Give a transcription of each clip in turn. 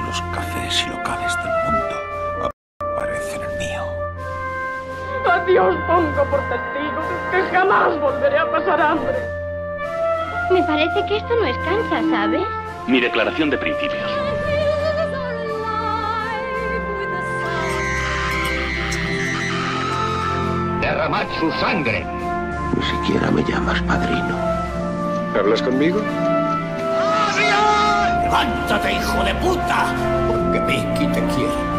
los cafés y locales del mundo aparecen el mío. Adiós, pongo por testigo que jamás volveré a pasar hambre. Me parece que esto no es cansa, ¿sabes? Mi declaración de principios. Derramad su sangre. Ni siquiera me llamas padrino. ¿Hablas conmigo? ¡Levántate, hijo de puta! porque Mickey te quiere.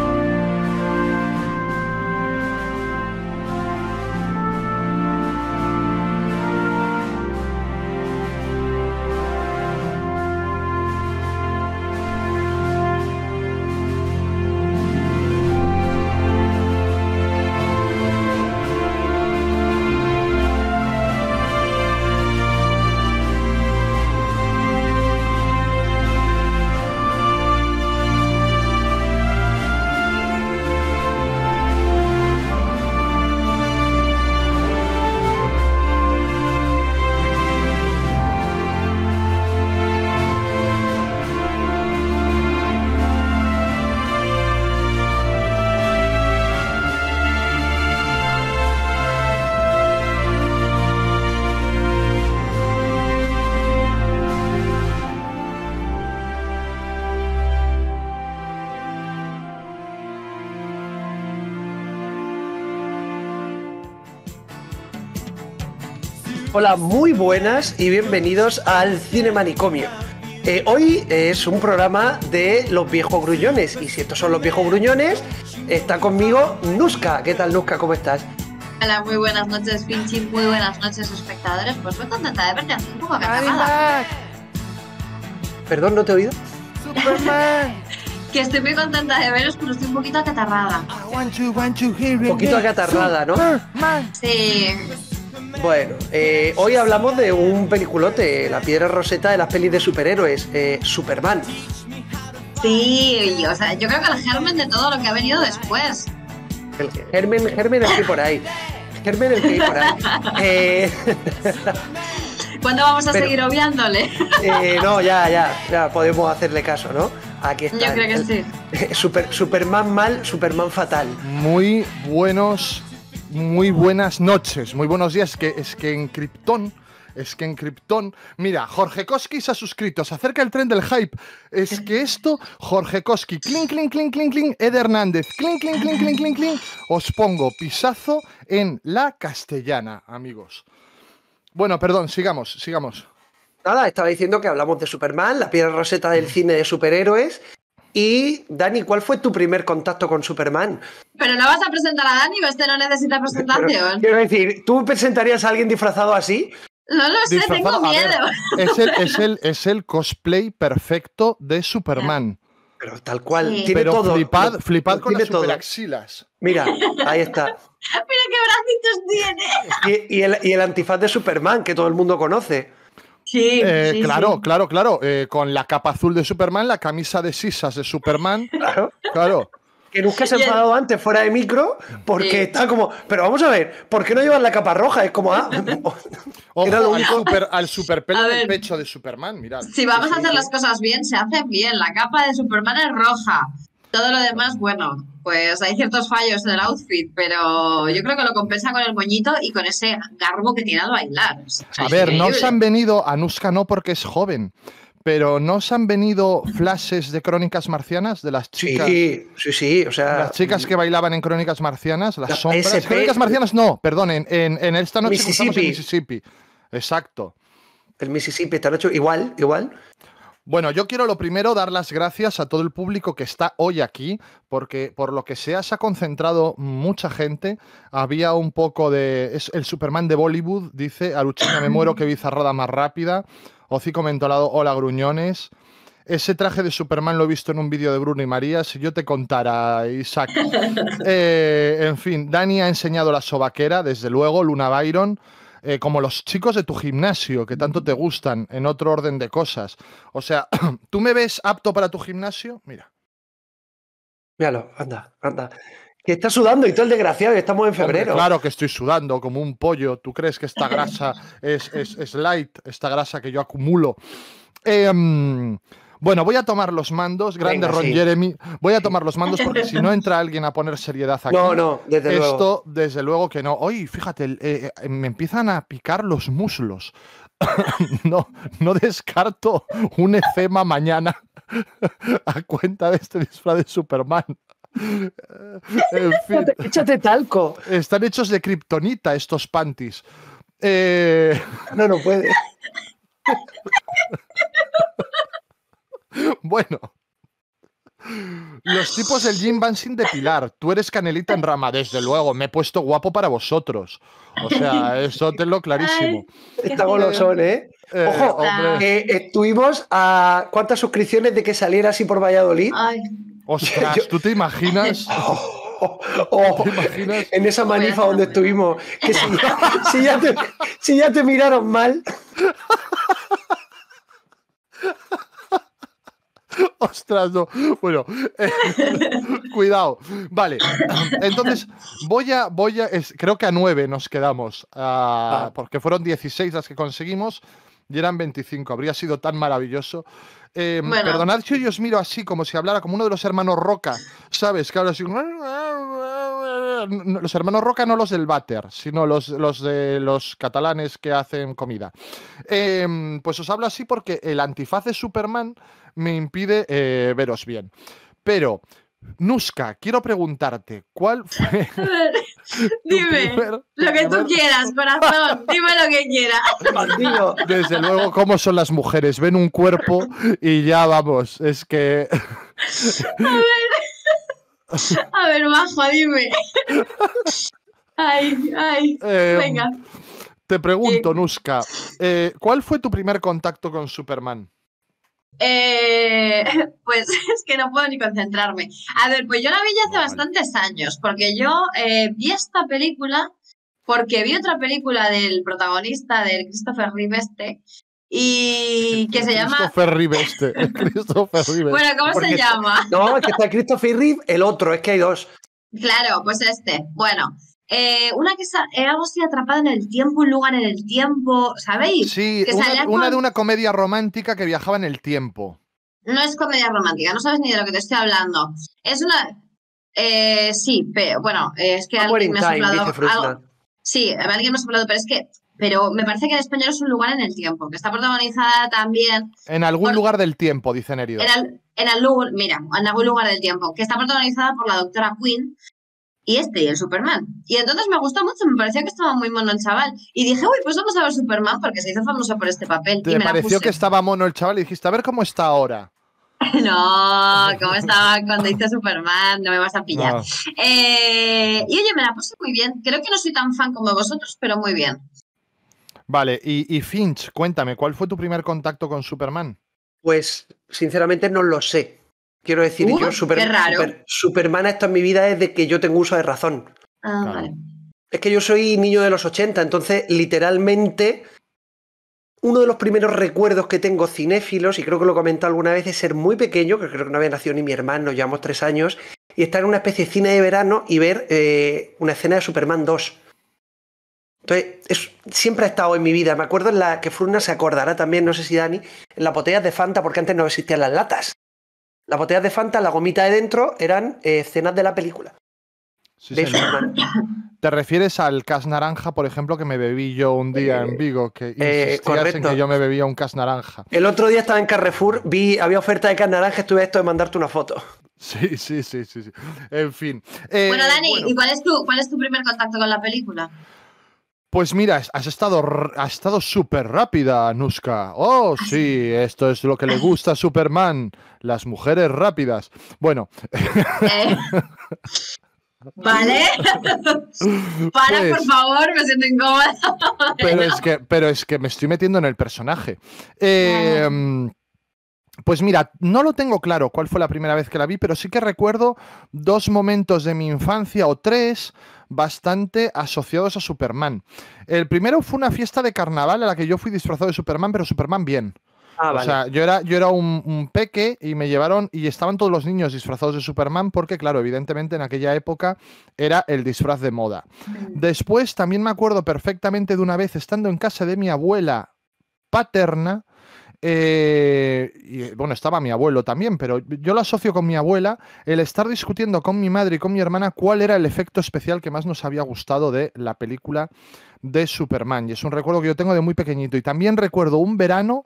Hola, muy buenas y bienvenidos al Cine Manicomio. Eh, hoy es un programa de los viejos gruñones y si estos son los viejos gruñones, está conmigo Nuska. ¿Qué tal Nuska? ¿Cómo estás? Hola, muy buenas noches Finchi, muy buenas noches espectadores. Pues muy contenta de verte, un poco acatarrada. Perdón, ¿no te he oído? que estoy muy contenta de veros, pero estoy un poquito acatarrada. Un poquito acatarrada, ¿no? Sí, bueno, eh, hoy hablamos de un peliculote, La Piedra Roseta de las pelis de superhéroes, eh, Superman. Sí, o sea, yo creo que el germen de todo lo que ha venido después. El germen, germen que por ahí. Germen el que por ahí. Eh, ¿Cuándo vamos a seguir obviándole? no, ya, ya, ya, podemos hacerle caso, ¿no? Aquí está. Yo creo que sí. Superman mal, Superman fatal. Muy buenos muy buenas noches, muy buenos días. Que, es que en Krypton, es que en Krypton, mira, Jorge Koski se ha suscrito, se acerca el tren del hype. Es que esto, Jorge Koski, clink, clink, clink, clink, clink, Ed Hernández, clink, clink, clink, clink, clink, clink, os pongo pisazo en la castellana, amigos. Bueno, perdón, sigamos, sigamos. Nada, estaba diciendo que hablamos de Superman, la piedra roseta del cine de superhéroes, y Dani, ¿cuál fue tu primer contacto con Superman? Pero no vas a presentar a Dani, este no necesita presentación. quiero decir, ¿tú presentarías a alguien disfrazado así? No lo sé, tengo miedo. es, el, cosplay perfecto de Superman. Pero tal cual, tiene todo. Flipad, flipad con las axilas. Mira, ahí está. Mira qué bracitos tiene. y el antifaz de Superman que todo el mundo conoce. Eh, claro, claro, claro, eh, con la capa azul de Superman, la camisa de sisas de Superman. claro. claro que nunca se ha enfadado antes fuera de micro porque está como, pero vamos a ver, ¿por qué no llevan la capa roja? Es como, ah, era lo único. Al super, al del pecho de Superman, mirad. Si vamos a hacer las cosas bien, se hace bien. La capa de Superman es roja. Todo lo demás, bueno, pues hay ciertos fallos en el outfit, pero yo creo que lo compensa con el moñito y con ese garbo que tiene al bailar. a ver, no se han venido, Anuska no porque es joven, pero ¿no os han venido flashes de crónicas marcianas de las chicas? Sí, sí, o sea... Las chicas que mm, bailaban en crónicas marcianas, las sombras... crónicas marcianas no, perdón, en, esta noche Mississippi. Mississippi. Exacto. El Mississippi esta noche, igual, igual. Bueno, yo quiero lo primero dar las gracias a todo el público que está hoy aquí, porque por lo que sea se ha concentrado mucha gente. Había un poco de... Es el Superman de Bollywood, dice, Aluchina me muero, que bizarrada más rápida. Hocico mentolado, hola gruñones. Ese traje de Superman lo he visto en un vídeo de Bruno y María, si yo te contara, Isaac. Eh, en fin, Dani ha enseñado la sobaquera, desde luego, Luna Byron. Eh, como los chicos de tu gimnasio que tanto te gustan, en otro orden de cosas. O sea, ¿tú me ves apto para tu gimnasio? Mira. Míralo, anda, anda. Que está sudando y todo el desgraciado, y estamos en febrero. claro que estoy sudando como un pollo. ¿Tú crees que esta grasa es, es, light, esta grasa que yo acumulo? Eh, bueno, voy a tomar los mandos, grande Ron Jeremy. Voy a tomar los mandos porque si no entra alguien a poner seriedad aquí. No, no, desde esto, desde luego que no. Oye, fíjate, eh, eh, me empiezan a picar los muslos. no, no descarto un efema mañana a cuenta de este disfraz de Superman. Échate talco. Están hechos de kriptonita estos panties. Eh, no, no puede. Bueno. Los tipos del gym van sin depilar. Tú eres canelita en rama, desde luego. Me he puesto guapo para vosotros. O sea, eso tenlo clarísimo. Estamos Está golosón, ¿eh? ¿eh? Ojo, estuvimos a cuántas suscripciones de que saliera así por Valladolid. Ay. Ostras, ¿tú te imaginas? en esa manifa donde estuvimos, que si te, si ya te miraron mal. Ostras, no. Bueno, eh, cuidado. Vale, entonces voy a, voy a, es, creo que a 9 nos quedamos, ah, ah. porque fueron 16 las que conseguimos y eran 25. Habría sido tan maravilloso. Eh, perdonad si yo os miro así, como si hablara como uno de los hermanos Roca, ¿sabes? Que habla así los hermanos Roca no los del váter, sino los, los de los catalanes que hacen comida. Em, pues os hablo así porque el antifaz de Superman me impide eh, veros bien. Pero, Nuska, quiero preguntarte, ¿cuál fue? dime lo que tú quieras, corazón, dime lo que quieras. Desde luego, ¿cómo son las mujeres? Ven un cuerpo y ya vamos, es que... A ver, bajo, dime. Ay, ay. Eh, venga. Te pregunto, eh. Nuska, eh, ¿cuál fue tu primer contacto con Superman? pues es que no puedo ni concentrarme. A ver, pues yo la vi ya hace bastantes años, porque yo vi esta película porque vi otra película del protagonista, del Christopher Reeve este, y que se llama Christopher Reeve este. Bueno, ¿cómo se llama? No, es que está Christopher Reeve, el otro, es que hay dos. Claro, pues este. Bueno, eh, una que es eh, algo así atrapada en el tiempo, un lugar en el tiempo, ¿sabéis? Sí, una, de una comedia romántica que viajaba en el tiempo. No es comedia romántica, no sabes ni de lo que te estoy hablando. Es una. Eh, sí, pero bueno, es que alguien me ha soplado. Sí, alguien me ha soplado, pero es que pero me parece que en español es un lugar en el tiempo, que está protagonizada también. En algún lugar del tiempo, dice Nerio En, en mira, en algún lugar del tiempo, que está protagonizada por la doctora Quinn y este y el Superman. Y entonces me gustó mucho, me pareció que estaba muy mono el chaval. Y dije, uy, pues vamos a ver Superman porque se hizo famoso por este papel. ¿Te me pareció que estaba mono el chaval y dijiste, a ver cómo está ahora? No, ¿cómo estaba cuando hice Superman? No me vas a pillar. Eh, y oye, me la puse muy bien. Creo que no soy tan fan como vosotros, pero muy bien. Vale, y, Finch, cuéntame, ¿cuál fue tu primer contacto con Superman? Pues, sinceramente, no lo sé. Quiero decir, yo Superman esto en mi vida es de que yo tengo uso de razón. Ah, vale. Es que yo soy niño de los 80, entonces literalmente uno de los primeros recuerdos que tengo cinéfilos, y creo que lo he comentado alguna vez, es ser muy pequeño, que creo que no había nacido ni mi hermano, llevamos tres años, y estar en una especie de cine de verano y ver eh, una escena de Superman 2. Entonces, siempre ha estado en mi vida. Me acuerdo en la que Furna se acordará también, no sé si Dani, en las botellas de Fanta, porque antes no existían las latas. Las botellas de Fanta, la gomita de dentro, eran eh, escenas de la película. Sí, de ¿Te refieres al cas naranja, por ejemplo, que me bebí yo un día eh, en Vigo? Que eh, correcto. que yo me bebía un cas naranja. El otro día estaba en Carrefour, vi, había oferta de cas naranja, estuve esto de mandarte una foto. Sí, sí, sí, sí. En fin. bueno, eh, Dani, cuál es tu primer contacto con la película? Pues mira, has estado, estado súper rápida, Nuska. Oh, ah, sí, esto es lo que le gusta a Superman, las mujeres rápidas. Bueno. ¿Vale? Para, por pues favor, me siento incómoda. pero, es que, pero es que me estoy metiendo en el personaje. Eh, pues mira, no lo tengo claro cuál fue la primera vez que la vi, pero sí que recuerdo dos momentos de mi infancia o tres bastante asociados a Superman. El primero fue una fiesta de carnaval a la que yo fui disfrazado de Superman, pero Superman bien. Ah, o sea, yo era, yo era un, un, peque y me llevaron y estaban todos los niños disfrazados de Superman porque, claro, evidentemente en aquella época era el disfraz de moda. Mm. Después también me acuerdo perfectamente de una vez estando en casa de mi abuela paterna, eh, y, eh, bueno, estaba mi abuelo también, pero yo lo asocio con mi abuela, el estar discutiendo con mi madre y con mi hermana cuál era el efecto especial que más nos había gustado de la película de Superman. Y es un recuerdo que yo tengo de muy pequeñito. Y también recuerdo un verano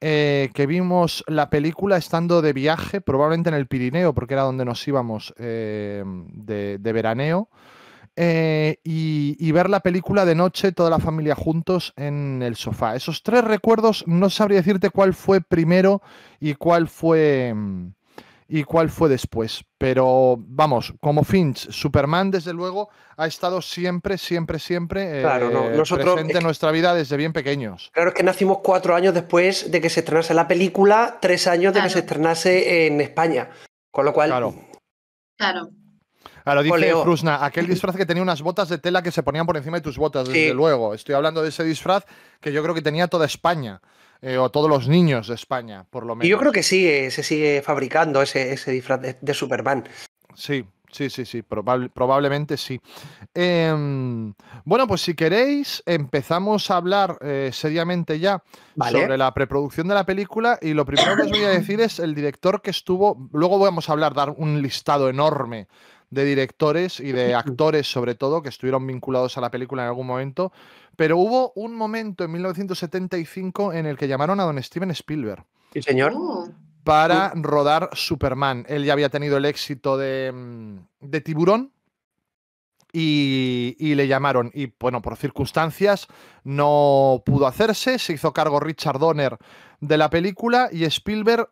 eh, que vimos la película estando de viaje, probablemente en el Pirineo, porque era donde nos íbamos de veraneo. Eh, y, ver la película de noche, toda la familia juntos en el sofá. Esos tres recuerdos, no sabría decirte cuál fue primero y cuál fue mm, y cuál fue después. Pero vamos, como Finch, Superman, desde luego, ha estado siempre, siempre, siempre eh, presente en nuestra vida desde bien pequeños. Claro, es que nacimos cuatro años después de que se estrenase la película, tres años de que se estrenase en España. Con lo cual. Claro. Claro. Claro, dice Oleo. aquel disfraz que tenía unas botas de tela que se ponían por encima de tus botas, desde luego. Estoy hablando de ese disfraz que yo creo que tenía toda España. Eh, o todos los niños de España, por lo menos. Y yo creo que sí, se sigue fabricando ese, disfraz de, Superman. Sí, Sí, sí, sí, probablemente sí. Em, bueno, pues si queréis, empezamos a hablar eh, seriamente ya sobre la preproducción de la película y lo primero que os voy a decir es el director que estuvo, luego vamos a hablar, dar un listado enorme de directores y de actores, sobre todo, que estuvieron vinculados a la película en algún momento. Pero hubo un momento en 1975 en el que llamaron a don Steven Spielberg. y señor. Oh. Para rodar Superman. Él ya había tenido el éxito de, mm, de Tiburón. Y, y, le llamaron. Y bueno, por circunstancias no pudo hacerse. Se hizo cargo Richard Donner de la película y Spielberg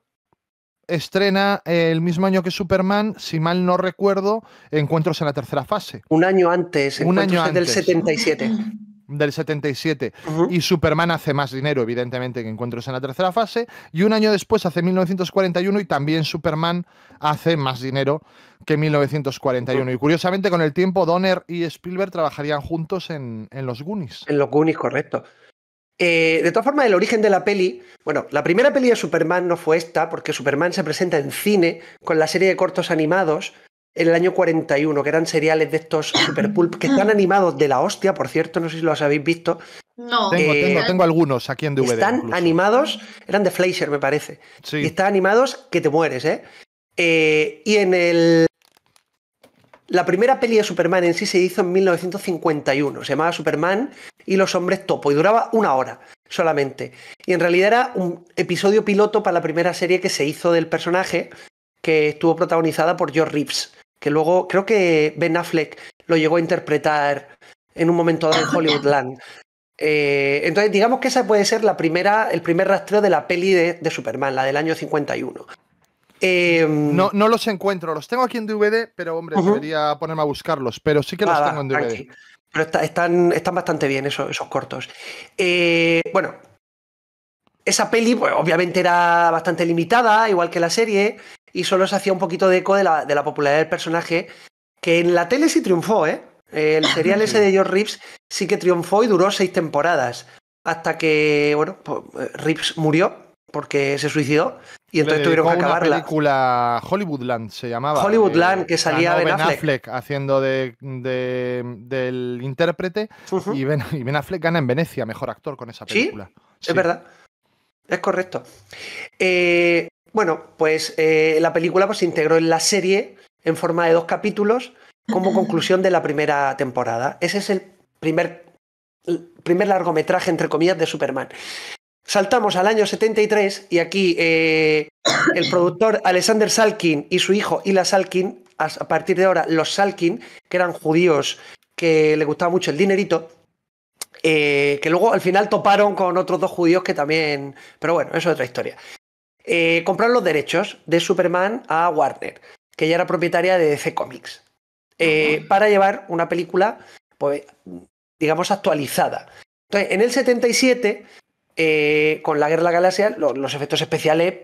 estrena el mismo año que Superman, si mal no recuerdo, Encuentros en la tercera fase. Un año antes, un año del 77. Del 77. Y Superman hace más dinero, evidentemente, que Encuentros en la tercera fase. Y un año después, hace 1941, y también Superman hace más dinero que 1941. Y curiosamente, con el tiempo, Donner y Spielberg trabajarían juntos en, en los Goonies. En los Goonies, correcto. Eh, de todas formas, el origen de la peli, bueno, la primera peli de Superman no fue esta, porque Superman se presenta en cine con la serie de cortos animados en el año 41, que eran seriales de estos super que están animados de la hostia, por cierto, no sé si los habéis visto. No, tengo, eh, tengo, algunos aquí en DVD. Están animados, eran de Fleischer, me parece. están animados que te mueres, eh, eh y en el la primera peli de Superman en sí se hizo en 1951, se llamaba Superman y los hombres topo y duraba una hora solamente. Y en realidad era un episodio piloto para la primera serie que se hizo del personaje que estuvo protagonizada por George Reeves, que luego creo que Ben Affleck lo llegó a interpretar en un momento dado en Hollywoodland. Eh, entonces digamos que esa puede ser la primera, el primer rastreo de la peli de Superman, la del año 51. Em, no, no los encuentro, los tengo aquí en DVD, pero hombre, debería ponerme a buscarlos, pero sí que los tengo en DVD. Pero están, están bastante bien esos, esos cortos. Eh, bueno, esa peli pues, obviamente era bastante limitada, igual que la serie, y solo se hacía un poquito de eco de la, de la popularidad del personaje, que en la tele sí triunfó, ¿eh? El serial ese de George Reeves sí que triunfó y duró seis temporadas, hasta que, bueno, pues, Reeves murió porque se suicidó y entonces tuvieron que acabarla. Una película Hollywoodland se llamaba. Hollywoodland, eh, que salía Ben Affleck. haciendo del intérprete y, ben, Affleck gana en Venecia, mejor actor con esa película. ¿Sí? Es verdad. Es correcto. Eh, bueno, pues eh, la película pues, se integró en la serie en forma de dos capítulos como conclusión de la primera temporada. Ese es el primer, el primer largometraje, entre comillas, de Superman saltamos al año 73 y aquí eh, el productor Alexander Salkin y su hijo Ila Salkin, a partir de ahora los Salkin, que eran judíos que le gustaba mucho el dinerito, eh, que luego al final toparon con otros dos judíos que también... Pero bueno, eso es otra historia. Eh, compraron los derechos de Superman a Warner, que ya era propietaria de DC Comics, para llevar una película, pues, digamos, actualizada. Entonces, en el 77 eh, con la Guerra de la Galaxia, los efectos especiales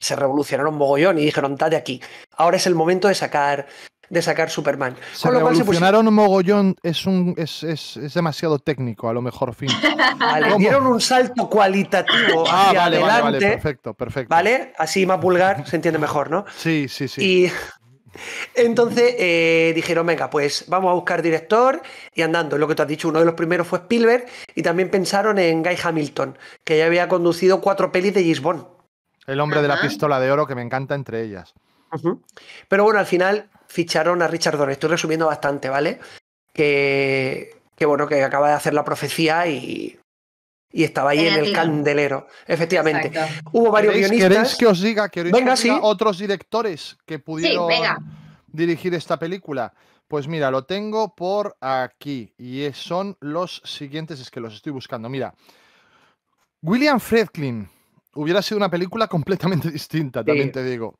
se revolucionaron mogollón y dijeron, de aquí, ahora es el momento de sacar de sacar Superman. Se con revolucionaron mogollón, es, es, demasiado técnico, a lo mejor fin. dieron un salto cualitativo ah, hacia adelante. Vale, perfecto, perfecto. ¿Vale? Así más vulgar se entiende mejor, ¿no? Sí, sí, sí. Entonces eh, dijeron, venga, pues vamos a buscar director y andando, lo que te has dicho, uno de los primeros fue Spielberg y también pensaron en Guy Hamilton, que ya había conducido cuatro pelis de Gisbon. El hombre de la pistola de oro que me encanta entre ellas. Pero bueno, al final ficharon a Richard Donner, estoy resumiendo bastante, ¿vale? Que, que bueno, que acaba de hacer la profecía y, y estaba ahí en, el candelero. Efectivamente. Hubo varios guionistas. ¿Queréis que os diga, que otros directores que pudieron dirigir esta película? Pues mira, lo tengo por aquí y son los siguientes, es que los estoy buscando. Mira, William Fredkin hubiera sido una película completamente distinta, también te digo.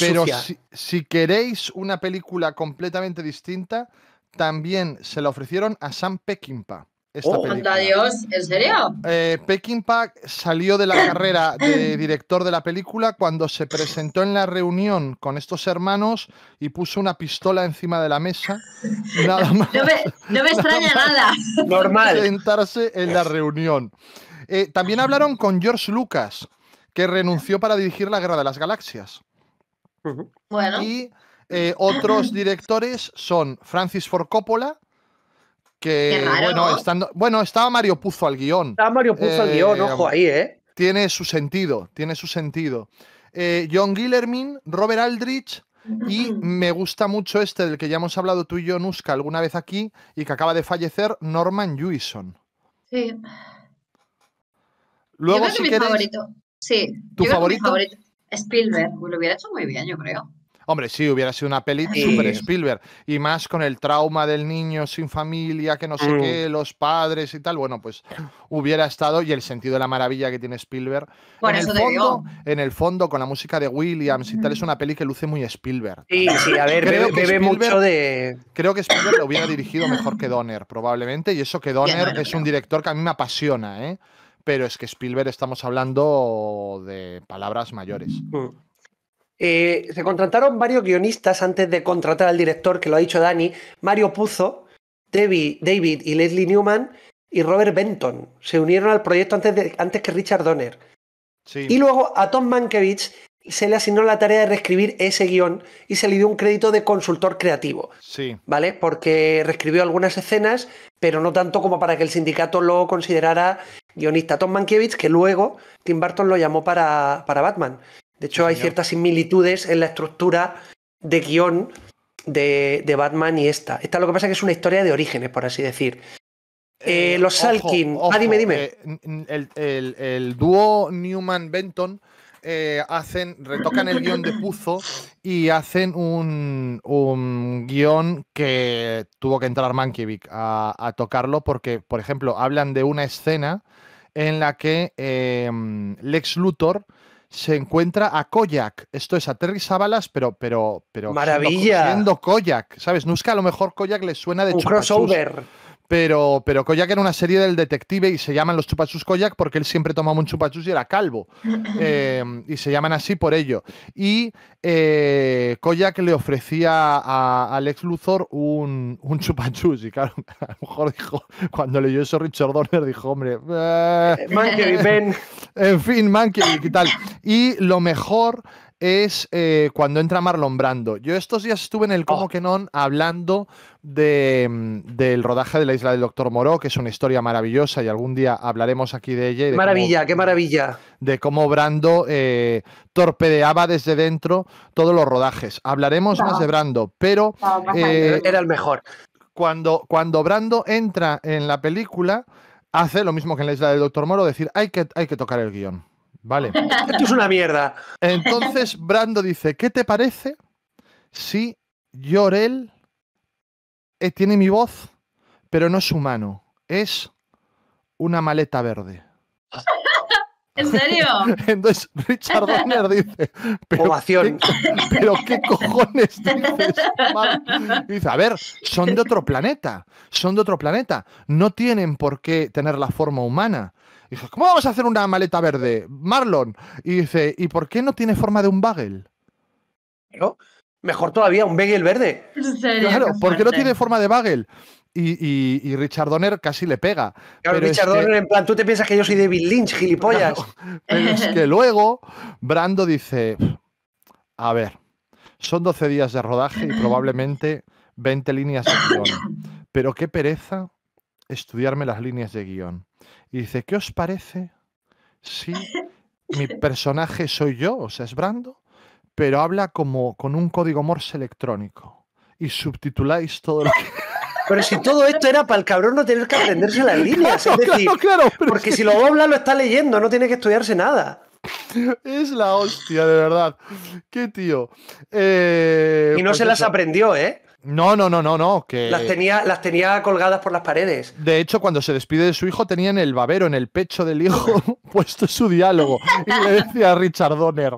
Pero si, queréis una película completamente distinta, también se la ofrecieron a Sam Peckinpah. Oh. Dios! ¿En serio? Eh, Peking Pack salió de la carrera de director de la película cuando se presentó en la reunión con estos hermanos y puso una pistola encima de la mesa. Nada más, no, me, extraña nada. Normal. Sentarse en la reunión. Eh, también hablaron con George Lucas, que renunció para dirigir La Guerra de las Galaxias. Y eh, otros directores son Francis Ford Coppola, que, Bueno, bueno, estaba Mario Puzo al guión. Estaba Mario Puzo al guión, eh, ojo ahí, ¿eh? Tiene su sentido, tiene su sentido. Eh, John Guillermin, Robert Aldrich, y me gusta mucho este del que ya hemos hablado tú y yo, Nuska, alguna vez aquí, y que acaba de fallecer, Norman Jewison. Sí. Luego, yo si Sí. ¿Tu favorito. Spielberg. Lo hubiera hecho muy bien, yo creo. Hombre, sí, hubiera sido una peli súper Spielberg. Y más con el trauma del niño sin familia, que no sé mm. qué, los padres y tal. Bueno, pues hubiera estado y el sentido de la maravilla que tiene Spielberg. en, el fondo, en el fondo, con la música de Williams y tal, es una peli que luce muy Spielberg. Sí, sí, a ver, creo que mucho de. Creo que Spielberg lo hubiera dirigido mejor que Donner, probablemente. Y eso que Donner es un director que a mí me apasiona, ¿eh? Pero es que Spielberg estamos hablando de palabras mayores. Mm. Eh, se contrataron varios guionistas antes de contratar al director, que lo ha dicho Dani, Mario Puzo, David, y Leslie Newman y Robert Benton. Se unieron al proyecto antes, antes que Richard Donner. Y luego a Tom Mankiewicz se le asignó la tarea de reescribir ese guión y se le dio un crédito de consultor creativo. Sí. ¿Vale? Porque reescribió algunas escenas, pero no tanto como para que el sindicato lo considerara guionista. Tom Mankiewicz, que luego Tim Burton lo llamó para, para Batman. De hecho, hay ciertas similitudes en la estructura de guión de, Batman y esta. Esta lo que pasa es que es una historia de orígenes, por así decir. Eh, eh, los Salkin. ah, dime, dime. Eh, el, dúo Newman-Benton. hacen, retocan el guión de Puzo y hacen un, guión que tuvo que entrar Mankiewicz a, tocarlo porque, por ejemplo, hablan de una escena en la que em, Lex Luthor se encuentra a Koyak. Esto es a Terry Sábalas, pero, pero, pero. Maravilla. Siendo, Koyak, ¿sabes? Nuska a lo mejor Koyak le suena de Un crossover. Pero, pero Koyak era una serie del detective y se llaman los chupachus Koyak porque él siempre tomaba un chupachus y era calvo. Em, y se llaman así por ello. Y eh, Koyak le ofrecía a Alex Luthor un, un chupachus. Y claro, a lo mejor dijo, cuando leyó eso Richard Donner, dijo, hombre. Eh, eh ven. En fin, Mankey, y tal. Y lo mejor es eh, cuando entra Marlon Brando. Yo estos días estuve en el oh. Como que non hablando mm, del rodaje de la isla del Doctor Moró, que es una historia maravillosa y algún día hablaremos aquí de ella. maravilla, qué maravilla. De cómo Brando eh, torpedeaba desde dentro todos los rodajes. Hablaremos más ah. de Brando, pero... Ah, eh, era el mejor. Cuando, cuando Brando entra en la película, hace lo mismo que en la isla del Doctor Moro, decir, hay que, hay que tocar el guión Vale. Esto es una mierda. Entonces Brando dice, ¿qué te parece si Llorel eh, tiene mi voz, pero no es humano? Es una maleta verde. ¿En serio? Entonces Richard Donner dice, pero, ¿qué, cojones dices? Dice, a ver, son de otro planeta, son de otro planeta, no tienen por qué tener la forma humana, ¿cómo vamos a hacer una maleta verde? Marlon. Y dice, ¿y por qué no tiene forma de un bagel? Mejor todavía, un bagel verde. Claro, ¿por qué no tiene forma de bagel? Y, Richard Donner casi le pega. Claro, Richard Donner, en plan, tú te piensas que yo soy David Lynch, gilipollas. pero es que luego Brando dice: A ver, son 12 días de rodaje y probablemente 20 líneas de guión. Pero qué pereza estudiarme las líneas de guión y dice, ¿qué os parece si mi personaje soy yo, o sea, es Brando, pero habla como con un código morse electrónico y subtituláis todo lo que... Pero si todo esto era para el cabrón no tener que aprenderse las líneas, porque si lo dobla lo está leyendo, no tiene que estudiarse nada. Es la hostia, de verdad. Qué tío. Eh, y no pues se las aprendió, ¿eh? No, no, no, no, no. Las, tenía, las tenía colgadas por las paredes. De hecho, cuando se despide de su hijo, tenía en el babero, en el pecho del hijo, puesto su diálogo. Y le decía a Richard Donner,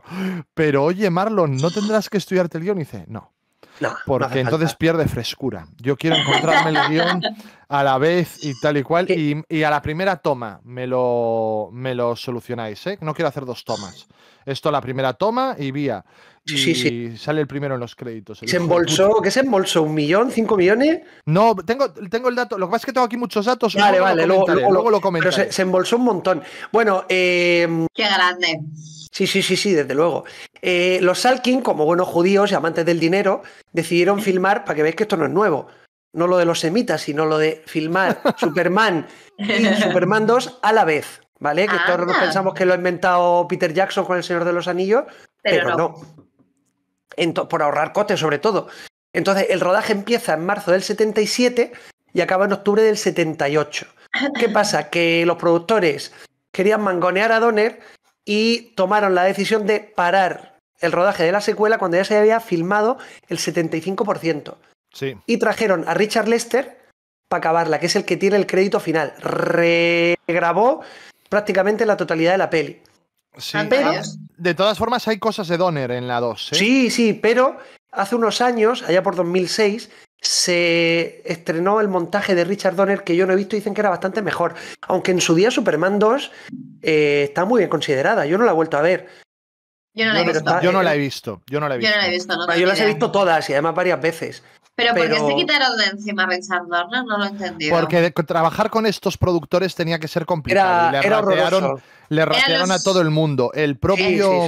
pero oye, Marlon, ¿no tendrás que estudiarte el guión? Y dice, no. No, porque entonces pierde frescura. Yo quiero encontrarme el guión a la vez y tal y cual. Y, a la primera toma me lo, me lo solucionáis. ¿eh? No quiero hacer dos tomas. Esto a la primera toma y vía sí, sí. sale el primero en los créditos. ¿Se embolsó? ¿Qué se embolsó? ¿Un millón? ¿Cinco millones? No, tengo, tengo el dato. Lo que pasa es que tengo aquí muchos datos. Vale, vale, lo luego, lo comento. Pero se, embolsó un montón. Bueno, em, qué grande. Sí, sí, sí, sí, desde luego. Eh, los Salkin, como buenos judíos y amantes del dinero, decidieron filmar, para que veáis que esto no es nuevo, no lo de los semitas, sino lo de filmar Superman y Superman 2 a la vez, ¿vale? Que todos ah. pensamos que lo ha inventado Peter Jackson con El Señor de los Anillos, pero, no por ahorrar costes sobre todo. Entonces, el rodaje empieza en marzo del 77 y acaba en octubre del 78. ¿Qué pasa? Que los productores querían mangonear a Donner y tomaron la decisión de parar el rodaje de la secuela cuando ya se había filmado el 75%. Y trajeron a Richard Lester para acabarla, que es el que tiene el crédito final. Regrabó prácticamente la totalidad de la peli de todas formas, hay cosas de Donner en la 2. ¿eh? Sí, sí, pero hace unos años, allá por 2006, se estrenó el montaje de Richard Donner que yo no he visto y dicen que era bastante mejor. Aunque en su día Superman 2 eh, está muy bien considerada. Yo no la he vuelto a ver. Yo no, la he visto. Yo no la he visto. Yo no la he visto. yo las he visto todas y además varias veces. Pero, ¿por qué se quitaron de encima No lo entendí. Porque trabajar con estos productores tenía que ser complicado. le, era a todo el mundo. El propio,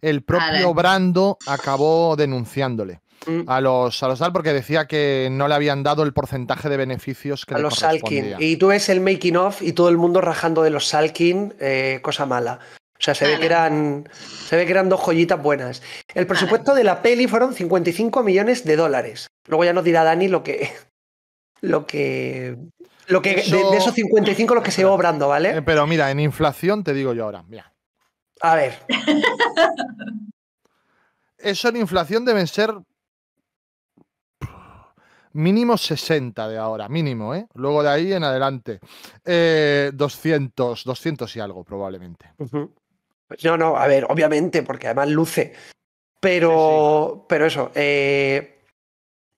El propio Brando acabó denunciándole. Mm. A los, a porque decía que no le habían dado el porcentaje de beneficios que a los Salkin. Y tú ves el making of y todo el mundo rajando de los Salkin, eh, cosa mala. O sea, se ve, que eran, se ve que eran dos joyitas buenas. El presupuesto de la peli fueron 55 millones de dólares. Luego ya nos dirá Dani lo que. Lo que. Lo que de, esos 55 los que se obrando, ¿vale? Eh, pero mira, en inflación te digo yo ahora, mira. A ver. Eso en inflación deben ser. Mínimo 60 de ahora, mínimo, ¿eh? Luego de ahí en adelante. 200, eh, 200 y algo probablemente. No, no, a ver, obviamente, porque además luce. Pero, pero eso. Eh,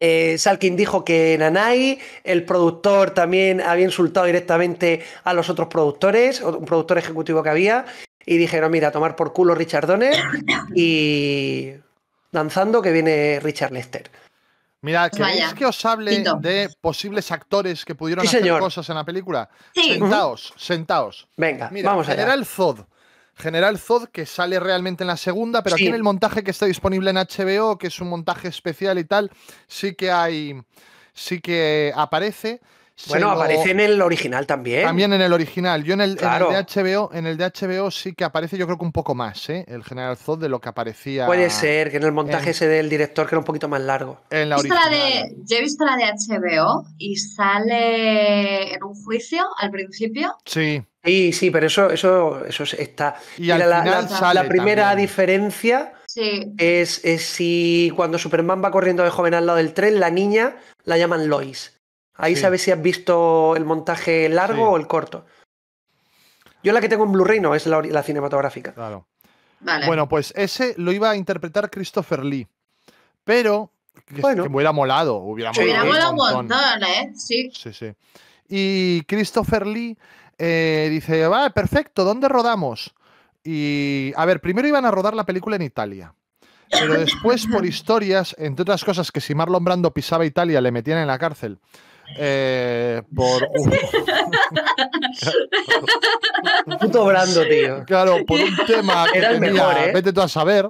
eh, Salkin dijo que Nanai, el productor también había insultado directamente a los otros productores, un productor ejecutivo que había, y dijeron, mira, tomar por culo Richard Donner y danzando que viene Richard Lester. Mira, ¿queréis que os hable de posibles actores que pudieron hacer cosas en la película? Sentaos, sentaos. Venga, Mira, vamos General Zod General Zod, que sale realmente en la segunda, pero aquí en el montaje que está disponible en HBO, que es un montaje especial y tal, sí que hay. Sí que aparece. Bueno, aparece en el original también. También en el original. Yo en el, de HBO, en el de HBO sí que aparece, yo creo que un poco más, ¿eh? El General Zod de lo que aparecía. Puede ser, que en el montaje ese del director que era un poquito más largo. En la original. yo he visto la de HBO y sale en un juicio al principio. Sí. Sí, sí, pero eso, eso, eso está. Y la, primera diferencia es, si cuando Superman va corriendo de joven al lado del tren, la niña la llaman Lois. Ahí sabes si has visto el montaje largo o el corto. Yo la que tengo en Blu-ray no, es la, cinematográfica. Claro. Bueno, pues ese lo iba a interpretar Christopher Lee. Pero que, bueno. hubiera molado. Hubiera molado, hubiera molado montón, ¿eh? Sí. Sí, sí. Y Christopher Lee eh, dice, va, perfecto, ¿dónde rodamos? Y, a ver, primero iban a rodar la película en Italia. Pero después, por historias, entre otras cosas, que si Marlon Brando pisaba Italia, le metían en la cárcel. Eh, por. Puto Brando, tío. Claro, por un tema que ¿eh? vete tú a saber.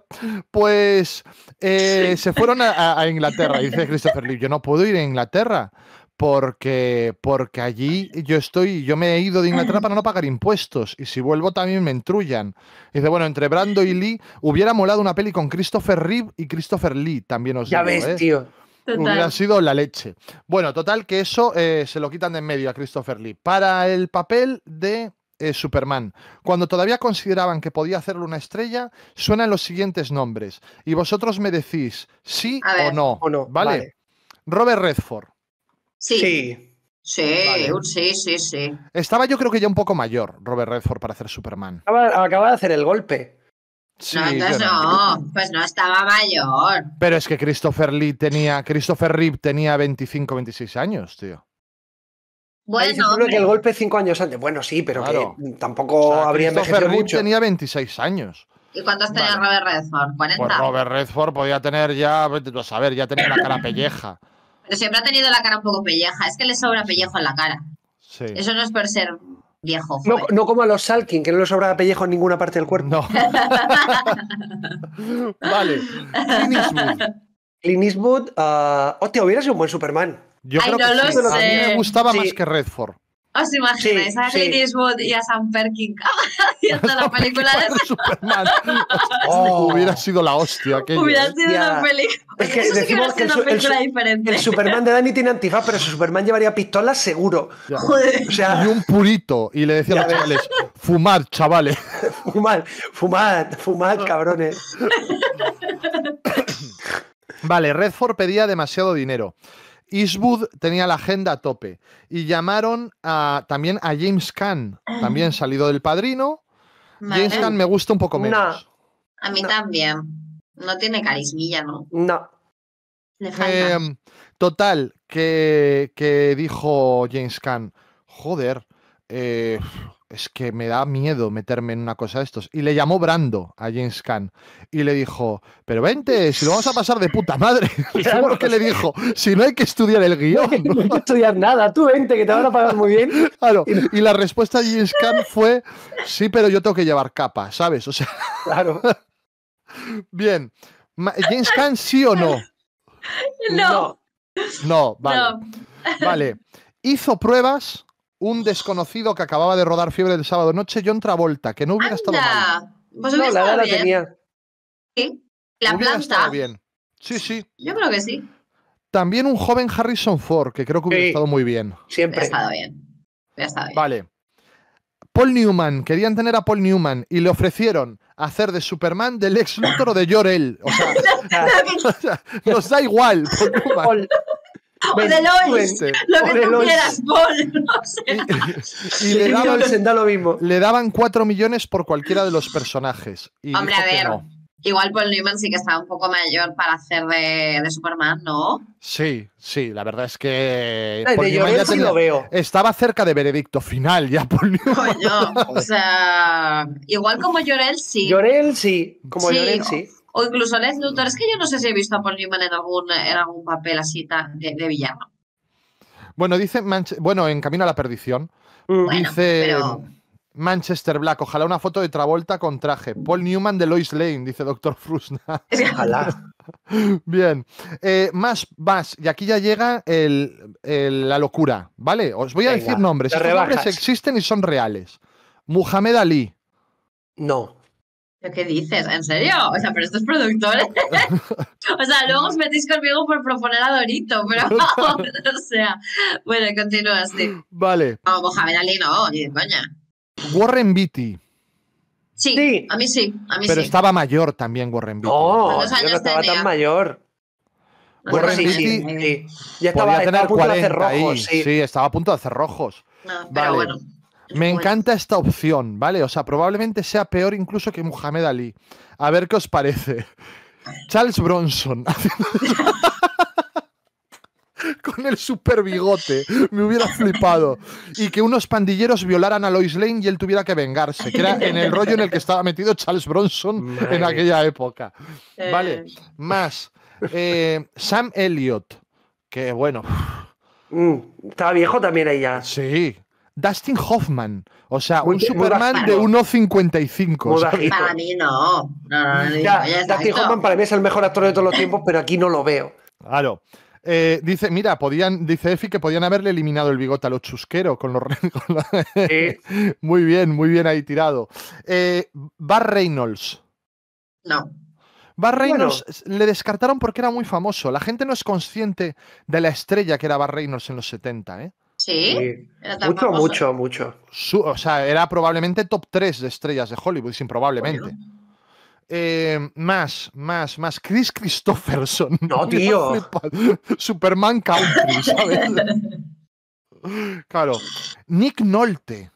Pues se fueron a, Inglaterra. Y dice Christopher Lee: Yo no puedo ir a Inglaterra porque, porque allí yo estoy, yo me he ido de Inglaterra para no pagar impuestos y si vuelvo también me entrullan. dice, bueno, entre Brando y Lee hubiera molado una peli con Christopher Reeve y Christopher Lee, también os ya digo. Ya ves, ¿eh? tío. Hubiera sido la leche. Bueno, total que eso eh, se lo quitan de en medio a Christopher Lee. Para el papel de eh, Superman, cuando todavía consideraban que podía hacerlo una estrella, suenan los siguientes nombres. Y vosotros me decís sí o no. vale. Robert Redford. Sí. Sí. Sí, sí, sí, Estaba yo creo que ya un poco mayor Robert Redford para hacer Superman. Acaba, de hacer el golpe. Sí, no, no, pues no estaba mayor. Pero es que Christopher Lee tenía, Christopher Reeve tenía 25, 26 años, tío. Bueno, hombre… que el golpe cinco años antes. Bueno, sí, pero que tampoco habría envejecido mucho. tenía 26 años. ¿Y cuántos tenía Robert Redford? ¿40? Pues Robert Redford podía tener ya, a ver, ya tenía la cara pelleja. Pero siempre ha tenido la cara un poco pelleja. Es que le sobra pellejo en la cara. Eso no es por ser viejo. No, como a los Salkin, que no le sobra pellejo en ninguna parte del cuerpo. No. vale. Clint Eastwood. Ah, hubiera sido un buen Superman. Yo creo que A mí me gustaba más que Redford. ¿Os imagináis a sí. Clint y a Sam Perkin haciendo la película de oh, hubiera sido la hostia. hubiera eh. sido una película. Es que decimos que, el, diferente. El Superman de Danny tiene antifaz, pero su Superman llevaría pistolas seguro. Joder. O sea, y un purito. Y le decía a los chavales: fumar, chavales. fumar, fumar, fumar, cabrones. vale, Redford pedía demasiado dinero. Eastwood tenía la agenda a tope y llamaron a, también a James Caan, también ah. salido del padrino. James Caan me gusta un poco menos. A mí también. No tiene carismilla, ¿no? No. Em, total, que, dijo James Caan, joder, eh, es que me da miedo meterme en una cosa de estos. Y le llamó Brando a James Khan y le dijo, pero vente, si lo vamos a pasar de puta madre. ¿Y lo que le dijo, si no hay que estudiar el guión. No hay que estudiar nada, tú vente, que te van a pagar muy bien. Claro, y la respuesta de James Khan fue, sí, pero yo tengo que llevar capa, ¿sabes? O sea... Claro. bien. ¿James Khan sí o no? No. No, vale. No. Vale. Hizo pruebas un desconocido que acababa de rodar Fiebre del sábado noche, John Travolta, que no hubiera estado mal. Pues no, la, la tenía. Sí, la planta. bien. Sí, sí. Yo creo que sí. También un joven Harrison Ford, que creo que hubiera estado muy bien. Siempre. Hubiera estado bien. Hubiera estado bien. Vale. Paul Newman, querían tener a Paul Newman y le ofrecieron hacer de Superman del ex Luthor de Jor-El. O sea, nos da igual, Paul o Lois, lo que tú quieras, Paul. y, le daban, cuatro mismo. le daban 4 millones por cualquiera de los personajes. Hombre, a ver. Igual Paul Newman sí que estaba un poco mayor para hacer de, Superman, ¿no? Sí, sí, la verdad es que. lo veo. Estaba cerca de veredicto final ya, Paul Newman. o sea. Igual como Llorel sí. Llorel sí, como Llorel sí. O incluso Les Luthor. Es que yo no sé si he visto a Paul Newman en algún, papel así tan de, villano. Bueno, dice bueno, en Camino a la Perdición. dice Manchester Black, ojalá una foto de Travolta con traje. Paul Newman de Lois Lane, dice Doctor Frusna. Ojalá. Bien, eh, más, más, y aquí ya llega la locura, ¿vale? Os voy a decir nombres. Los nombres existen y son reales. Muhammad Ali. No. ¿Qué dices? ¿En serio? O sea, pero estos productores. ¿eh? o sea, luego os metéis conmigo por proponer a Dorito, pero o sea. Bueno, continúa así. Vale. No, Mohamed Ali no, ni de coña. Warren Beatty. Sí, a mí sí, a mí pero estaba mayor también Warren Beatty. No, yo no estaba tan mayor. Warren Beatty Ya estaba, a punto de hacer rojos. Sí. sí. estaba a punto de hacer rojos. No, pero vale. bueno. Me encanta esta opción, ¿vale? O sea, probablemente sea peor incluso que Muhammad Ali. A ver qué os parece. Charles Bronson. Con el super bigote, me hubiera flipado. Y que unos pandilleros violaran a Lois Lane y él tuviera que vengarse, que era en el rollo en el que estaba metido Charles Bronson en aquella época. Vale, eh. más. Eh, Sam Elliott, que bueno. Mm, estaba viejo también ella. Sí, Dustin Hoffman. O sea, un Superman de 1,55. Para mí no. Dustin Hoffman para mí es el mejor actor de todos los tiempos, pero aquí no lo veo. Claro. Eh, dice, mira, podían, dice Efi que podían haberle eliminado el bigote a los chusqueros con los. muy bien, muy bien ahí tirado. Eh, Bar Reynolds. No. Bar Reynolds le descartaron porque era muy famoso. La gente no es consciente de la estrella que era Bar Reynolds en los 70, ¿eh? Sí. mucho, mucho, mucho, o sea, era probablemente top 3 de estrellas de Hollywood, sin probablemente. Eh, más, más, más. Chris Christopherson. No, tío. Superman Country, ¿sabes? claro. Nick Nolte.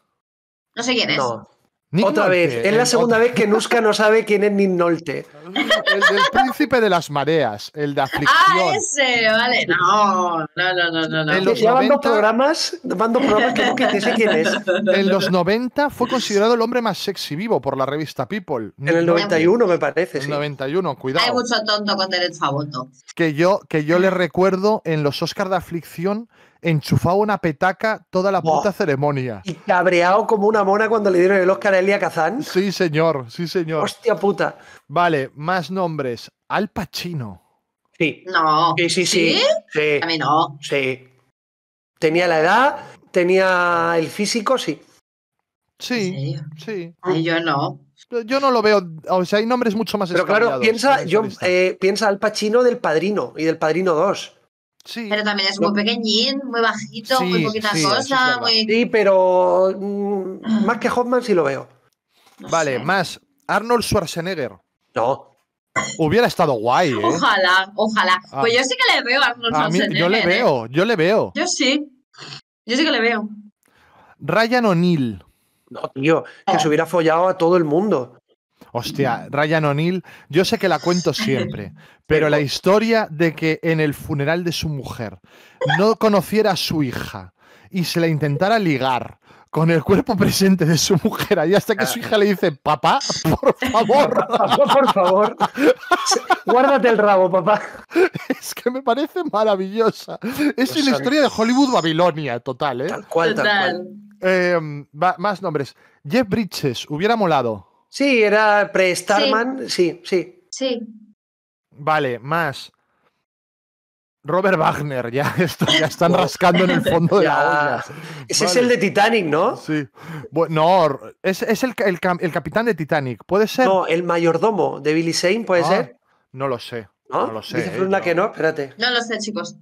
No sé quién es. Otra vez, es la segunda vez que Nusca no sabe quién es Nick Nolte. El príncipe de las mareas, el de ah, aflicción. Ah, ese, vale. No, no, no, no. no. En los 90... fue considerado el hombre más sexy vivo por la revista People. En el 91, me parece. En el 91, cuidado. Hay mucho tonto con derecho a Que yo, que yo le recuerdo en los Oscars de aflicción enchufado una petaca toda la puta ceremonia. Y cabreado como una mona cuando le dieron el Oscar a Elia Kazan. Sí, señor, sí, señor. Hostia puta. Vale, más nombres. Al Pacino. Sí. No. Sí, sí, sí. A mí no. Sí. Tenía la edad, tenía el físico, sí. Sí, sí. yo no. Yo no lo veo. O sea, hay nombres mucho más Pero claro, piensa, yo, eh, piensa Al Pacino del Padrino y del Padrino 2 pero también es muy pequeñín, muy bajito, muy poquita cosa. Muy... Sí, pero mm, más que Hoffman sí lo veo. vale, más. Arnold Schwarzenegger. No. Hubiera estado guay, ¿eh? Ojalá, ojalá. Ah. Pues yo sí que le veo a Arnold Schwarzenegger. yo le ¿eh? veo, yo le veo. Yo sí. Yo sí que le veo. Ryan O'Neill. No, tío, que se hubiera follado a todo el mundo. Hostia, Ryan O'Neill, yo sé que la cuento siempre, pero la historia de que en el funeral de su mujer no conociera a su hija y se la intentara ligar con el cuerpo presente de su mujer ahí hasta que su ah. hija le dice, papá, por favor. por favor. Guárdate el rabo, papá. Es que me parece maravillosa. Es una pues historia de Hollywood Babilonia, total, ¿eh? Tal cual, em, más nombres. Jeff Bridges, hubiera molado. Sí, era pre-Starman, sí. sí, sí. Vale, más. Robert Wagner, ya, ya están oh. rascando en el fondo de la olla. Ese es el de Titanic, ¿no? Sí. Bueno, no, es, el, el, capitán de Titanic, ¿puede ser? No, el mayordomo de Billy Zane, ¿puede ah, ser? No lo sé. ¿No? lo sé. Dice eh, que no. espérate. No lo sé, chicos.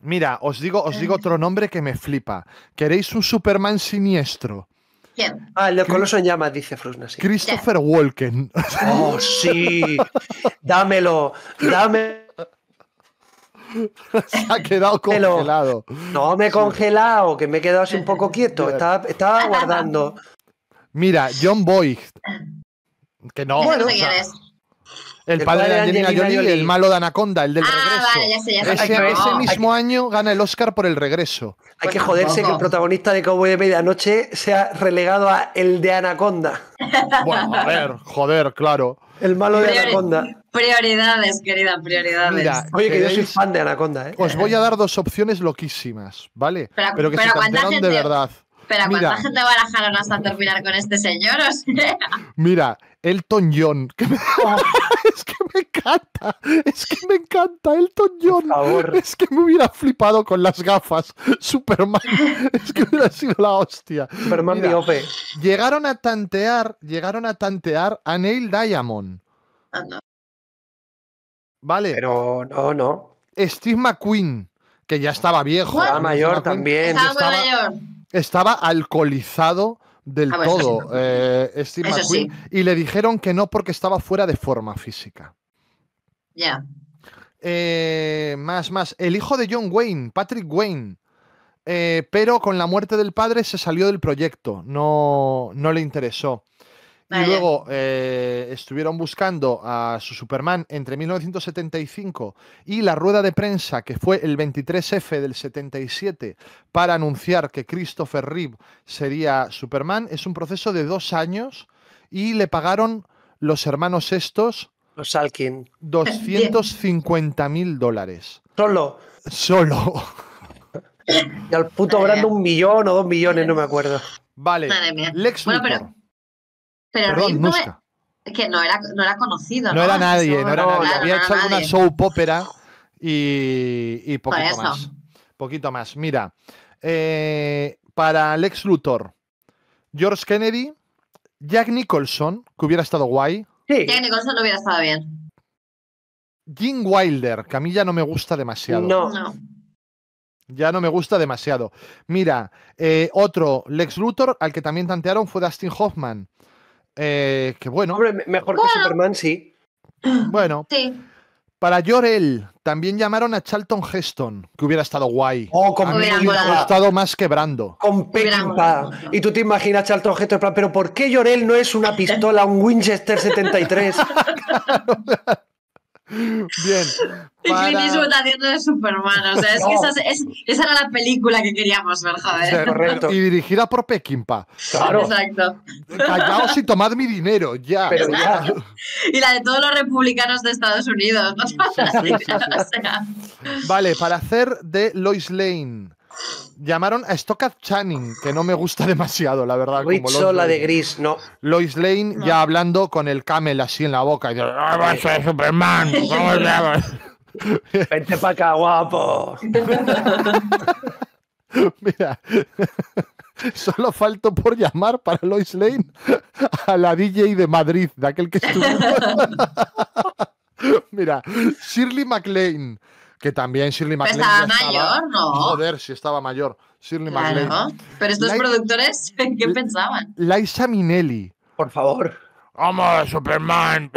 Mira, os digo, os digo eh. otro nombre que me flipa. ¿Queréis un Superman siniestro? Ah, el coloso en llamas, dice Frusna. Christopher Walken. Oh, sí. Dámelo. Dámelo. Se ha quedado congelado. No me he congelado, que me he quedado así un poco quieto. Estaba, ah, guardando. Mira, John Boyd. Ah. Que no. Bueno, quieres... El, padre, de Angelina, Jolie, el malo de Anaconda, el del ah, regreso. Vale, ya Ese, mismo año gana el Oscar por el regreso. Hay que joderse que el protagonista de Cowboy de Medianoche sea relegado a el de Anaconda. Bueno, a ver, joder, claro. El malo de Anaconda. Prioridades, querida, prioridades. Oye, que yo soy fan de Anaconda, ¿eh? Os voy a dar dos opciones loquísimas, ¿vale? Pero, que se de verdad espera, ¿cuánta gente barajaron hasta terminar con este señor? Mira, Elton John. Oh. es que me encanta. Es que me encanta. Elton John. Es que me hubiera flipado con las gafas. Superman. Es que hubiera sido la hostia. Superman miope. Llegaron a tantear. Llegaron a tantear a Neil Diamond. Ah, vale. Pero no, no. Steve McQueen, que ya estaba viejo. Estaba mayor también. Estaba, mayor estaba alcoholizado del ah, todo, eh, Steve McQueen, y le dijeron que no porque estaba fuera de forma física. Ya. Eh, más, más. El hijo de John Wayne, Patrick Wayne, eh, pero con la muerte del padre se salió del proyecto, no, no le interesó. Y luego eh, estuvieron buscando a su Superman entre 1975 y la rueda de prensa que fue el 23F del 77 para anunciar que Christopher Reeve sería Superman. Es un proceso de dos años y le pagaron los hermanos estos. Los Salkin. 250 mil dólares. Solo. Solo. Y al puto grande un millón o dos millones, no me acuerdo. Vale. Lex Luthor. Pero no que no era, conocido. No, era nadie, Había hecho alguna show y, poquito más. Poquito más. Mira, eh, para Lex Luthor, George Kennedy, Jack Nicholson, que hubiera estado guay. Jack Nicholson no hubiera estado bien. Jim Wilder, que a mí ya no me gusta demasiado. No. no. Ya no me gusta demasiado. Mira, eh, otro Lex Luthor, al que también tantearon, fue Dustin Hoffman. Eh, que bueno. mejor que Superman, sí. Bueno. Para Jorel también llamaron a Charlton Heston, que hubiera estado guay. Oh, con hubiera estado más quebrando. Con pempa. Y tú te imaginas Charlton Heston, pero ¿por qué Jorel no es una pistola, un Winchester 73? Bien. Y Clint Eastwood haciendo de Superman. O sea, es que esa, es, era la película que queríamos ver, joder. correcto. Y dirigida por Peckinpah. Claro. Exacto. Callaos y tomad mi dinero, ya. Y la de todos los republicanos de Estados Unidos. ¿no? Vale, para hacer de Lois Lane. Llamaron a Stockard Channing, que no me gusta demasiado, la verdad. Como la de Gris, no. Lois Lane ya hablando con el camel así en la boca. Superman! Vente para acá, guapo. Mira, solo falto por llamar para Lois Lane a la DJ de Madrid, de aquel que estuvo. Mira, Shirley MacLaine que también Shirley pues MacLaine. Estaba mayor, ¿no? Joder, si estaba mayor. Shirley claro. Pero estos productores, productores, ¿qué pensaban? Liza Minelli. Por favor. Vamos, Superman.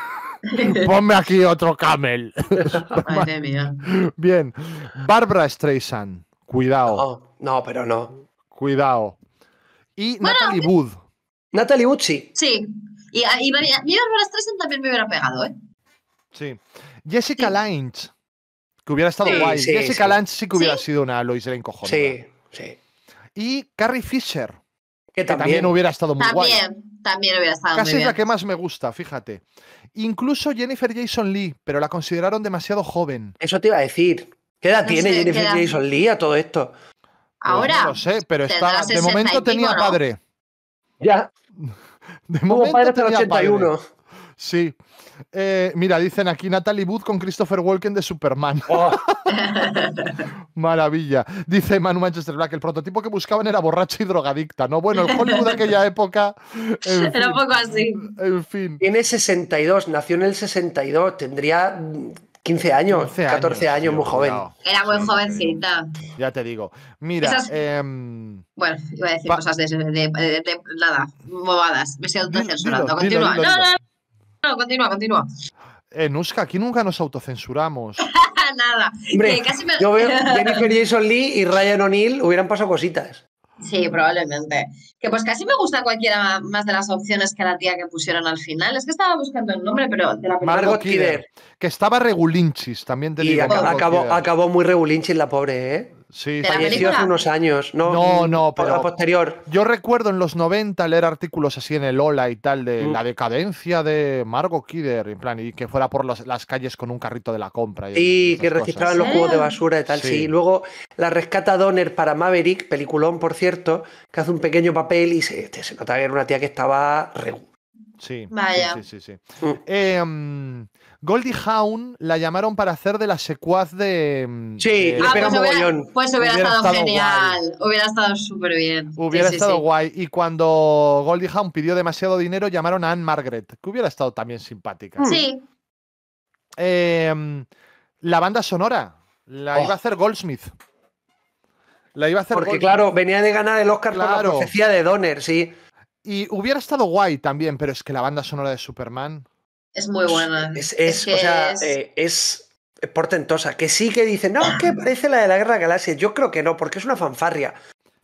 Ponme aquí otro camel. Madre mía. Bien. Barbara Streisand. Cuidado. Oh, no, pero no. Cuidado. Y Natalie eh, Wood. Natalie Wood, sí. Sí. Y, ah, y, Barbara Streisand también me hubiera pegado, ¿eh? Sí. Jessica sí. Lange. Que hubiera estado guay. Jessica Lange sí que hubiera sido una Lois Lane cojonuda. Sí, sí. Y Carrie Fisher. Que también, hubiera estado muy guay. También hubiera estado Casi es la que más me gusta, fíjate. Incluso Jennifer Jason Lee, pero la consideraron demasiado joven. Eso te iba a decir. ¿Qué edad tiene Jennifer Jason Lee a todo esto? Ahora. no lo sé, pero estaba, de momento tenía padre. Ya. De momento padre hasta tenía 81. Padre. Sí. Eh, mira, dicen aquí Natalie Wood con Christopher Walken de Superman. Oh. Maravilla. Dice Manu Manchester Black, el prototipo que buscaban era borracho y drogadicta, ¿no? Bueno, el Hollywood de aquella época... Era un poco así. En fin. Tiene 62, nació en el 62, tendría 15 años, 14 años, muy joven. Era muy jovencita. Ya te digo. Mira. Em, bueno, iba a decir cosas de, nada, bobadas. Me Continúa. no, no continúa, continúa. Eh, aquí nunca nos autocensuramos. Nada. Yo veo Jennifer Jason Lee y Ryan O'Neill hubieran pasado cositas. Sí, probablemente. Que pues casi me gusta cualquiera más de las opciones que la tía que pusieron al final. Es que estaba buscando el nombre, pero de la Margot Kidder. Que estaba regulinchis, también te y Acabó, acabó, muy regulinchis la pobre, ¿eh? Sí, falleció hace unos años, ¿no? No, mm, no, posterior. Yo recuerdo en los 90 leer artículos así en el Ola y tal de mm. la decadencia de Margot Kidder, en plan, y que fuera por las calles con un carrito de la compra. Y sí, que registraban los cubos de basura y tal, sí. Luego la rescata Donner para Maverick, peliculón, por cierto, que hace un pequeño papel y se, nota este, se que era una tía que estaba re... Sí, Vaya. sí, sí, sí. Eh, Goldie Hawn la llamaron para hacer de la secuaz de. Mm, sí, ah, pues, pues, hubiera, estado, genial. Hubiera estado súper bien. Hubiera estado guay. Y cuando Goldie Hawn pidió demasiado dinero, llamaron a Anne Margaret, que hubiera estado también simpática. Sí. Em, la banda sonora la iba a oh. hacer Goldsmith. La iba a hacer Porque, claro, venía de ganar el Oscar claro. por la profecía de Donner, sí. Y hubiera estado guay también, pero es que la banda sonora de Superman. Es muy buena. Eh, es, portentosa. Que sí que dicen, no, que parece la de la Guerra de Yo creo que no, porque es una fanfarria.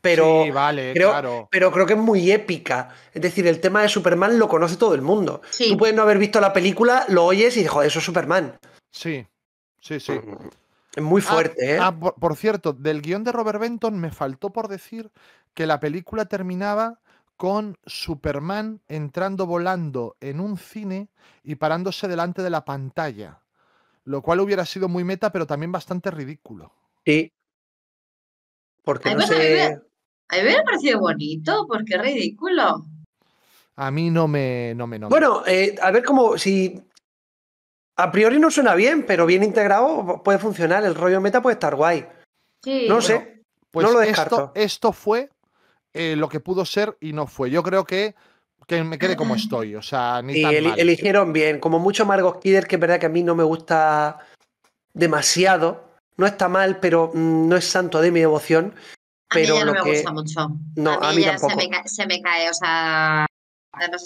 Pero, sí, vale, claro. pero creo que es muy épica. Es decir, el tema de Superman lo conoce todo el mundo. Tú puedes no haber visto la película, lo oyes y dices, joder, eso es Superman. Sí, sí, sí. Es muy ah, fuerte, ¿eh? Ah, por, por cierto, del guión de Robert Benton me faltó por decir que la película terminaba con Superman entrando volando en un cine y parándose delante de la pantalla, lo cual hubiera sido muy meta, pero también bastante ridículo. Sí. Porque no sé... A mí me ha parecido bonito, porque ridículo. A mí no me... No me, Bueno, eh, a ver cómo... Si a priori no suena bien, pero bien integrado puede funcionar. El rollo meta puede estar guay. Sí. No sé. Pues lo descarto. esto, fue eh, lo que pudo ser y no fue. Yo creo que, que me quede como mm. estoy. O sea, ni tan mal. eligieron bien. Como mucho Margot Kidder, que es verdad que a mí no me gusta demasiado. No está mal, pero mm, no es santo de mi devoción. Pero a mí no me gusta mucho. No, a mí, ya Se, me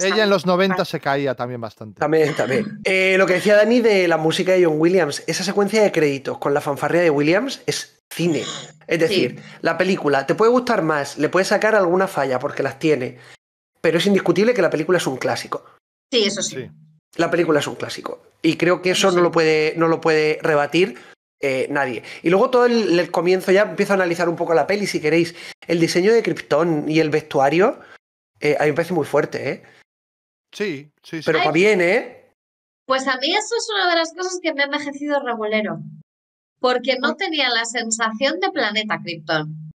Ella en los 90 se caía también bastante. También, también. Eh, lo que decía Dani de la música de John Williams, esa secuencia de créditos con la fanfarria de Williams es cine. Es decir, la película te puede gustar más, le puede sacar alguna falla porque las tiene, pero es indiscutible que la película es un clásico. Sí, eso sí. La película es un clásico. Y creo que eso no, lo puede, no lo puede rebatir eh, nadie. Y luego todo el, comienzo, ya empiezo a analizar un poco la peli, si queréis. El diseño de Krypton y el vestuario, eh, a mí me parece muy fuerte, ¿eh? Sí, sí, Pero también, ¿eh? Pues a mí eso es una de las cosas que me ha envejecido regulero porque no tenía la sensación de planeta Krypton.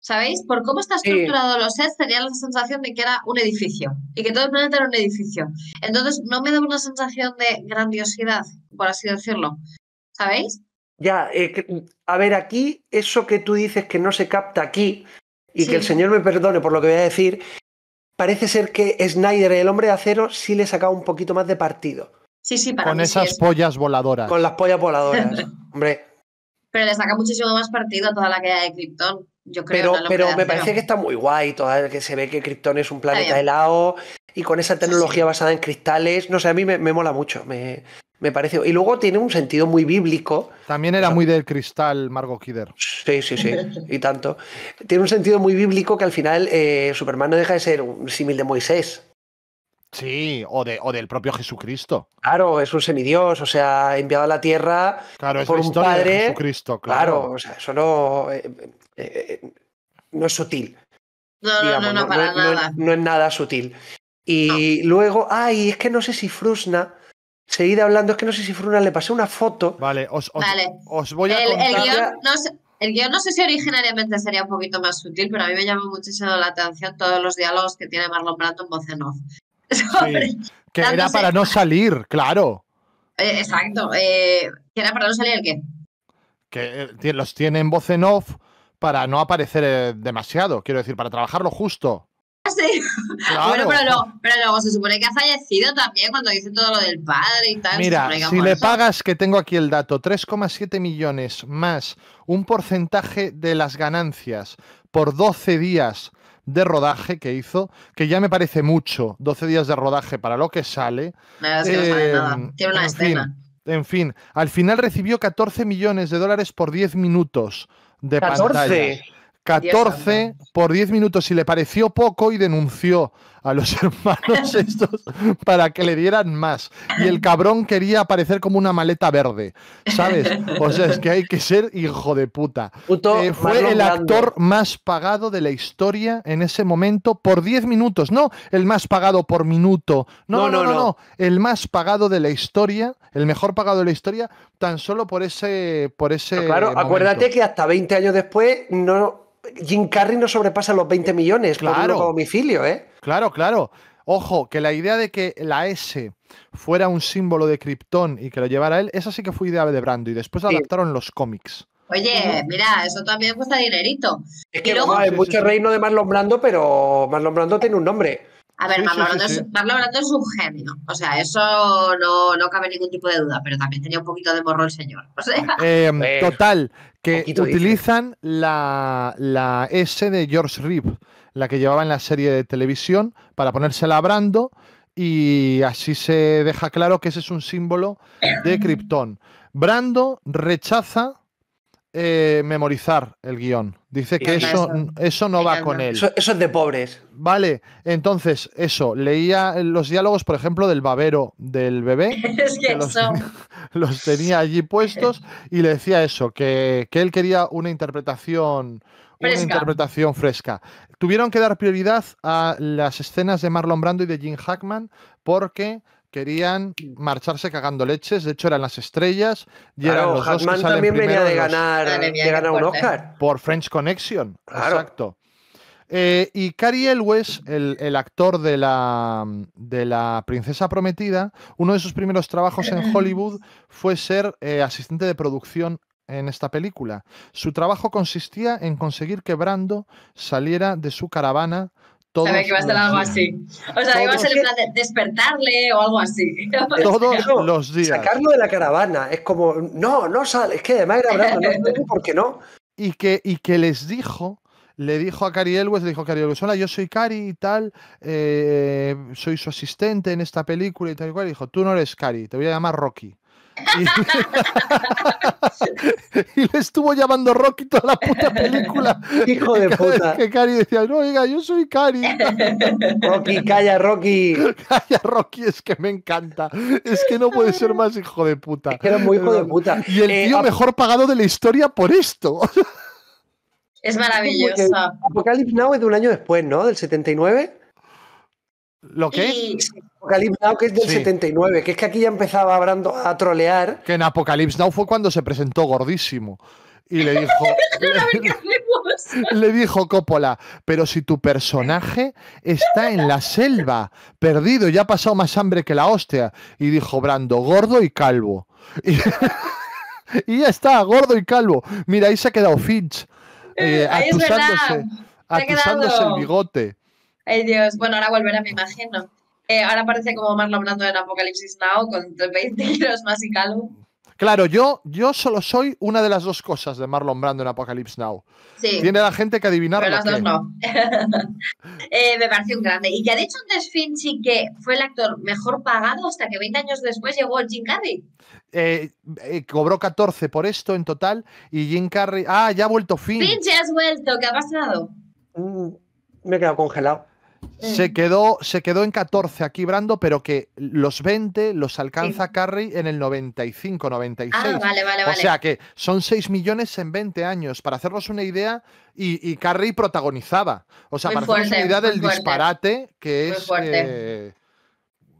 ¿Sabéis? Por cómo está estructurado los sets, tenía la sensación de que era un edificio y que todo el planeta era un edificio. Entonces, no me da una sensación de grandiosidad, por así decirlo. ¿Sabéis? Ya, eh, a ver, aquí eso que tú dices que no se capta aquí, y que el Señor me perdone por lo que voy a decir, parece ser que Snyder el hombre de acero sí le sacaba un poquito más de partido. Sí, sí, para Con esas pollas voladoras. Con las pollas voladoras. hombre, pero le saca muchísimo más partido a toda la queda de Krypton. Yo creo, pero, pero me parece que está muy guay, toda que se ve que Krypton es un planeta helado y con esa tecnología basada en cristales, no sé, a mí me, mola mucho, me, me parece. Y luego tiene un sentido muy bíblico. También era muy del cristal Margot Kidder. Sí, sí, sí. y tanto. Tiene un sentido muy bíblico que al final eh, Superman no deja de ser un símil de Moisés. Sí, o, o del propio Jesucristo. Claro, es un semidios, o sea, enviado a la tierra claro, por es un padre. Jesucristo, claro. o sea, eso eh, eh, eh, no, es sutil. No, no, no, para nada. no, es nada sutil. Y luego, ay, es que no sé si Frusna. Seguida hablando, es que no sé si Frusna le pasé una foto. Vale, os, voy a. El, contar... el, guión no sé si originariamente sería un poquito más sutil, pero a mí me llama muchísimo la atención todos los diálogos que tiene Marlon Brando en voz que era para no salir, claro. Eh, exacto. Eh, que era para no salir el qué? Que eh, los tiene en voz en off para no aparecer demasiado, quiero decir, para trabajarlo justo. Ah, sí. Claro. pero luego, se supone que ha fallecido también cuando dice todo lo del padre y tal. Mira, si le pagas, que tengo aquí el dato, 3,7 millones más un porcentaje de las ganancias por 12 días de rodaje que hizo, que ya me parece mucho, 12 días de rodaje para lo que sale. Em, Tiene una en escena. Fin, en fin, al final recibió 14 millones de dólares por 10 minutos de 14. pantalla. 14 por 10 minutos y le pareció poco y denunció a los hermanos estos para que le dieran más. Y el cabrón quería aparecer como una maleta verde, ¿sabes? O sea, es que hay que ser hijo de puta. Eh, fue el actor más pagado de la historia en ese momento por 10 minutos. No el más pagado por minuto. No no no, no, El más pagado de la historia, el mejor pagado de la historia, tan solo por ese. Por ese claro, acuérdate que hasta 20 años después no. Jim Carrey no sobrepasa los 20 millones claro. por un domicilio, ¿eh? Claro, claro. Ojo, que la idea de que la S fuera un símbolo de Krypton y que lo llevara él, esa sí que fue idea de Brando y después adaptaron los cómics. Oye, mira, eso también cuesta dinerito. Es que hay mucho reino de Marlon Brando, pero Marlon Brando tiene un nombre. A ver, Marlon Brando, es, un genio. O sea, eso no, cabe ningún tipo de duda, pero también tenía un poquito de morro el señor. Em, total, que utilizan la, S de George Reeve, la que llevaba en la serie de televisión, para ponérsela a Brando y así se deja claro que ese es un símbolo de Krypton. Brando rechaza eh, memorizar el guión. Dice que eso, eso, no va con él. Eso, es de pobres. Vale, entonces, eso, leía los diálogos, por ejemplo, del babero del bebé. los, tenía allí puestos y le decía eso, que, él quería una interpretación. Una interpretación fresca. Tuvieron que dar prioridad a las escenas de Marlon Brando y de Jim Hackman porque querían marcharse cagando leches. De hecho, eran las estrellas. Y los dos también venía de ganar, ganar un Oscar. Por French Connection. Exacto. Eh, y Cary Elwes, el, actor de la, de la, Princesa Prometida, uno de sus primeros trabajos en Hollywood fue ser eh, asistente de producción en esta película. Su trabajo consistía en conseguir que Brando saliera de su caravana que iba a ser algo así. O sea, iba a ser despertarle o algo así. Todos los días. Sacarlo de la caravana. Es como, no, no sale. Es que además era bravo. no, no por qué no. Y que, y que les dijo, le dijo a Cari Elwes, le dijo a Cari Elwes, hola, yo soy Cari y tal, eh, soy su asistente en esta película y tal y cual. dijo, tú no eres Cari, te voy a llamar Rocky. Y, le estuvo llamando Rocky toda la puta película. Hijo de puta. que Cari decía, no, oiga, yo soy Cari. Rocky, calla, Rocky. Calla, Rocky, es que me encanta. Es que no puede ser más hijo de puta. era muy hijo de puta. Y el eh, tío mejor pagado de la historia por esto. Es maravilloso. Apocalipsis Now es de un año después, ¿no? Del 79. ¿Lo que Apocalypse Now, que es del 79, que es que aquí ya empezaba Brando a trolear. Que en Apocalypse Now fue cuando se presentó gordísimo. Y le dijo. le, dijo Coppola, pero si tu personaje está en la selva, perdido, ya ha pasado más hambre que la hostia. Y dijo Brando, gordo y calvo. Y, ya está, gordo y calvo. Mira, ahí se ha quedado Finch. Eh, eh, acusándose el bigote. Ay, Dios. Bueno, ahora volverá, me imagino. Eh, ahora parece como Marlon Brando en Apocalipsis Now con 20 kilos más y calvo. Claro, yo, yo solo soy una de las dos cosas de Marlon Brando en Apocalypse Now. Sí. Tiene la gente que adivinarlo. Pero las dos no. Eh, me pareció un grande. Y que ha dicho antes Finchi que fue el actor mejor pagado hasta que 20 años después llegó Jim Carrey. Eh, cobró 14 por esto en total y Jim Carrey... Ah, ya ha vuelto Finch. Finch, has vuelto. ¿Qué ha pasado? Mm, me he quedado congelado. Se quedó, se quedó en 14 aquí Brando, pero que los 20 los alcanza sí. en el 95, 96. Ah, vale, vale, o sea que son 6 millones en 20 años. Para hacernos una idea, y, y Carrie protagonizaba. O sea, para hacernos una idea del disparate que es eh,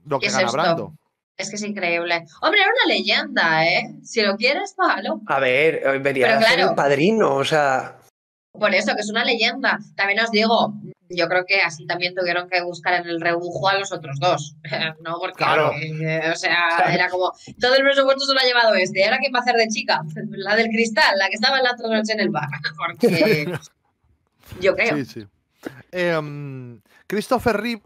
lo que gana es Brando. Es que es increíble. Hombre, era una leyenda, ¿eh? Si lo quieres, págalo. A ver, eh, venía a ser el padrino, o sea por eso, que es una leyenda. También os digo, yo creo que así también tuvieron que buscar en el rebujo a los otros dos, ¿no? Porque, claro. Eh, o sea, era como, todo el presupuesto se lo ha llevado este, ¿ahora qué va a hacer de chica? La del cristal, la que estaba la otra noche en el bar, porque yo creo. Sí, sí. Em, Christopher Reeve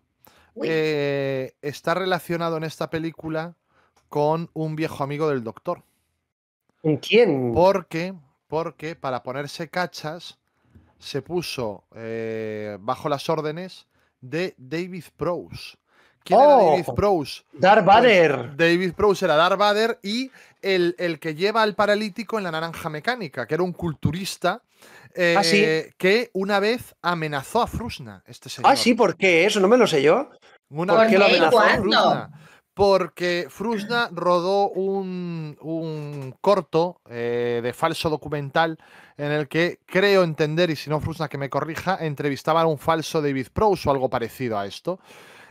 eh, está relacionado en esta película con un viejo amigo del doctor. ¿Quién? Porque, porque para ponerse cachas se puso eh, bajo las órdenes de David Prowse. ¿Quién era ¡Oh! David Prowse? Darth pues, Vader. David Prowse era Darth Vader y el, que lleva al paralítico en la naranja mecánica, que era un culturista eh, ah, que una vez amenazó a Frusna, este Ah, sí, ¿por qué? Eso no me lo sé yo. ¿Por qué lo amenazó porque Frusna rodó un, corto eh, de falso documental en el que creo entender, y si no Frusna que me corrija, entrevistaban a un falso David Prose o algo parecido a esto.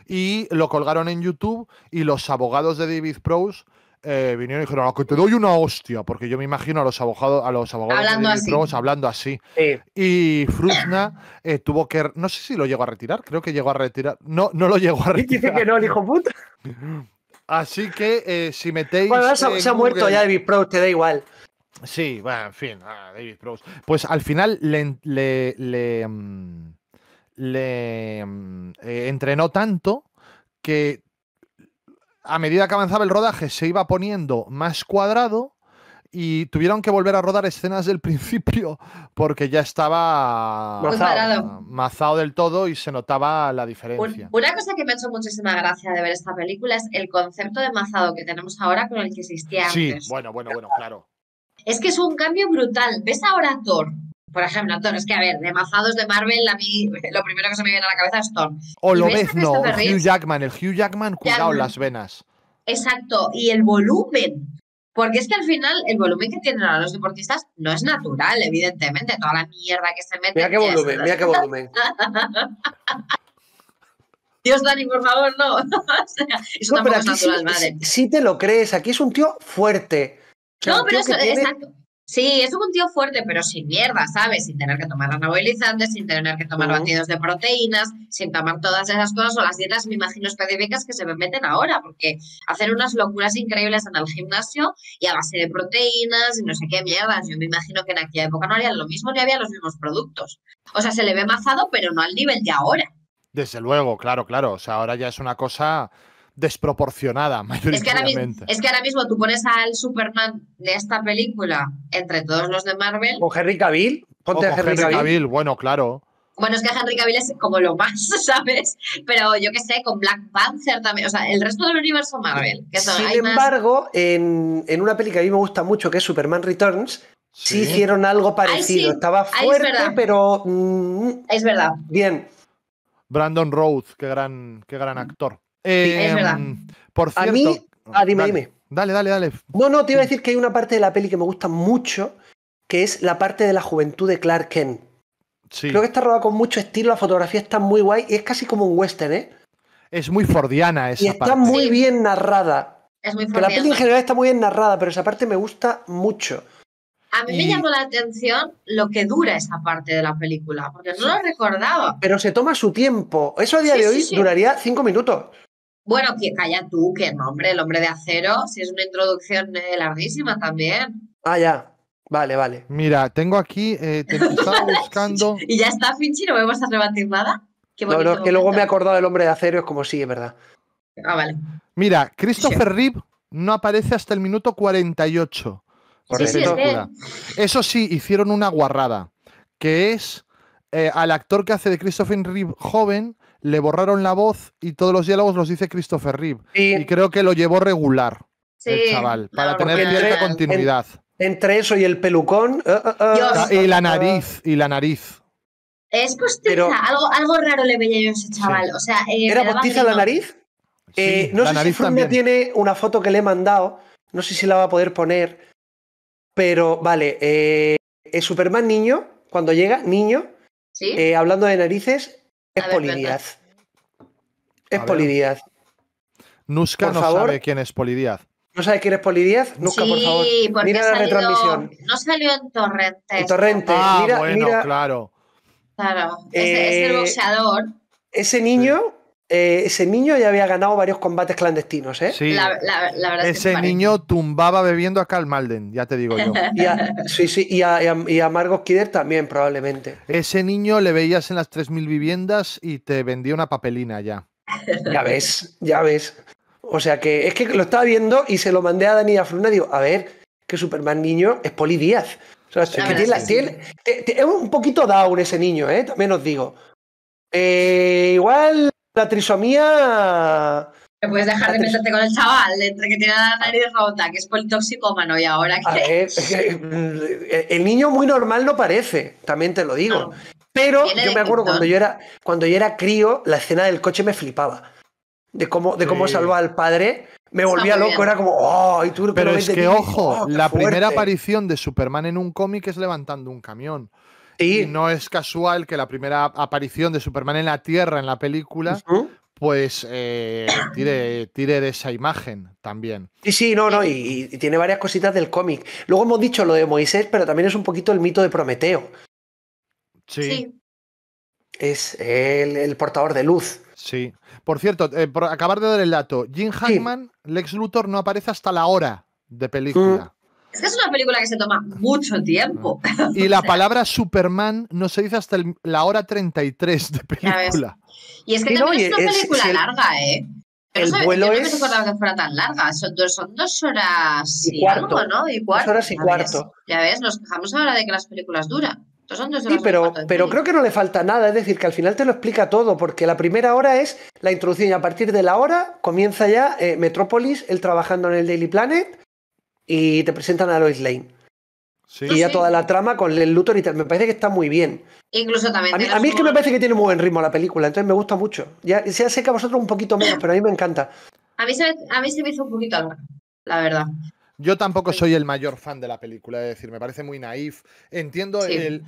Y lo colgaron en YouTube y los abogados de David Prose eh, vinieron y dijeron, ah, te doy una hostia, porque yo me imagino a los abogados, a los abogados de así. Prose hablando así. Y Frusna eh, tuvo que, no sé si lo llegó a retirar, creo que llegó a retirar, no, no lo llegó a retirar. Y Dice que no, el hijo puta. Así que eh, si metéis. Bueno, se, ha muerto ya David Pro, te da igual. Sí, bueno, en fin, ah, David Pro. Pues al final le, le, mm, mm, eh, entrenó tanto que a medida que avanzaba el rodaje se iba poniendo más cuadrado y tuvieron que volver a rodar escenas del principio porque ya estaba pues mazado. del todo y se notaba la diferencia. Una cosa que me ha hecho muchísima gracia de ver esta película es el concepto de mazado que tenemos ahora con el que existía antes. Sí, bueno, bueno, bueno, claro. Es que es un cambio brutal. ¿Ves ahora a Thor? Por ejemplo, Thor, es que a ver, de mazados de Marvel, a mí lo primero que se me viene a la cabeza es Thor. O lo ves, no, Hugh Jackman, el Hugh Jackman, cuidado las venas. Exacto, y el volumen porque es que al final el volumen que tienen ahora los deportistas no es natural, evidentemente. Toda la mierda que se mete. Mira qué volumen, mira qué volumen. Dios, Dani, por favor, no. o eso tampoco es natural, madre. Sí, te lo crees, aquí es un tío fuerte. no, pero eso, exacto. Sí, es un tío fuerte, pero sin mierda, ¿sabes? Sin tener que tomar anabolizantes, sin tener que tomar batidos de proteínas, sin tomar todas esas cosas o las dietas, me imagino, específicas que se me meten ahora, porque hacer unas locuras increíbles en el gimnasio y a base de proteínas y no sé qué mierdas. Yo me imagino que en aquella época no harían lo mismo ni había los mismos productos. O sea, se le ve mazado, pero no al nivel de ahora. Desde luego, claro, claro. O sea, ahora ya es una cosa desproporcionada Es que, ahora mismo, tú pones al Superman de esta película entre todos los de Marvel. Con Henry Cavill. Ponte Henry, Cavill. Bueno, claro. Bueno, es que Henry Cavill es como lo más, ¿sabes? Pero yo que sé, con Black Panther también, o sea, el resto del universo Marvel. Sin embargo, en, una película que a mí me gusta mucho, que es Superman Returns, sí, hicieron algo parecido. Estaba fuerte, pero... Mm, es verdad. Bien. Brandon Rhodes, qué gran, qué gran actor es em, Por cierto. A mí, ah, dime, dale, Dale, dale, No, no, te iba a decir que hay una parte de la peli que me gusta mucho, que es la parte de la juventud de Clark Kent. Creo que está robada con mucho estilo, la fotografía está muy guay y es casi como un western, ¿eh? Es muy fordiana esa y está muy bien narrada. Es La peli en general está muy bien narrada, pero esa parte me gusta mucho. A mí me llamó la atención lo que dura esa parte de la película, porque no lo recordaba. Pero se toma su tiempo. Eso a día de hoy duraría cinco minutos. Bueno, que calla tú, que el hombre, el hombre de acero, si es una introducción eh, larguísima también. Ah, ya. Vale, vale. Mira, tengo aquí, eh, buscando. y ya está, Finchi, no vamos a rebatir nada. que luego me he acordado del hombre de acero, es como sí, es verdad. Ah, vale. Mira, Christopher Reeve no aparece hasta el minuto 48. Sí, Eso sí, hicieron una guarrada, que es eh, al actor que hace de Christopher Reeve joven, le borraron la voz y todos los diálogos los dice Christopher Reeve. Y creo que lo llevó regular sí, chaval, para tener cierta continuidad. entre eso y el pelucón. Eh, eh, eh. Ah, y la nariz, y la nariz. Es postiza, algo, raro le veía yo a ese chaval. O sea, ¿Era postiza la nariz? no sé si Furnia tiene una foto que le he mandado, no sé si la va a poder poner. Pero vale, eh, Superman niño, cuando llega, niño, hablando de narices, es Polidíaz. Es Polidíaz. Nusca por no sabe quién es Polidíaz. ¿No sabe quién es Polidíaz? Nusca, sí, por favor. Porque mira la retransmisión. No salió en Torrente. Este Torrente. Ah, mira, bueno, claro. Claro. es el eh, boxeador. Ese niño eh, ese niño ya había ganado varios combates clandestinos, ¿eh? Sí. ese niño tumbaba bebiendo a Karl Malden, ya te digo yo. y a, sí, sí, y a, Margot también, probablemente. Ese niño le veías en las 3.000 viviendas y te vendía una papelina ya. Ya ves, ya ves. O sea que es que lo estaba viendo y se lo mandé a Daniela Fluna Fruna y digo, a ver, que Superman niño es Poli Díaz. O sea, es, un poquito down ese niño, ¿eh? También os digo. Eh, igual la trisomía. Te puedes dejar de meterte con el chaval, entre que tiene la nariz rota, que es politoxicómano y ahora que. Mm, el niño muy normal no parece, también te lo digo. Ah, pero yo me acuerdo cuando yo, era, cuando yo era crío, la escena del coche me flipaba. De cómo, de cómo al padre, me volvía loco, era como, ¡ay! pero, es que, ojo, ¡Oh, la primera aparición de Superman en un cómic es levantando un camión. Y no es casual que la primera aparición de Superman en la Tierra en la película, pues eh, tire, de esa imagen también. Sí, sí, no, no, y, tiene varias cositas del cómic. Luego hemos dicho lo de Moisés, pero también es un poquito el mito de Prometeo. Sí. Es el, portador de luz. Sí. Por cierto, eh, por acabar de dar el dato, Jim Hackman, Lex Luthor, no aparece hasta la hora de película. Mm. Es que es una película que se toma mucho tiempo. Y la palabra Superman no se dice hasta la hora 33 de película. Y es que también es una película larga, ¿eh? Pero el vuelo no me me acordaba que fuera tan larga. Son dos, horas y, cuarto, ¿no? Dos horas y cuarto. ya ves, nos quejamos ahora de que las películas duran. sí, pero, pero creo que no le falta nada, es decir, que al final te lo explica todo, porque la primera hora es la introducción y a partir de la hora comienza ya eh, Metrópolis, él trabajando en el Daily Planet, y te presentan a Lois Lane. Y a toda la trama con el Luthor y tal. Me parece que está muy bien. Incluso también. A mí, es que me parece que tiene muy buen ritmo la película, entonces me gusta mucho. Ya, ya sé que a vosotros un poquito menos, pero a mí me encanta. A mí se, me hizo un poquito larga, la verdad. Yo tampoco soy el mayor fan de la película, es decir, me parece muy naif. Entiendo el,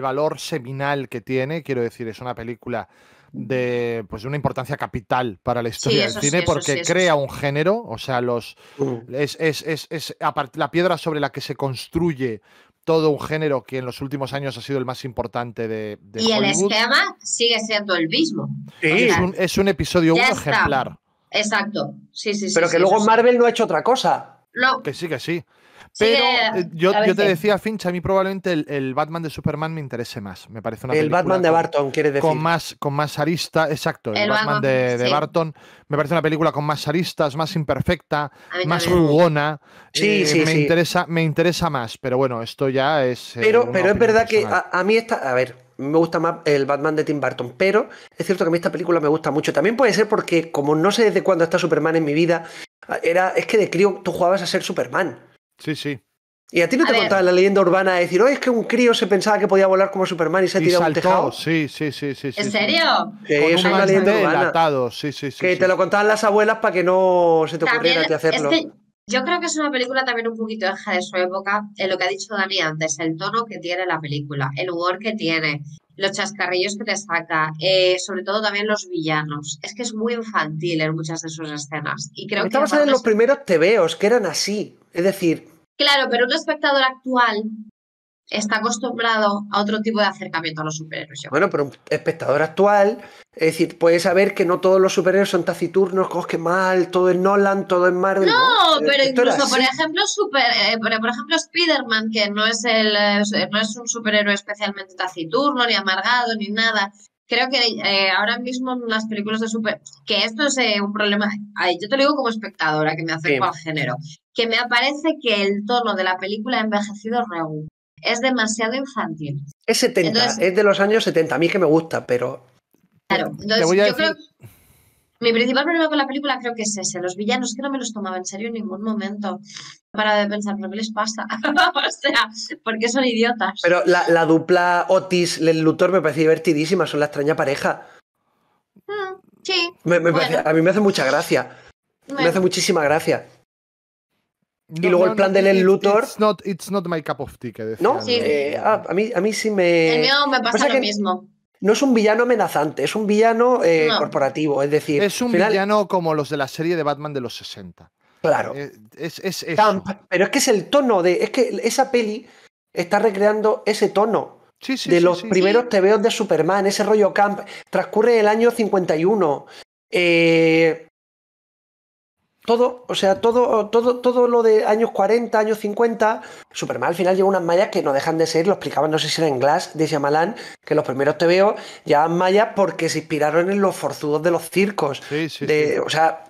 valor seminal que tiene, quiero decir, es una película de pues una importancia capital para la historia del cine porque crea un género, o sea, los mm. es, es, es, la piedra sobre la que se construye todo un género que en los últimos años ha sido el más importante de, Y el esquema sigue siendo el mismo. Es un, episodio ejemplar. Exacto. Sí, sí, Pero que luego Marvel no ha hecho otra cosa. Que sí, que sí. Pero eh, eh, yo, te decía, Finch, a mí probablemente el, Batman de Superman me interese más. Me parece una El Batman de Barton, quieres decir. Con más, con más exacto. El, Batman, de, Barton me parece una película con más aristas, más imperfecta, más jugona. Sí, eh, sí, me Interesa, me interesa más, pero bueno, esto ya es. Pero, pero es verdad que a, mí está. A ver, me gusta más el Batman de Tim Burton, pero es cierto que a mí esta película me gusta mucho. También puede ser porque, como no sé desde cuándo está Superman en mi vida, era, es que de crío tú jugabas a ser Superman. Sí, sí. Y a ti no te contaba la leyenda urbana de decir, oye, es que un crío se pensaba que podía volar como Superman y se ha tirado un tejado. Sí, sí, sí, sí. ¿En serio? Que es una leyenda urbana. Sí, que te lo contaban las abuelas para que no se te ocurriera de hacerlo. Yo creo que es una película también un poquito eje de su época, en lo que ha dicho Dani antes, el tono que tiene la película, el humor que tiene, los chascarrillos que te saca, eh, sobre todo también los villanos. Es que es muy infantil en muchas de sus escenas. Y creo Estamos en los primeros tebeos que eran así. Es decir. Claro, pero un espectador actual está acostumbrado a otro tipo de acercamiento a los superhéroes. Bueno, pero un espectador actual, es decir, puede saber que no todos los superhéroes son taciturnos, que mal, todo es Nolan, todo es Marvel. No, pero incluso, por ejemplo, eh, por, ejemplo, Spider-Man, que no es, el, eh, no es un superhéroe especialmente taciturno, ni amargado, ni nada. Creo que eh, ahora mismo en las películas de super... Que esto es un problema... yo te lo digo como espectadora, que me acerco al género. Que me parece que el tono de la película ha envejecido reúne es demasiado infantil. Es 70, es de los años 70, a mí que me gusta, pero... Claro, entonces yo creo... Mi principal problema con la película creo que es ese, los villanos que no me los tomaba en serio en ningún momento. Para de pensar, lo qué les pasa? o sea, porque son idiotas. Pero la, dupla Otis, el Luthor me parece divertidísima, son la extraña pareja. Mm, sí. a mí me hace mucha gracia. Me hace muchísima gracia y luego el plan de Len Luthor. It's not, my cup of tea, No, sí. Eh, ah, a, mí, a sí me. me pasa, lo mismo no es un villano amenazante, es un villano eh, corporativo, es decir... Es un villano como los de la serie de Batman de los 60. Claro. Eh, es, pero es que es el tono de... Es que esa peli está recreando ese tono. de los primeros tebeos de Superman, ese rollo camp. Transcurre el año 51. Eh, todo, o sea, todo, todo, todo lo de años 40, años 50, Superman al final lleva unas mallas que no dejan de ser, lo explicaban, no sé si era en Glass de Shyamalan, que los primeros te veo ya mallas porque se inspiraron en los forzudos de los circos. O sea,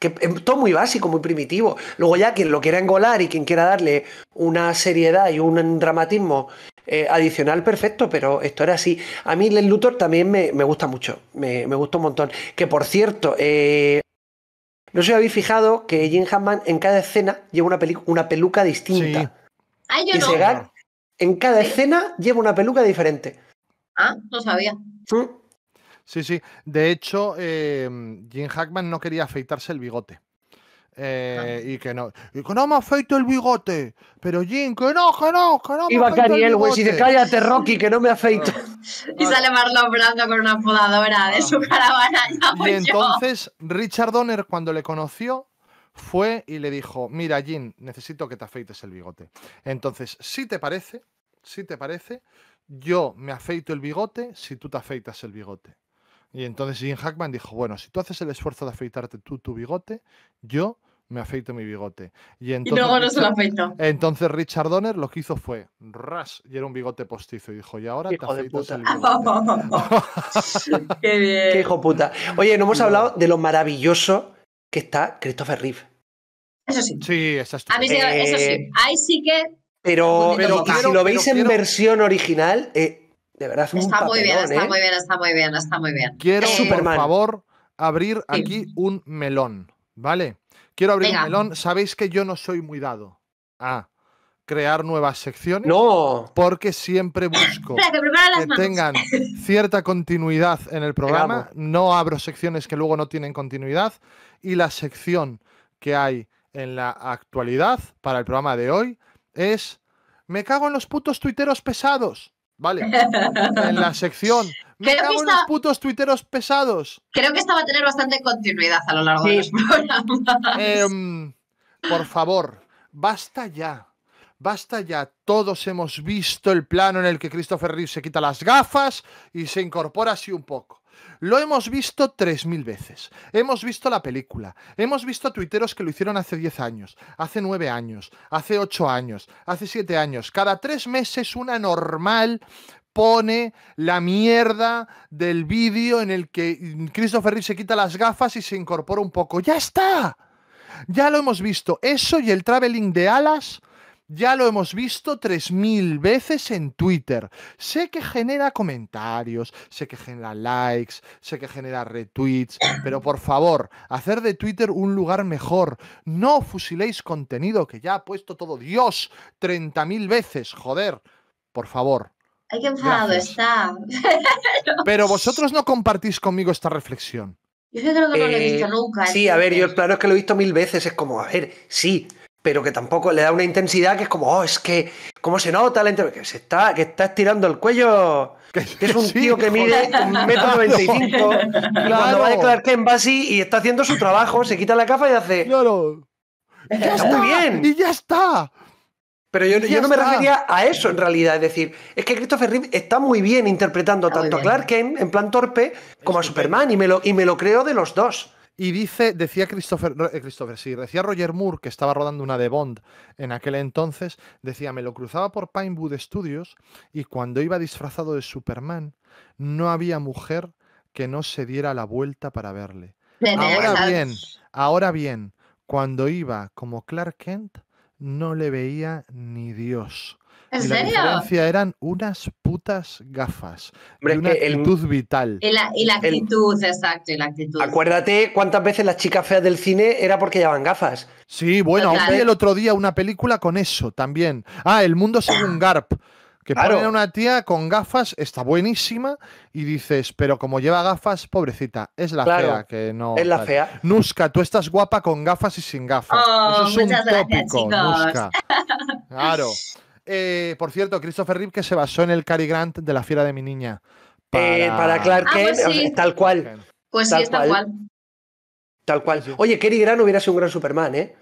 que es todo muy básico, muy primitivo. Luego ya quien lo quiera engolar y quien quiera darle una seriedad y un dramatismo eh, adicional, perfecto, pero esto era así. A mí Len Luthor también me, gusta mucho, me, me, gusta un montón. Que por cierto, eh, no sé si habéis fijado que Jim Hackman en cada escena lleva una, peluca distinta. Ah, y en cada escena lleva una peluca diferente. Ah, no sabía. ¿Mm? Sí, sí. De hecho, eh, Jim Hackman no quería afeitarse el bigote. Eh, y que no, y que no me afeito el bigote, pero Jim, que no, que no, que no. Iba Cariel, güey, si te cállate, Rocky, que no me afeito. y sale Marlon Brando con una podadora de su caravana. y entonces Richard Donner, cuando le conoció, fue y le dijo: Mira, Jim, necesito que te afeites el bigote. Entonces, si te parece, si te parece, yo me afeito el bigote si tú te afeitas el bigote. Y entonces Jim Hackman dijo, bueno, si tú haces el esfuerzo de afeitarte tú tu bigote, yo me afeito mi bigote. Y, entonces, luego no se lo afeito. Entonces Richard Donner lo que hizo fue, ras, y era un bigote postizo. Y dijo, y ahora te afeitas el bigote. Qué bien. Qué hijo puta. Oye, no hemos hablado de lo maravilloso que está Christopher Reeve. Eso sí. Sí, esa es A mí eso sí. Eh, Ahí sí que... Pero, si lo veis en versión original, eh, Está muy bien, está ¿eh? muy bien, está muy bien, está muy bien. Quiero, eh, por favor, abrir aquí un melón, ¿vale? Quiero abrir un melón. Sabéis que yo no soy muy dado a crear nuevas secciones. No. Porque siempre busco que, tengan cierta continuidad en el programa. No abro secciones que luego no tienen continuidad. Y la sección que hay en la actualidad para el programa de hoy es... Me cago en los putos tuiteros pesados. ¿vale? En la sección. Me creo unos putos tuiteros pesados. Creo que esta va a tener bastante continuidad a lo largo de los programas. Em, por favor, basta ya. Basta ya, todos hemos visto el plano en el que Christopher Reeve se quita las gafas y se incorpora así un poco. Lo hemos visto 3.000 veces. Hemos visto la película. Hemos visto tuiteros que lo hicieron hace 10 años, hace 9 años, hace 8 años, hace 7 años. Cada 3 meses una normal pone la mierda del vídeo en el que Christopher Reeve se quita las gafas y se incorpora un poco. ¡Ya está! Ya lo hemos visto. Eso y el traveling de alas ya lo hemos visto 3.000 veces en Twitter. Sé que genera comentarios, sé que genera likes, sé que genera retweets, pero por favor, hacer de Twitter un lugar mejor. No fusiléis contenido que ya ha puesto todo Dios 30.000 veces, joder. Por favor. Ay, qué enfadado está. pero vosotros no compartís conmigo esta reflexión. Yo creo que no lo he visto eh, nunca. Sí, a ver, yo claro es que lo he visto mil veces. Es como, a ver, sí, pero que tampoco le da una intensidad que es como, oh, es que, ¿cómo se nota la intensidad? Que, se está, que está estirando el cuello. Que, es un tío que mide un metro noventa y Cuando va a declarar y está haciendo su trabajo, se quita la capa y hace. Claro. ya está, muy bien. Y ya está. Pero yo, no me refería a eso en realidad. Es decir, es que Christopher Reeve está muy bien interpretando tanto a Clark Kent en plan torpe como a Superman y me, lo, y me lo creo de los dos. Y dice, decía Christopher, eh, decía Roger Moore, que estaba rodando una de Bond en aquel entonces, decía, me lo cruzaba por Pinewood Studios y cuando iba disfrazado de Superman, no había mujer que no se diera la vuelta para verle. Ahora bien, ahora bien, cuando iba como Clark Kent, no le veía ni Dios. ¿En serio? La diferencia eran unas putas gafas. Hombre, y actitud vital. Y la, actitud, exacto, y la actitud. Acuérdate cuántas veces las chicas feas del cine era porque llevaban gafas. Sí, bueno, aún vi el otro día una película con eso también. Ah, El Mundo un Garp. Que pone a una tía con gafas, está buenísima, y dices, pero como lleva gafas, pobrecita, es la fea que no. Es la fea. Nusca, tú estás guapa con gafas y sin gafas. Oh, eso es un gracias, tópico, Claro. Eh, por cierto, Christopher Reeve que se basó en el Cary Grant de La fiera de mi niña. Eh, para, para Clark ah, pues Kent, tal cual. Pues sí, tal cual. Tal cual. Oye, Cary Grant hubiera sido un gran Superman, ¿eh?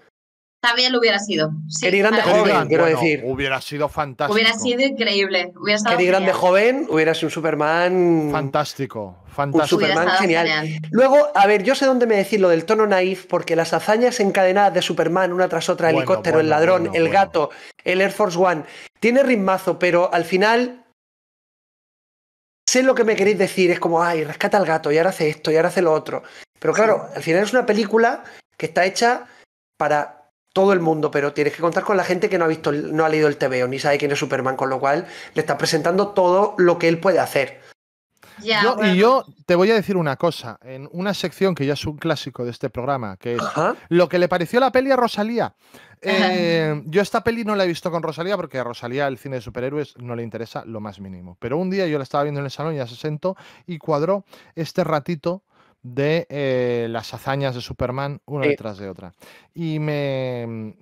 También lo hubiera sido. Sí, Grande joven, quiero decir. Hubiera sido fantástico. Hubiera sido increíble. Hubiera Grande joven, hubiera sido un Superman. Fantástico. Un Superman genial. Luego, a ver, yo sé dónde me decir lo del tono naif, porque las hazañas encadenadas de Superman, una tras otra, el helicóptero, el ladrón, el gato, el Air Force One, tiene ritmazo, pero al final sé lo que me queréis decir, es como, ay, rescata al gato, y ahora hace esto, y ahora hace lo otro. Pero claro, al final es una película que está hecha para todo el mundo, pero tienes que contar con la gente que no ha visto, no ha leído el o ni sabe quién es Superman, con lo cual le está presentando todo lo que él puede hacer. Y yo te voy a decir una cosa, en una sección que ya es un clásico de este programa, que es lo que le pareció la peli a Rosalía. Eh, yo esta peli no la he visto con Rosalía porque a Rosalía el cine de superhéroes no le interesa lo más mínimo. Pero un día yo la estaba viendo en el salón, y ya se sentó y cuadró este ratito de eh, las hazañas de Superman una detrás de otra. Y mm,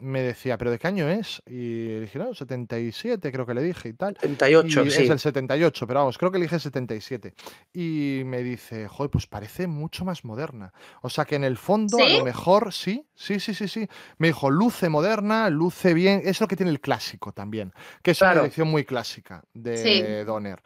me, decía, ¿pero de qué año es? Y dije, no, 77 creo que le dije y tal. 78, y sí. Es el 78, pero vamos, creo que le dije 77. Y me dice, joder, pues parece mucho más moderna. O sea que en el fondo, a lo mejor, sí, sí, sí, sí, sí. Me dijo, luce moderna, luce bien. Es lo que tiene el clásico también, que es una edición muy clásica de Donner.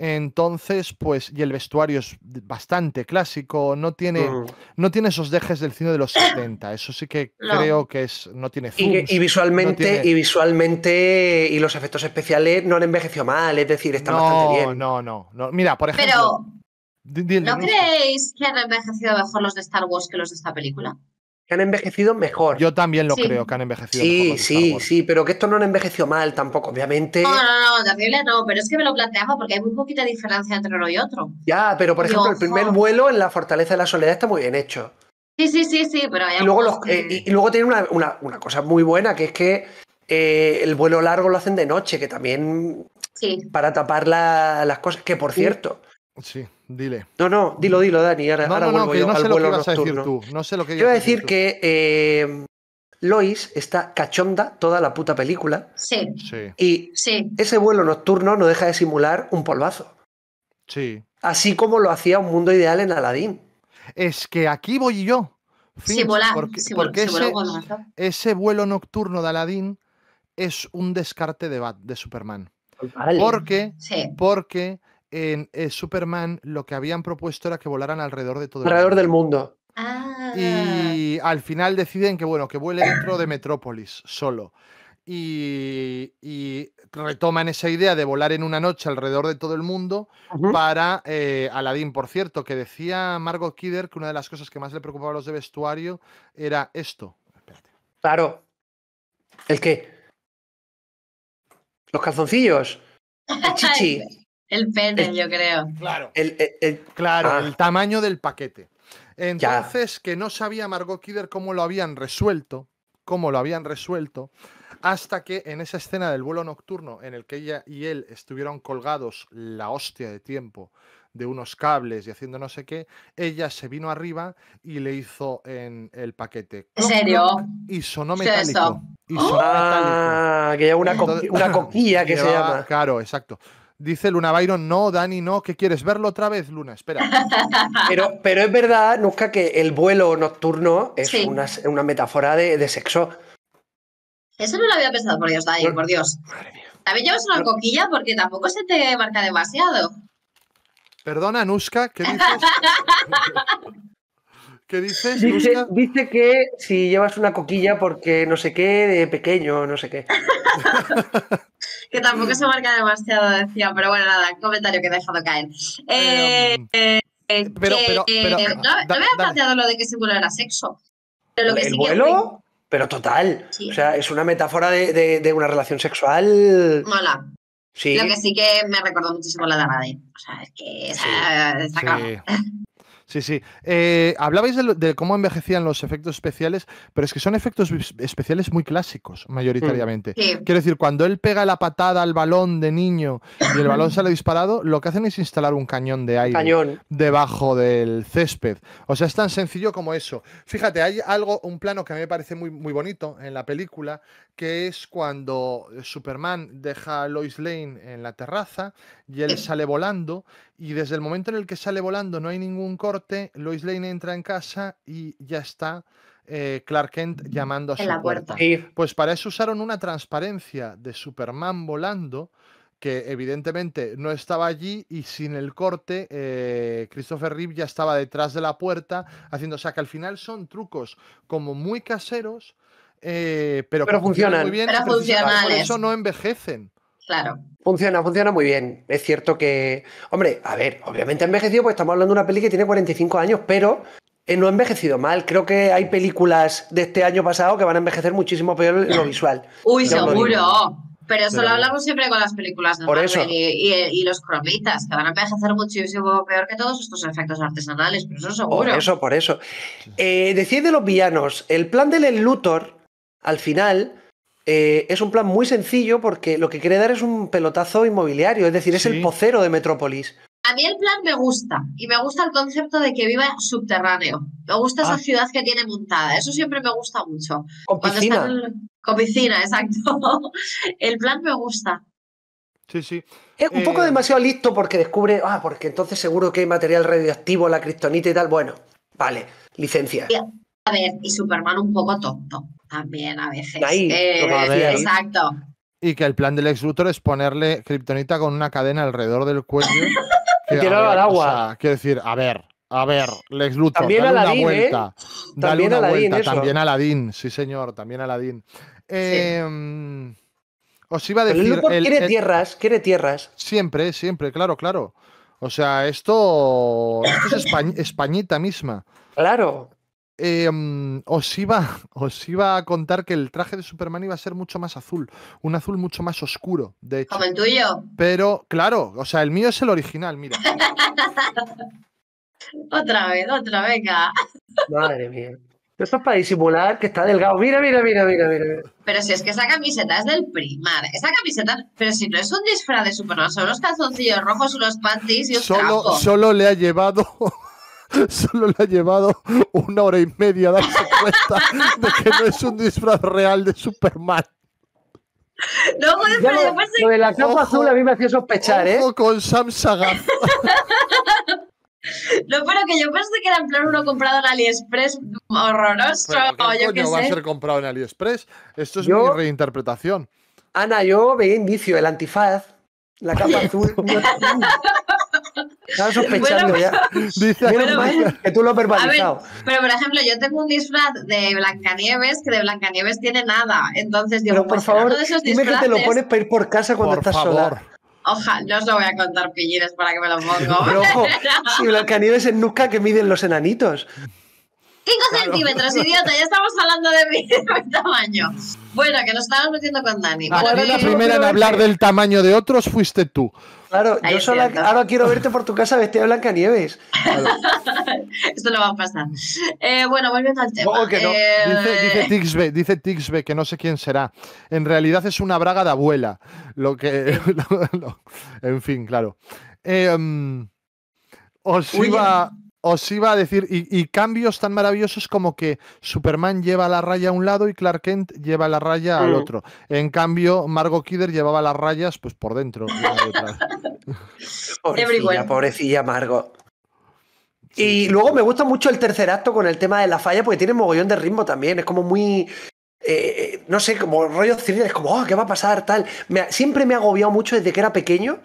Entonces, pues, y el vestuario es bastante clásico, no tiene, mm. no tiene esos dejes del cine de los 70. Eso sí que creo que es, no tiene y, visualmente, y visualmente, y los efectos especiales no han envejecido mal, es decir, están bastante bien. No, no, no. Mira, por ejemplo. ¿No creéis que han envejecido mejor los de Star Wars que los de esta película? que han envejecido mejor. Yo también lo creo que han envejecido sí, mejor. Sí, sí, pero que esto no han envejecido mal tampoco, obviamente. No, no, no, terrible no, pero es que me lo planteamos porque hay muy poquita diferencia entre uno y otro. Ya, pero por ejemplo, el primer vuelo en la Fortaleza de la Soledad está muy bien hecho. Sí, sí, sí, sí, pero hay y luego, eh, y, luego tiene una, una, cosa muy buena, que es que eh, el vuelo largo lo hacen de noche, que también sí. para tapar las cosas, que por cierto, Sí, dile. No, no, dilo, dilo, Dani. Ahora, vuelvo no, yo no sé lo que vas a decir tú. que yo iba a decir que Lois está cachonda toda la puta película. Sí. Y ese vuelo nocturno no deja de simular un polvazo. Sí. Así como lo hacía un mundo ideal en Aladdin. Es que aquí voy yo. porque, ese, vuelo nocturno de Aladdin es un descarte de, Bat, de Superman. Porque, porque en eh, Superman lo que habían propuesto era que volaran alrededor de todo el mundo. del mundo. Ah. Y al final deciden que bueno, que vuele dentro de Metrópolis solo. Y, retoman esa idea de volar en una noche alrededor de todo el mundo para eh, Aladdin. Por cierto, que decía Margot Kidder que una de las cosas que más le preocupaba a los de vestuario era esto. Espérate. Claro. ¿El qué? Los calzoncillos. chichi. El pene, yo creo. Claro, el, claro, ah. el tamaño del paquete. Entonces, que no sabía Margot Kidder cómo lo habían resuelto, cómo lo habían resuelto, hasta que en esa escena del vuelo nocturno en el que ella y él estuvieron colgados la hostia de tiempo de unos cables y haciendo no sé qué, ella se vino arriba y le hizo en el paquete. ¿En serio? Y sonó metálico. ah, que una, una, coquilla que se llama. Claro, exacto. Dice Luna Byron, no, Dani, no, ¿Qué quieres verlo otra vez, Luna, espera. Pero, pero es verdad, Nusca, que el vuelo nocturno es una, metáfora de, sexo. Eso no lo había pensado, por Dios, Dani, por Dios. Madre mía. También llevas una coquilla porque tampoco se te marca demasiado. Perdona, Nuska, ¿qué dices? ¿Qué dices? Dice, que si llevas una coquilla porque no sé qué, de pequeño, no sé qué. que tampoco se marca demasiado, decía, pero bueno, nada, comentario que he dejado caer. pero, no, me ha planteado lo de que ese sexo. Pero lo ¿El vuelo? Pero total. O sea, es una metáfora de, de, una relación sexual. Mola. Sí. Lo que sí que me recordó muchísimo la de Aradín. O sea, es que sí. Sí, sí. Eh, hablabais de, cómo envejecían los efectos especiales, pero es que son efectos especiales muy clásicos, mayoritariamente. Mm, Quiero decir, cuando él pega la patada al balón de niño y el balón sale disparado, lo que hacen es instalar un cañón de aire debajo del césped. O sea, es tan sencillo como eso. Fíjate, hay algo, un plano que a mí me parece muy, muy bonito en la película, que es cuando Superman deja a Lois Lane en la terraza y él sale volando y desde el momento en el que sale volando, no hay ningún corte, Lois Lane entra en casa y ya está eh, Clark Kent llamando a su puerta. Pues para eso usaron una transparencia de Superman volando que evidentemente no estaba allí y sin el corte eh, Christopher Reeve ya estaba detrás de la puerta haciendo, o sea que al final son trucos como muy caseros eh, pero, pero funcionan muy bien eso no envejecen Claro. Funciona, funciona muy bien. Es cierto que, hombre, a ver, obviamente ha envejecido, pues estamos hablando de una peli que tiene 45 años, pero eh, no ha envejecido mal. Creo que hay películas de este año pasado que van a envejecer muchísimo peor lo visual. Uy, seguro. Pero eso lo hablamos siempre con las películas de Y, los cromitas, que van a envejecer muchísimo peor que todos estos efectos artesanales, pero eso seguro. Por eso, por eso. Eh, de los villanos, el plan del Luthor, al final, eh, es un plan muy sencillo porque lo que quiere dar es un pelotazo inmobiliario, es decir, es el pocero de Metrópolis. A mí el plan me gusta y me gusta el concepto de que viva subterráneo. Me gusta esa ah. ciudad que tiene montada, eso siempre me gusta mucho. Con piscina. exacto. el plan me gusta. Sí, sí. Es un poco eh, demasiado listo porque descubre, ah, porque entonces seguro que hay material radioactivo, la kriptonita y tal. Bueno, vale, licencia. A ver, y Superman un poco tonto también a veces. Eh, exacto. Y que el plan del ex Luthor es ponerle kriptonita con una cadena alrededor del cuello. que, al agua. quiero decir, a ver, a ver, Lex Luthor, dale una ¿eh? vuelta. también una Aladín, vuelta. También Aladín, sí señor, también Aladín. Eh, em, Os iba a decir... quiere tierras, quiere tierras. Siempre, siempre, claro, claro. O sea, esto, es Españita misma. Claro. Em, os, iba, a contar que el traje de Superman iba a ser mucho más azul, un azul mucho más oscuro, de hecho. Como el tuyo. Pero, claro, o sea, el mío es el original, mira. otra vez, otra, venga. Madre mía. Esto es para disimular que está delgado. Mira, mira, mira, mira, Pero si es que esa camiseta es del primar. Esa camiseta, pero si no es un disfraz de Superman, son los calzoncillos rojos, unos panties y un solo, Solo le ha llevado solo le ha llevado una hora y media darse cuenta de que no es un disfraz real de Superman. No, pues, lo, lo de la capa azul a mí me hacía sospechar, ¿eh? con Sam No, que yo pensé que era en plan uno comprado en AliExpress horroroso. o yo va a ser comprado en AliExpress? Esto es mi reinterpretación. Ana, yo veía indicio, el antifaz, la capa azul. Estaba sospechando ya. Dice que tú lo has verbalizado. pero por ejemplo, yo tengo un disfraz de Blancanieves que de Blancanieves tiene nada. Entonces digo, pero por pues, favor, dime que te lo pones para ir por casa cuando estás sola. Ojalá, no os lo voy a contar pillines para que me lo ponga Pero ojo, si Blancanieves es nunca que miden los enanitos. 5 centímetros, idiota, ya estamos hablando de mi, tamaño. Bueno, que nos estábamos metiendo con Dani. Ah, Ahora la primera en hablar del tamaño de otros fuiste tú. Claro, yo solo ahora quiero verte por tu casa vestida de Blancanieves. Esto no va a pasar. Eh, bueno, volviendo al tema. Eh, dice, Tixbe, dice que no sé quién será. En realidad es una braga de abuela. Lo que. en fin, claro. Eh, mm, os iba os iba a decir, y, cambios tan maravillosos como que Superman lleva la raya a un lado y Clark Kent lleva la raya al mm. otro. En cambio, Margot Kidder llevaba las rayas pues por dentro. pobrecilla, pobrecilla Margot. y luego me gusta mucho el tercer acto con el tema de la falla, porque tiene mogollón de ritmo también. Es como muy. Eh, eh, no sé, como rollo civiles es como, oh, ¿qué va a pasar? Tal. siempre me ha agobiado mucho desde que era pequeño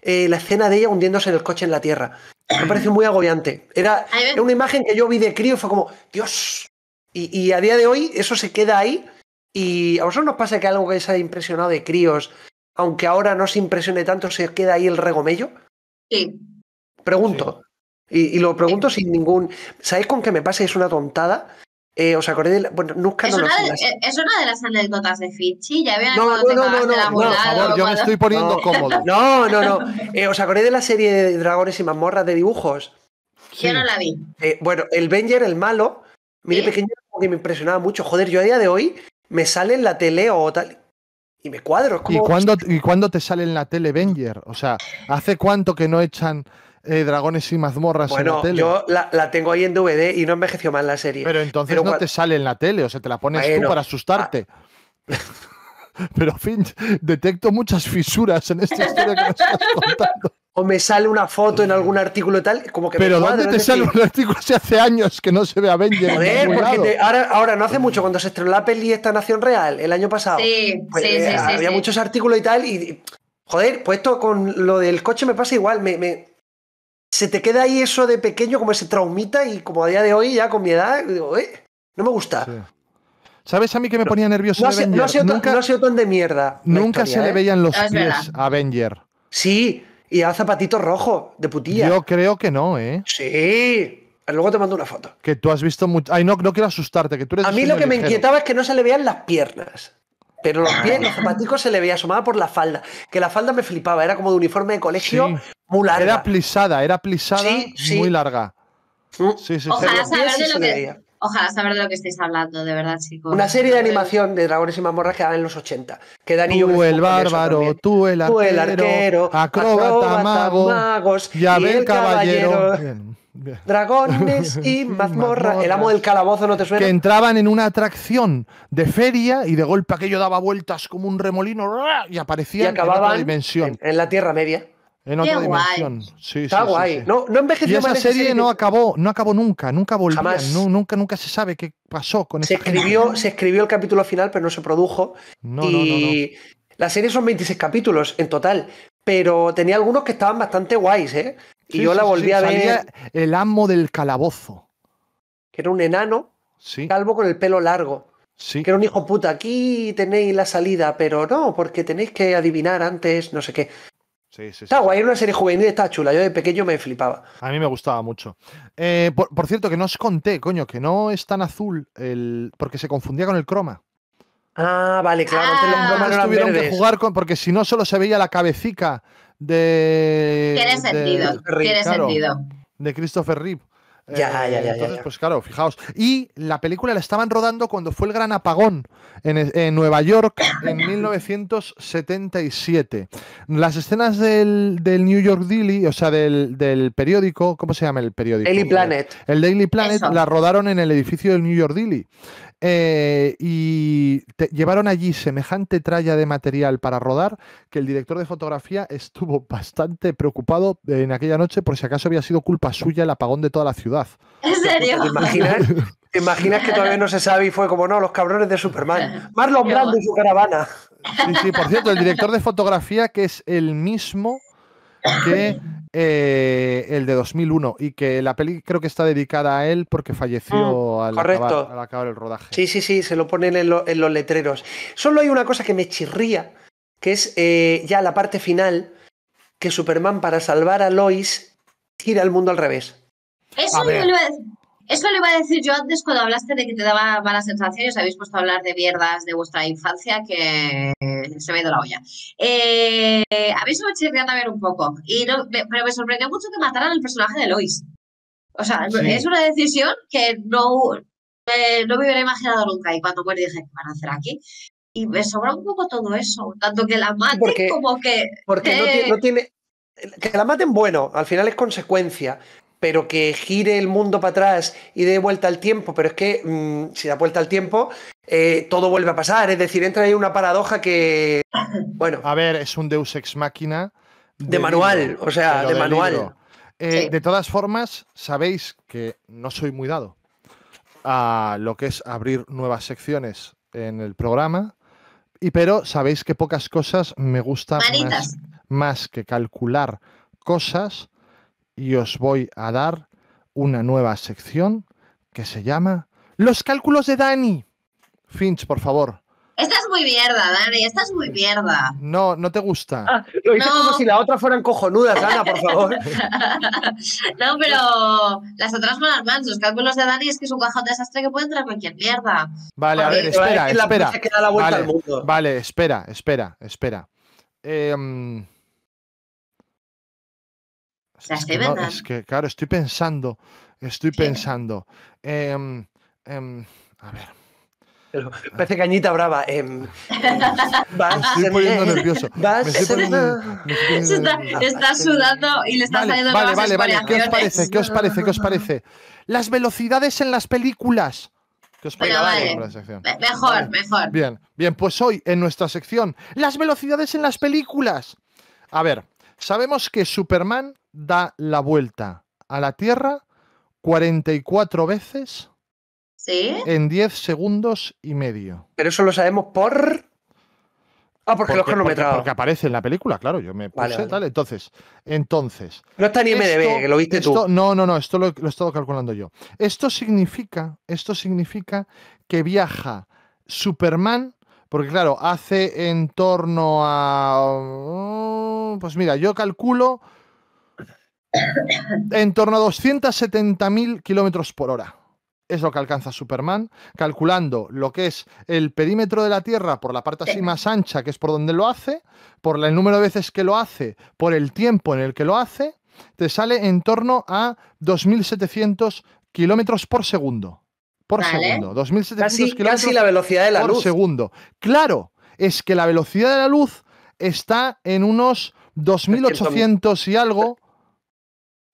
eh, la escena de ella hundiéndose en el coche en la tierra. Me pareció muy agobiante. Era, una imagen que yo vi de crío fue como, Dios. Y, a día de hoy eso se queda ahí. Y a vosotros nos pasa que algo que os ha impresionado de críos, aunque ahora no se impresione tanto, se queda ahí el regomello. Sí. Pregunto. Y, lo pregunto sin ningún. ¿Sabéis con qué me pasa? Es una tontada. Eh, ¿Os acordáis? De la... Bueno, no una de, las... Eh, es una de las anécdotas de Fitchi. Ya había no, no, no, no, de la no, por favor, yo me estoy poniendo cómodo. No, no, no. Eh, ¿Os acordáis de la serie de dragones y mazmorras de dibujos? Yo no la vi. Eh, bueno, el Benger, el malo, mire pequeño, como que me impresionaba mucho. Joder, yo a día de hoy me sale en la tele o tal. Y me cuadro. Como... ¿Y, cuándo, ¿Y cuándo te sale en la tele Venger? O sea, ¿hace cuánto que no echan.? Eh, Dragones y Mazmorras en la tele. Yo la, tengo ahí en DVD y no envejeció mal la serie. Pero entonces no te sale en la tele, o sea, te la pones tú para ah. asustarte. Pero Finch, detecto muchas fisuras en esta historia que nos estás contando. O me sale una foto en algún artículo y tal, como que. Pero ¿dónde te sale un artículo si hace años que no se ve Benjamin? Joder, porque ahora, ahora, no hace mucho, cuando se estrenó la peli esta Nación Real, el año pasado. Sí, pues, eh, sí, sí, Había muchos artículos y tal, y. Joder, pues con lo del coche me pasa igual. me se te queda ahí eso de pequeño, como ese traumita, y como a día de hoy, ya con mi edad, digo, eh, no me gusta. ¿Sabes a mí que me ponía nervioso no, No ha, sido tan de mierda. Nunca se le ¿eh? veían los ah, pies a Avenger. Sí, y a zapatito rojo, de putilla. Yo creo que no, ¿eh? Sí. Luego te mando una foto. Que tú has visto mucho. Ay, no, no quiero asustarte, que tú eres. A mí lo que me inquietaba es que no se le veían las piernas. Pero los pies, los ah. zapaticos se le veía asomada por la falda. Que la falda me flipaba, era como de uniforme de colegio mular muy larga. Era plisada, era plisada y muy larga. Mm. Sí, sí, Ojalá saber de lo que. Ojalá saber de lo que estáis hablando, de verdad, chicos. Una serie de pues- animación de dragones y mazmorras que daba en los 80. Que tú el bárbaro, tú el arquero, tú acróbata, magos, y Abel caballero. Dragones y mazmorra. El amo del calabozo, ¿no te suena? Que entraban en una atracción de feria y de golpe aquello daba vueltas como un remolino y aparecían en otra dimensión. En, la Tierra Media. En otra dimensión. Está guay. no, no envejeció y esa serie, no acabó, no acabó nunca, nunca volvían nunca, nunca se sabe qué pasó con se escribió, Se escribió el capítulo final, pero no se produjo. y La serie son 26 capítulos en total, pero tenía algunos que estaban bastante guays, ¿eh? y yo la volví a ver. el amo del calabozo. Que era un enano calvo con el pelo largo. Sí. Que era un hijo puta. Aquí tenéis la salida, pero no, porque tenéis que adivinar antes, no sé qué. Sí, está guay, era una serie juvenil, está chula. Yo de pequeño me flipaba. A mí me gustaba mucho. Eh, por, cierto, que no os conté, coño, que no es tan azul el, porque se confundía con el croma. Ah, vale, claro. Ah, tuvieron que jugar con, porque si no solo se veía la cabecita de. Tiene sentido, de, tiene sentido. De Christopher Reeve. Ya, ya, eh, ya, pues claro, fijaos. Y la película la estaban rodando cuando fue el gran apagón en, Nueva York en 1977. Las escenas del, New York Daily, o sea, del, periódico, ¿cómo se llama el periódico? Daily Planet. El Daily Planet la rodaron en el edificio del New York Daily. Eh, y llevaron allí semejante tralla de material para rodar que el director de fotografía estuvo bastante preocupado en aquella noche por si acaso había sido culpa suya el apagón de toda la ciudad. ¿En serio? imaginas, que todavía no se sabe y fue como, no, los cabrones de Superman? Marlon Brando y su caravana. Sí, sí, por cierto, el director de fotografía que es el mismo que Eh, el de 2001, y que la peli creo que está dedicada a él porque falleció mm, al, acabar, el rodaje. Sí, sí, sí, se lo ponen en, los letreros. Solo hay una cosa que me chirría, que es eh, ya la parte final, que Superman para salvar a Lois gira el mundo al revés. Eso eso le iba a decir yo antes cuando hablaste de que te daba mala sensación y os habéis puesto a hablar de mierdas de vuestra infancia que se me ha ido la olla. Eh, habéis a mí también un poco, y pero me sorprendió mucho que mataran al personaje de Lois. O sea, es una decisión que no, eh, no me hubiera imaginado nunca y cuando muere dije, ¿qué van a hacer aquí? Y me sobra un poco todo eso, tanto que la maten como que... Porque eh, no tiene... Que la maten, bueno, al final es consecuencia, pero que gire el mundo para atrás y dé vuelta al tiempo, pero es que mm, si da vuelta al tiempo, eh, todo vuelve a pasar. Es decir, entra ahí una paradoja que. Bueno. A ver, es un Deus ex máquina. De, manual, o sea, de, manual. Eh, de todas formas, sabéis que no soy muy dado a lo que es abrir nuevas secciones en el programa, y pero sabéis que pocas cosas me gustan más que calcular cosas y os voy a dar una nueva sección que se llama Los cálculos de Dani. Finch, por favor. Estás muy mierda, Dani, estás muy mierda. No, no te gusta. Ah, lo hice como si la otra fueran cojonudas, Ana, por favor. no, pero las otras van las más. Los cálculos de Dani es que es un cajón desastre que puede entrar cualquier mierda. Vale, a ver, espera, espera. La vale, vale, espera, espera, espera. Eh, es que, claro, estoy pensando, estoy pensando. Em, em, a ver. parece cañita brava. estoy poniendo nervioso. me estoy está, sudando y le está saliendo Vale, vale, ¿Qué os parece? ¿Qué os parece? ¿Qué os parece? Las velocidades en las películas. ¿Qué os parece Mejor, mejor. Bien, bien, pues hoy en nuestra sección, las velocidades en las películas. A ver, Sabemos que Superman da la vuelta a la Tierra 44 veces en 10 segundos y medio. Pero eso lo sabemos por... Ah, porque, los cronometrados. Porque, aparece en la película, claro, yo me puse, tal. Entonces, entonces. No está ni MDB, que lo viste tú. No, no, no, esto lo, lo, he estado calculando yo. Esto significa, esto significa que viaja Superman porque claro, hace en torno a... Mm, pues mira, yo calculo en torno a 270.000 kilómetros por hora. Es lo que alcanza Superman, calculando lo que es el perímetro de la Tierra por la parte así más ancha, que es por donde lo hace, por el número de veces que lo hace, por el tiempo en el que lo hace, te sale en torno a 2.700 kilómetros por segundo por segundo. 2700 casi, kilómetros la velocidad de la por luz. segundo. Claro, es que la velocidad de la luz está en unos 2800 y algo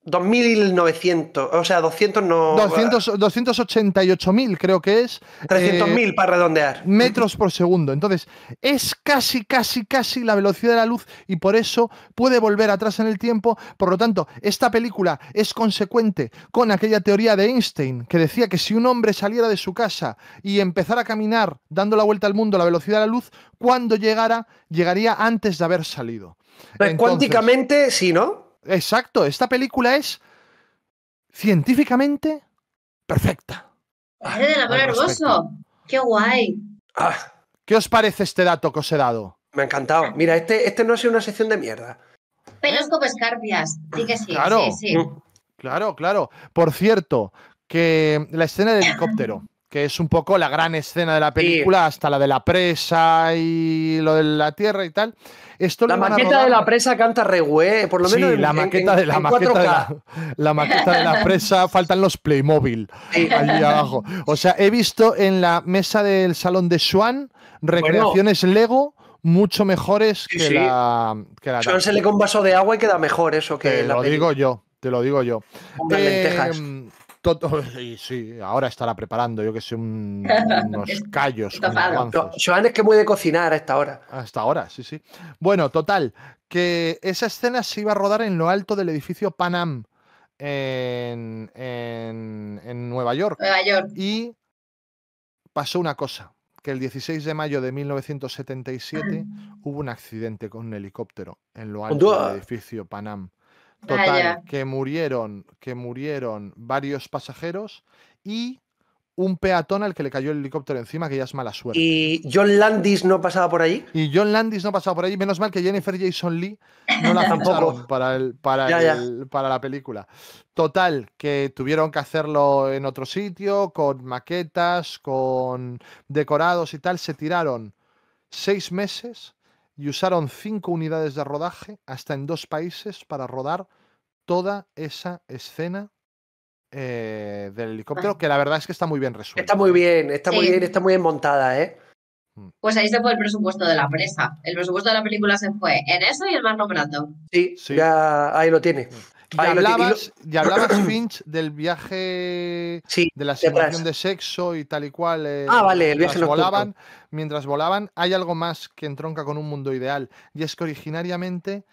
2.900, o sea, 200 no... 288.000 eh, creo que es. 300.000 eh, para redondear. Metros por segundo. Entonces, es casi, casi, casi la velocidad de la luz y por eso puede volver atrás en el tiempo. Por lo tanto, esta película es consecuente con aquella teoría de Einstein que decía que si un hombre saliera de su casa y empezara a caminar dando la vuelta al mundo a la velocidad de la luz, cuando llegara, llegaría antes de haber salido. cuánticamente, sí, ¿no? Exacto, esta película es científicamente perfecta. Ah, la Qué guay. Ah. ¿Qué os parece este dato que os he dado? Me ha encantado. Mira, este, este no ha sido una sección de mierda. Pelos como escarpias. Ah, sí que sí. Claro, sí. Mm. claro, claro. Por cierto, que la escena del helicóptero que es un poco la gran escena de la película, hasta la de la presa y lo de la tierra y tal. Esto la maqueta de la presa canta Regué, por lo menos. Sí, la maqueta, de, la, maqueta la, maqueta de la presa, faltan los Playmobil ahí allí abajo. O sea, he visto en la mesa del salón de Swan recreaciones Lego mucho mejores que, la, que se le con vaso de agua y queda mejor eso que te Lo digo yo, te lo digo yo. y sí, ahora estará preparando, yo que sé, unos callos. Joan es que muy de cocinar a esta hora. Hasta ahora, sí, sí. Bueno, total, que esa escena se iba a rodar en lo alto del edificio Panam en, en, en Nueva York. Nueva York. Y pasó una cosa, que el 16 de mayo de 1977 ah. hubo un accidente con un helicóptero en lo alto del edificio Panam. Ah, total, que murieron, que murieron varios pasajeros y un peatón al que le cayó el helicóptero encima, que ya es mala suerte. ¿Y John Landis no pasaba por allí? Y John Landis no pasaba por allí. Menos mal que Jennifer Jason Lee no la tampoco para, el, para, para la película. Total, que tuvieron que hacerlo en otro sitio, con maquetas, con decorados y tal. Se tiraron seis meses y usaron cinco unidades de rodaje hasta en dos países para rodar toda esa escena eh, del helicóptero, ah. que la verdad es que está muy bien resuelta. Está muy ¿eh? bien, está muy eh, bien, está muy bien montada, ¿eh? Mm. Pues ahí se fue el presupuesto de la presa. El presupuesto de la película se fue en eso y el más Brando. Sí, sí. ya ahí lo tiene. Mm. Ah, y hablabas, hablabas Finch, del viaje de la situación de sexo y tal y cual. Eh, ah, vale, el viaje mientras volaban, mientras volaban, hay algo más que entronca con un mundo ideal. Y es que originariamente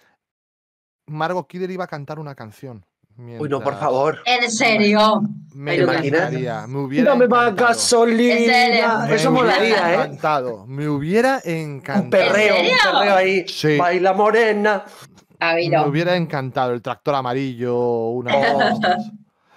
Margot Kidder iba a cantar una canción. Uy, no, por favor. En serio. Me imaginaría. Me hubiera no me Eso molaría, ¿eh? Encantado. Me hubiera encantado. Un perreo, un perreo ahí. Baila morena. Me hubiera encantado el tractor amarillo, una.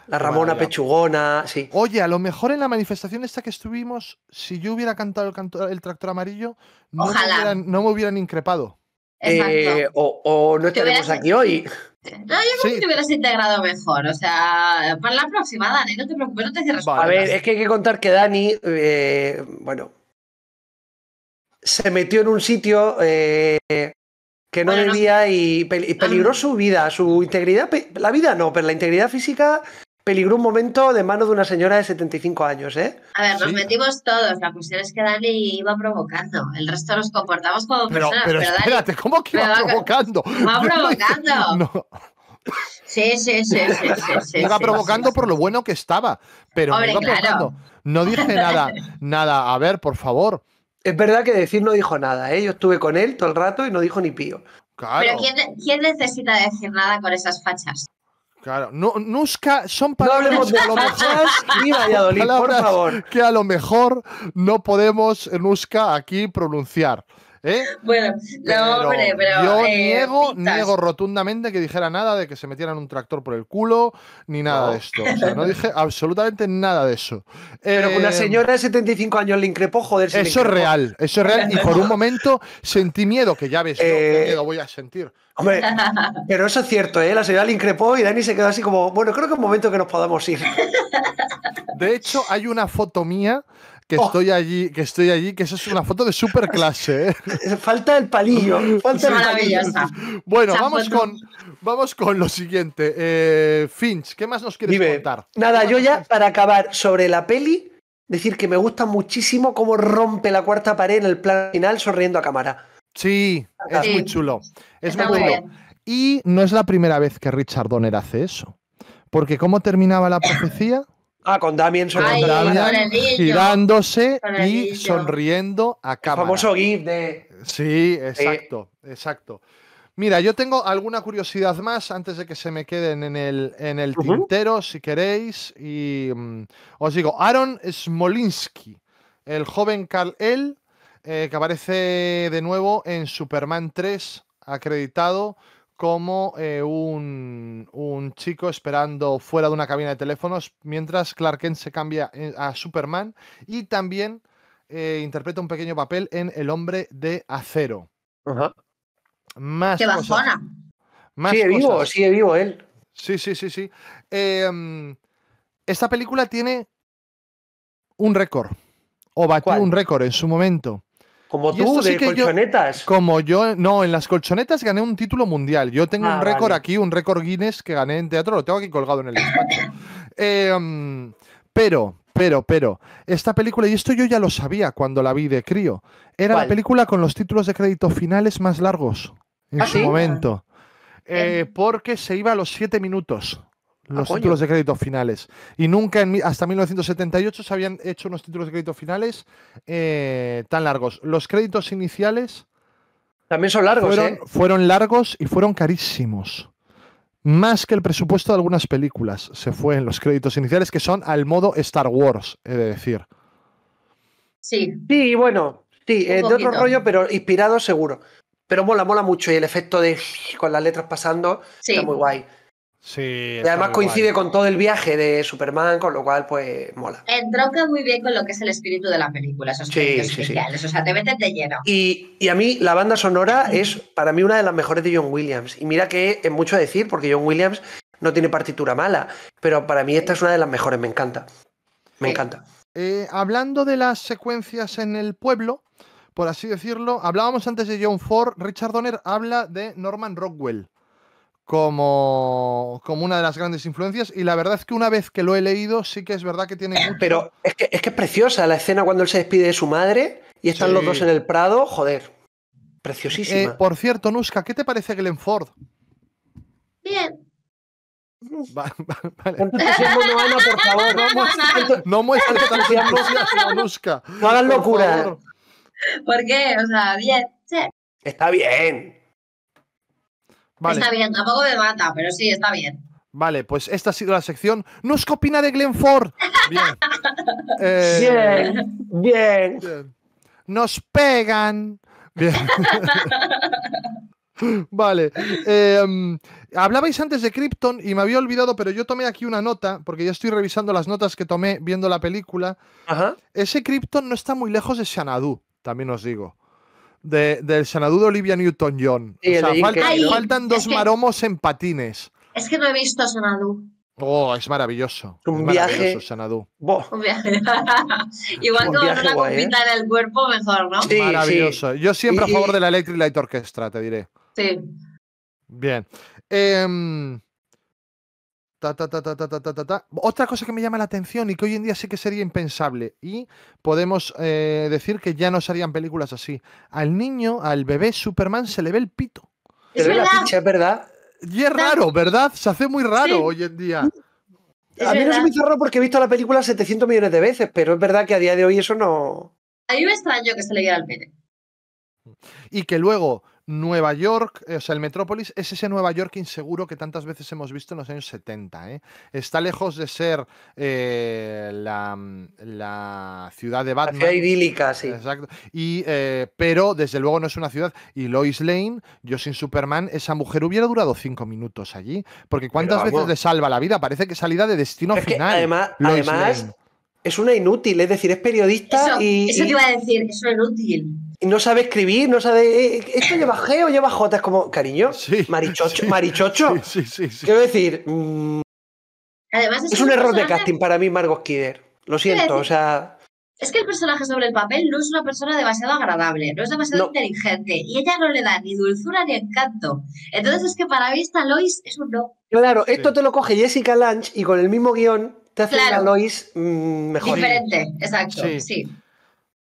La Ramona Pechugona, sí. Oye, a lo mejor en la manifestación esta que estuvimos, si yo hubiera cantado el, tractor amarillo, no, Me, hubieran, increpado. Eh, o, no estaremos aquí hoy. No, yo creo que te hubieras integrado mejor. O sea, para la próxima, Dani, no te preocupes, no te cierres. a ver, es que hay que contar que Dani, eh, bueno, se metió en un sitio eh, que no vivía debía Y, peligró ah. su vida, su integridad, la vida no, pero la integridad física peligró un momento de mano de una señora de 75 años, ¿eh? A ver, nos metimos todos, la cuestión es que Dali iba provocando, el resto nos comportamos como pero, personas. Pero, espérate, ¿cómo que iba provocando? Va provocando. No. Sí, sí, sí, sí, sí iba provocando por lo bueno que estaba, pero iba provocando. No dije nada, nada, a ver, por favor, es verdad que decir no dijo nada, ¿eh? Yo estuve con él todo el rato y no dijo ni pío. Pero ¿quién, necesita decir nada con esas fachas? Claro, no, son palabras no de por favor. que a lo mejor no podemos Nusca aquí pronunciar. ¿Eh? Bueno, no, hombre, pero. Yo eh, niego, niego rotundamente que dijera nada de que se metieran un tractor por el culo, ni nada de esto. O sea, no dije absolutamente nada de eso. Pero eh, una señora de 75 años le increpó, joder. eso es real, eso es real. Y por un momento sentí miedo, que ya ves, que eh, miedo voy a sentir. Hombre, pero eso es cierto, ¿eh? La señora le increpó y Dani se quedó así como, bueno, creo que es un momento que nos podamos ir. De hecho, hay una foto mía que oh. estoy allí, que estoy allí, que eso es una foto de super clase. ¿eh? Falta el palillo. Falta el palillo. Bueno, vamos con, vamos con lo siguiente. Eh, Finch, ¿qué más nos quieres contar? Nada, yo ya para acabar sobre la peli, decir que me gusta muchísimo cómo rompe la cuarta pared en el plan final sonriendo a cámara. Sí, es muy chulo. Es muy Y no es la primera vez que Richard Donner hace eso. Porque ¿cómo terminaba la profecía? Ah, con Damien girándose y sonriendo a cámara. El famoso GIF de. Sí, exacto, exacto. Mira, yo tengo alguna curiosidad más antes de que se me queden en el, en el tintero, si queréis. Y mm, os digo, Aaron Smolinski, el joven Carl L, eh, que aparece de nuevo en Superman 3, acreditado como eh, un, chico esperando fuera de una cabina de teléfonos mientras Clark Kent se cambia eh, a Superman y también eh, interpreta un pequeño papel en El hombre de acero. Ajá. Más Más sigue vivo, sigue vivo él. Sí, sí, sí, sí. Em, esta película tiene un récord, o batió un récord en su momento. Como tú, de colchonetas. como yo, no, en las colchonetas gané un título mundial. Yo tengo ah, un récord aquí, un récord Guinness que gané en teatro, lo tengo aquí colgado en el despacho. Em, pero, pero, pero, esta película, y esto yo ya lo sabía cuando la vi de crío, era la película con los títulos de crédito finales más largos en ¿Ah, su momento. Eh, porque se iba a los siete minutos. Ah, los títulos de créditos finales. Y nunca, hasta 1978, se habían hecho unos títulos de crédito finales eh, tan largos. Los créditos iniciales. También son largos, fueron, ¿eh? fueron largos y fueron carísimos. Más que el presupuesto de algunas películas se fue en los créditos iniciales, que son al modo Star Wars, he de decir. Sí. Sí, bueno, sí, eh, de otro rollo, pero inspirado seguro. Pero mola, mola mucho y el efecto de con las letras pasando está muy guay. Y además coincide con todo el viaje de Superman, con lo cual, pues, mola. Entronca eh, muy bien con lo que es el espíritu de la película, esos sí, especiales. O sea, te de lleno. Y, a mí, la banda sonora es para mí una de las mejores de John Williams. Y mira que es mucho decir, porque John Williams no tiene partitura mala, pero para mí esta es una de las mejores, me encanta. Me encanta. Eh, hablando de las secuencias en el pueblo, por así decirlo, hablábamos antes de John Ford, Richard Donner habla de Norman Rockwell como, como una de las grandes influencias. Y la verdad es que una vez que lo he leído, sí que es verdad que tiene. Eh, pero es que, es preciosa la escena cuando él se despide de su madre y están los dos en el Prado. Joder, eh, preciosísima. por cierto, Nuska, ¿qué te parece Glen Ford? Bien. vale. no, por favor. No muestres no Nuska. No hagas locura. Por, qué? O sea, bien. Está bien. Vale. Está bien, tampoco me mata, pero sí, está bien. Vale, pues esta ha sido la sección. No es copina de Glen Ford. Bien. bien. Nos pegan. Bien. Vale. Em, hablabais antes de Krypton y me había olvidado, pero yo tomé aquí una nota, porque ya estoy revisando las notas que tomé viendo la película. Ese Krypton no está muy lejos de Xanadu, también os digo del Sanadú de Olivia Newton-John. faltan, dos maromos en patines. Es que no he visto Sanadú. Oh, es maravilloso. Un es viaje. Maravilloso, Un viaje. Igual que una copita ¿eh? en el cuerpo, mejor, ¿no? Sí, maravilloso. Yo siempre a favor de la Electric Light Orchestra, te diré. Sí. Bien. Eh, otra cosa que me llama la atención y que hoy en día sí que sería impensable y podemos eh, decir que ya no harían películas así. Al niño, al bebé Superman se le ve el pito. Es verdad. ¿verdad? Y es raro, ¿verdad? Se hace muy raro hoy en día. a mí no se me hizo raro porque he visto la película 700 millones de veces, pero es verdad que a día de hoy eso no... A mí me extraño que se le quede al pene. Y que luego Nueva York, eh, o sea, el Metrópolis es ese Nueva York inseguro que tantas veces hemos visto en los años 70. ¿eh? Está lejos de ser eh, mm, la, ciudad de Batman. La idílica, sí. Exacto. pero desde luego no es una ciudad. Y Lois Lane, yo sin Superman, esa mujer hubiera durado cinco minutos allí. Porque ¿cuántas veces le salva la vida? Parece que salida de destino final. además, es una inútil, es decir, es periodista y. Eso te iba a decir, es inútil. Y no sabe escribir, no sabe. Eh, eh, ¿Esto lleva G o lleva J? Es como, cariño, marichocho. Sí, marichocho. Quiero decir. Mm, es, un, error de casting para mí, Margot Kidder. Lo siento, o sea. Es que el personaje sobre el papel no es una persona demasiado agradable, no es demasiado inteligente y ella no le da ni dulzura ni encanto. Entonces es que para mí esta Lois es un no. Claro, esto te lo coge Jessica Lange y con el mismo guión te hace claro. Lois mm, mejor. Diferente, exacto, sí.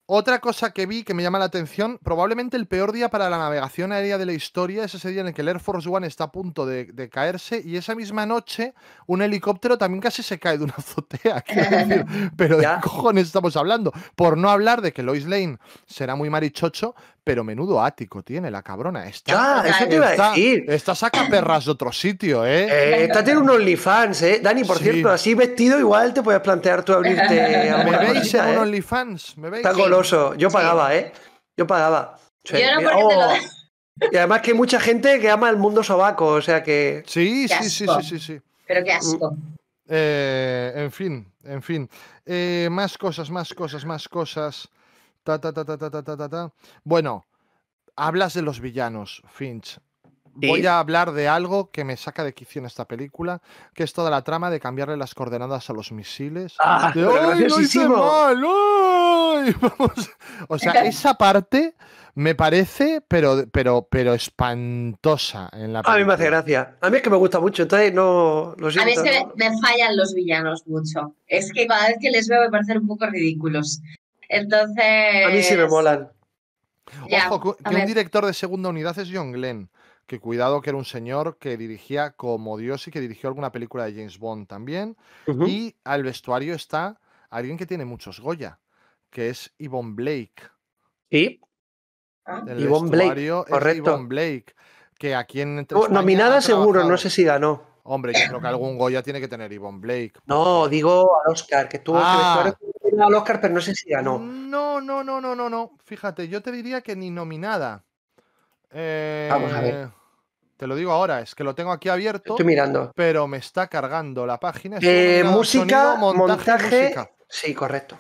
Otra cosa que vi que me llama la atención, probablemente el peor día para la navegación aérea de la historia es ese día en el que el Air Force One está a punto de, caerse y esa misma noche un helicóptero también casi se cae de una azotea. pero de cojones estamos hablando. Por no hablar de que Lois Lane será muy marichocho, pero menudo ático tiene la cabrona. esta. ah, eso te iba a decir. Esta saca perras de otro sitio, ¿eh? eh está tiene un OnlyFans, ¿eh? Dani, por cierto, así vestido igual te puedes plantear tú abrirte a ¿Me veis ¿eh? OnlyFans? ¿Me veis? Está goloso. Yo pagaba, ¿eh? Yo pagaba. Oh. y además que hay mucha gente que ama el mundo sobaco, o sea que... Sí, sí, sí, sí, sí, Pero qué asco. Eh, en fin, en fin. Eh, más cosas, más cosas, más cosas. Ta, ta, ta, ta, Bueno, hablas de los villanos, Finch. Voy a hablar de algo que me saca de quicio en esta película, que es toda la trama de cambiarle las coordenadas a los misiles. Ah, ¡Ay, lo hice mal! O sea, esa parte me parece, pero, pero, pero espantosa en la película. A mí me hace gracia. A mí es que me gusta mucho, entonces no A mí es que me, me fallan los villanos mucho. Es que cada vez que les veo me parecen un poco ridículos. Entonces. A mí sí me molan. Ojo, que, un director de segunda unidad es John Glenn. Que cuidado, que era un señor que dirigía como Dios y que dirigió alguna película de James Bond también. Y al vestuario está alguien que tiene muchos Goya, que es Yvonne Blake. ¿Y? Ah. El vestuario Blake, es correcto. Yvonne Blake, que nominada seguro, no sé si ganó. Hombre, yo creo que algún Goya tiene que tener Yvonne Blake. No, digo a Oscar, que tuvo ah. vestuario pero no sé si ya No, no, no, no, no, no. Fíjate, yo te diría que ni nominada. Eh, vamos a ver. Te lo digo ahora, es que lo tengo aquí abierto. Estoy mirando. Pero me está cargando la página. Eh, música, montaje, Sí, correcto.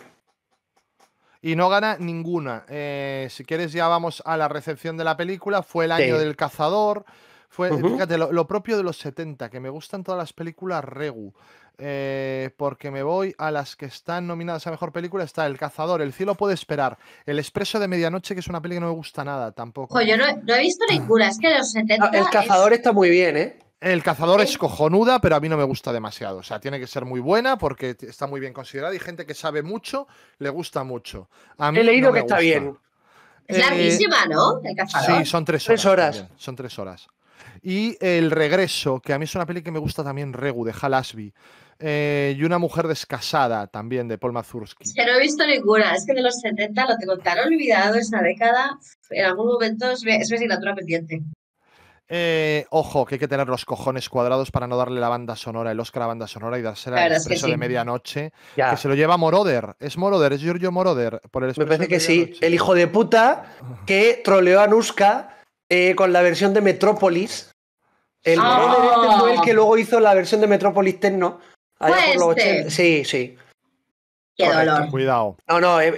Y no gana ninguna. Eh, si quieres, ya vamos a la recepción de la película. Fue el año del cazador. Fue, fíjate, lo, lo, propio de los 70, que me gustan todas las películas Regu. Eh, porque me voy a las que están nominadas a mejor película. Está El Cazador, El Cielo puede esperar, El Expreso de Medianoche, que es una peli que no me gusta nada tampoco. Joder, yo no, he visto ninguna, es que los 70. Ah, el Cazador está muy bien, ¿eh? El cazador es cojonuda, pero a mí no me gusta demasiado. O sea, tiene que ser muy buena porque está muy bien considerada y gente que sabe mucho le gusta mucho. He leído que está bien. Es larguísima, eh, ¿no? El cazador. Sí, son tres horas. Son tres horas. Y El Regreso, que a mí es una peli que me gusta también, Regu, de Hal eh, y una mujer descasada también de Paul Mazursky. Que no he visto ninguna, es que de los 70 lo tengo tan olvidado esa década, en algún momento es, una mi asignatura pendiente. Eh, ojo, que hay que tener los cojones cuadrados para no darle la banda sonora, el Oscar a la banda sonora y dársela al expreso de medianoche. Que se lo lleva Moroder. Es Moroder, es Giorgio Moroder. Por el Me parece que sí. El hijo de puta que troleó a Nuska eh, con la versión de Metrópolis. Ah. Este el que luego hizo la versión de Metrópolis Tecno Allá por Sí, sí. Qué dolor. Cuidado. No, no, es,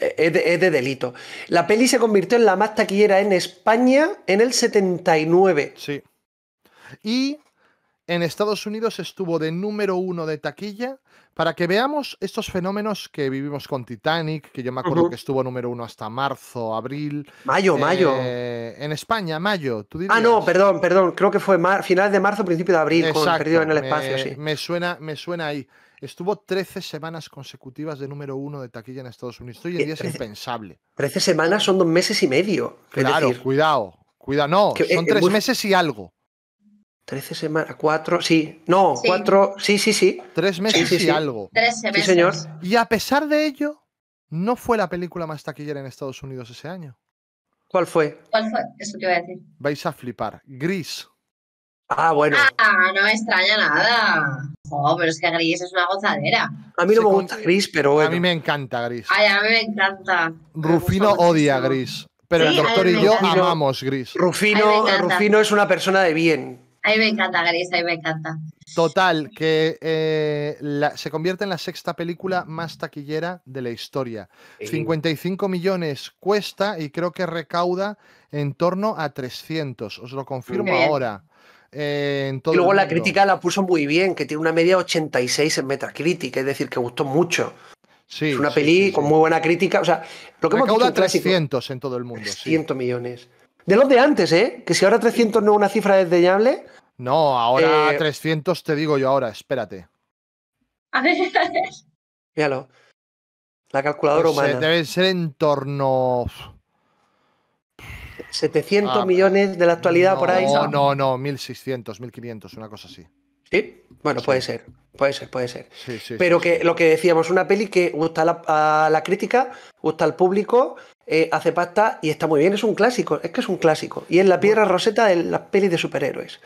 es, de, delito. La peli se convirtió en la más taquillera en España en el 79. Sí. Y en Estados Unidos estuvo de número uno de taquilla para que veamos estos fenómenos que vivimos con Titanic, que yo me acuerdo que estuvo número uno hasta marzo, abril. Mayo, mayo. Eh, en España, mayo. Ah, no, perdón, perdón. Creo que fue final de marzo, principio de abril, Exacto, Perdido en el Espacio. Me, sí. me, suena, me suena ahí. Estuvo 13 semanas consecutivas de número uno de taquilla en Estados Unidos. Hoy en eh, día es impensable. 13 semanas son dos meses y medio. Claro, cuidado, cuidado. No, eh, son tres meses y algo. 13 semanas, 4, sí, no, 4, sí. sí, sí, ¿3 Tres meses sí, sí, y algo. Tres meses. Sí, señor. Y a pesar de ello, no fue la película más taquillera en Estados Unidos ese año. ¿Cuál fue? ¿Cuál fue? Eso te voy a decir. Vais a flipar. Gris. Ah, bueno. Ah, no me extraña nada. Oh, pero es que Gris es una gozadera. A mí no me gusta Gris, pero A mí me encanta Gris. Ay, a mí me encanta. Rufino odia Gris. Pero el doctor y yo amamos Gris. Rufino, Rufino es una persona de bien. A me encanta, Gris, Ahí me encanta. Total, que eh, se convierte en la sexta película más taquillera de la historia. 55 millones cuesta y creo que recauda en torno a 300, os lo confirmo ahora. Eh, en todo y luego la crítica la puso muy bien, que tiene una media 86 en Metacritic, es decir, que gustó mucho. Sí, es una peli con muy buena crítica. O sea, lo que recauda hemos Recauda 300 en todo el mundo. 100 millones. De los de antes, ¿eh? Que si ahora 300 no es una cifra desdeñable. No, ahora 300 eh, te digo yo ahora, espérate. A ver, La calculadora pues, eh, humana. Debe ser en torno. 700 millones de la actualidad por ahí. No, no, no, 1600, 1500, una cosa así. Sí, bueno, puede ser, puede ser, puede ser. Pero que lo que decíamos, una peli que gusta a la crítica, gusta al público eh, hace pasta y está muy bien, es un clásico, es que es un clásico. Y es la piedra roseta de las pelis de superhéroes.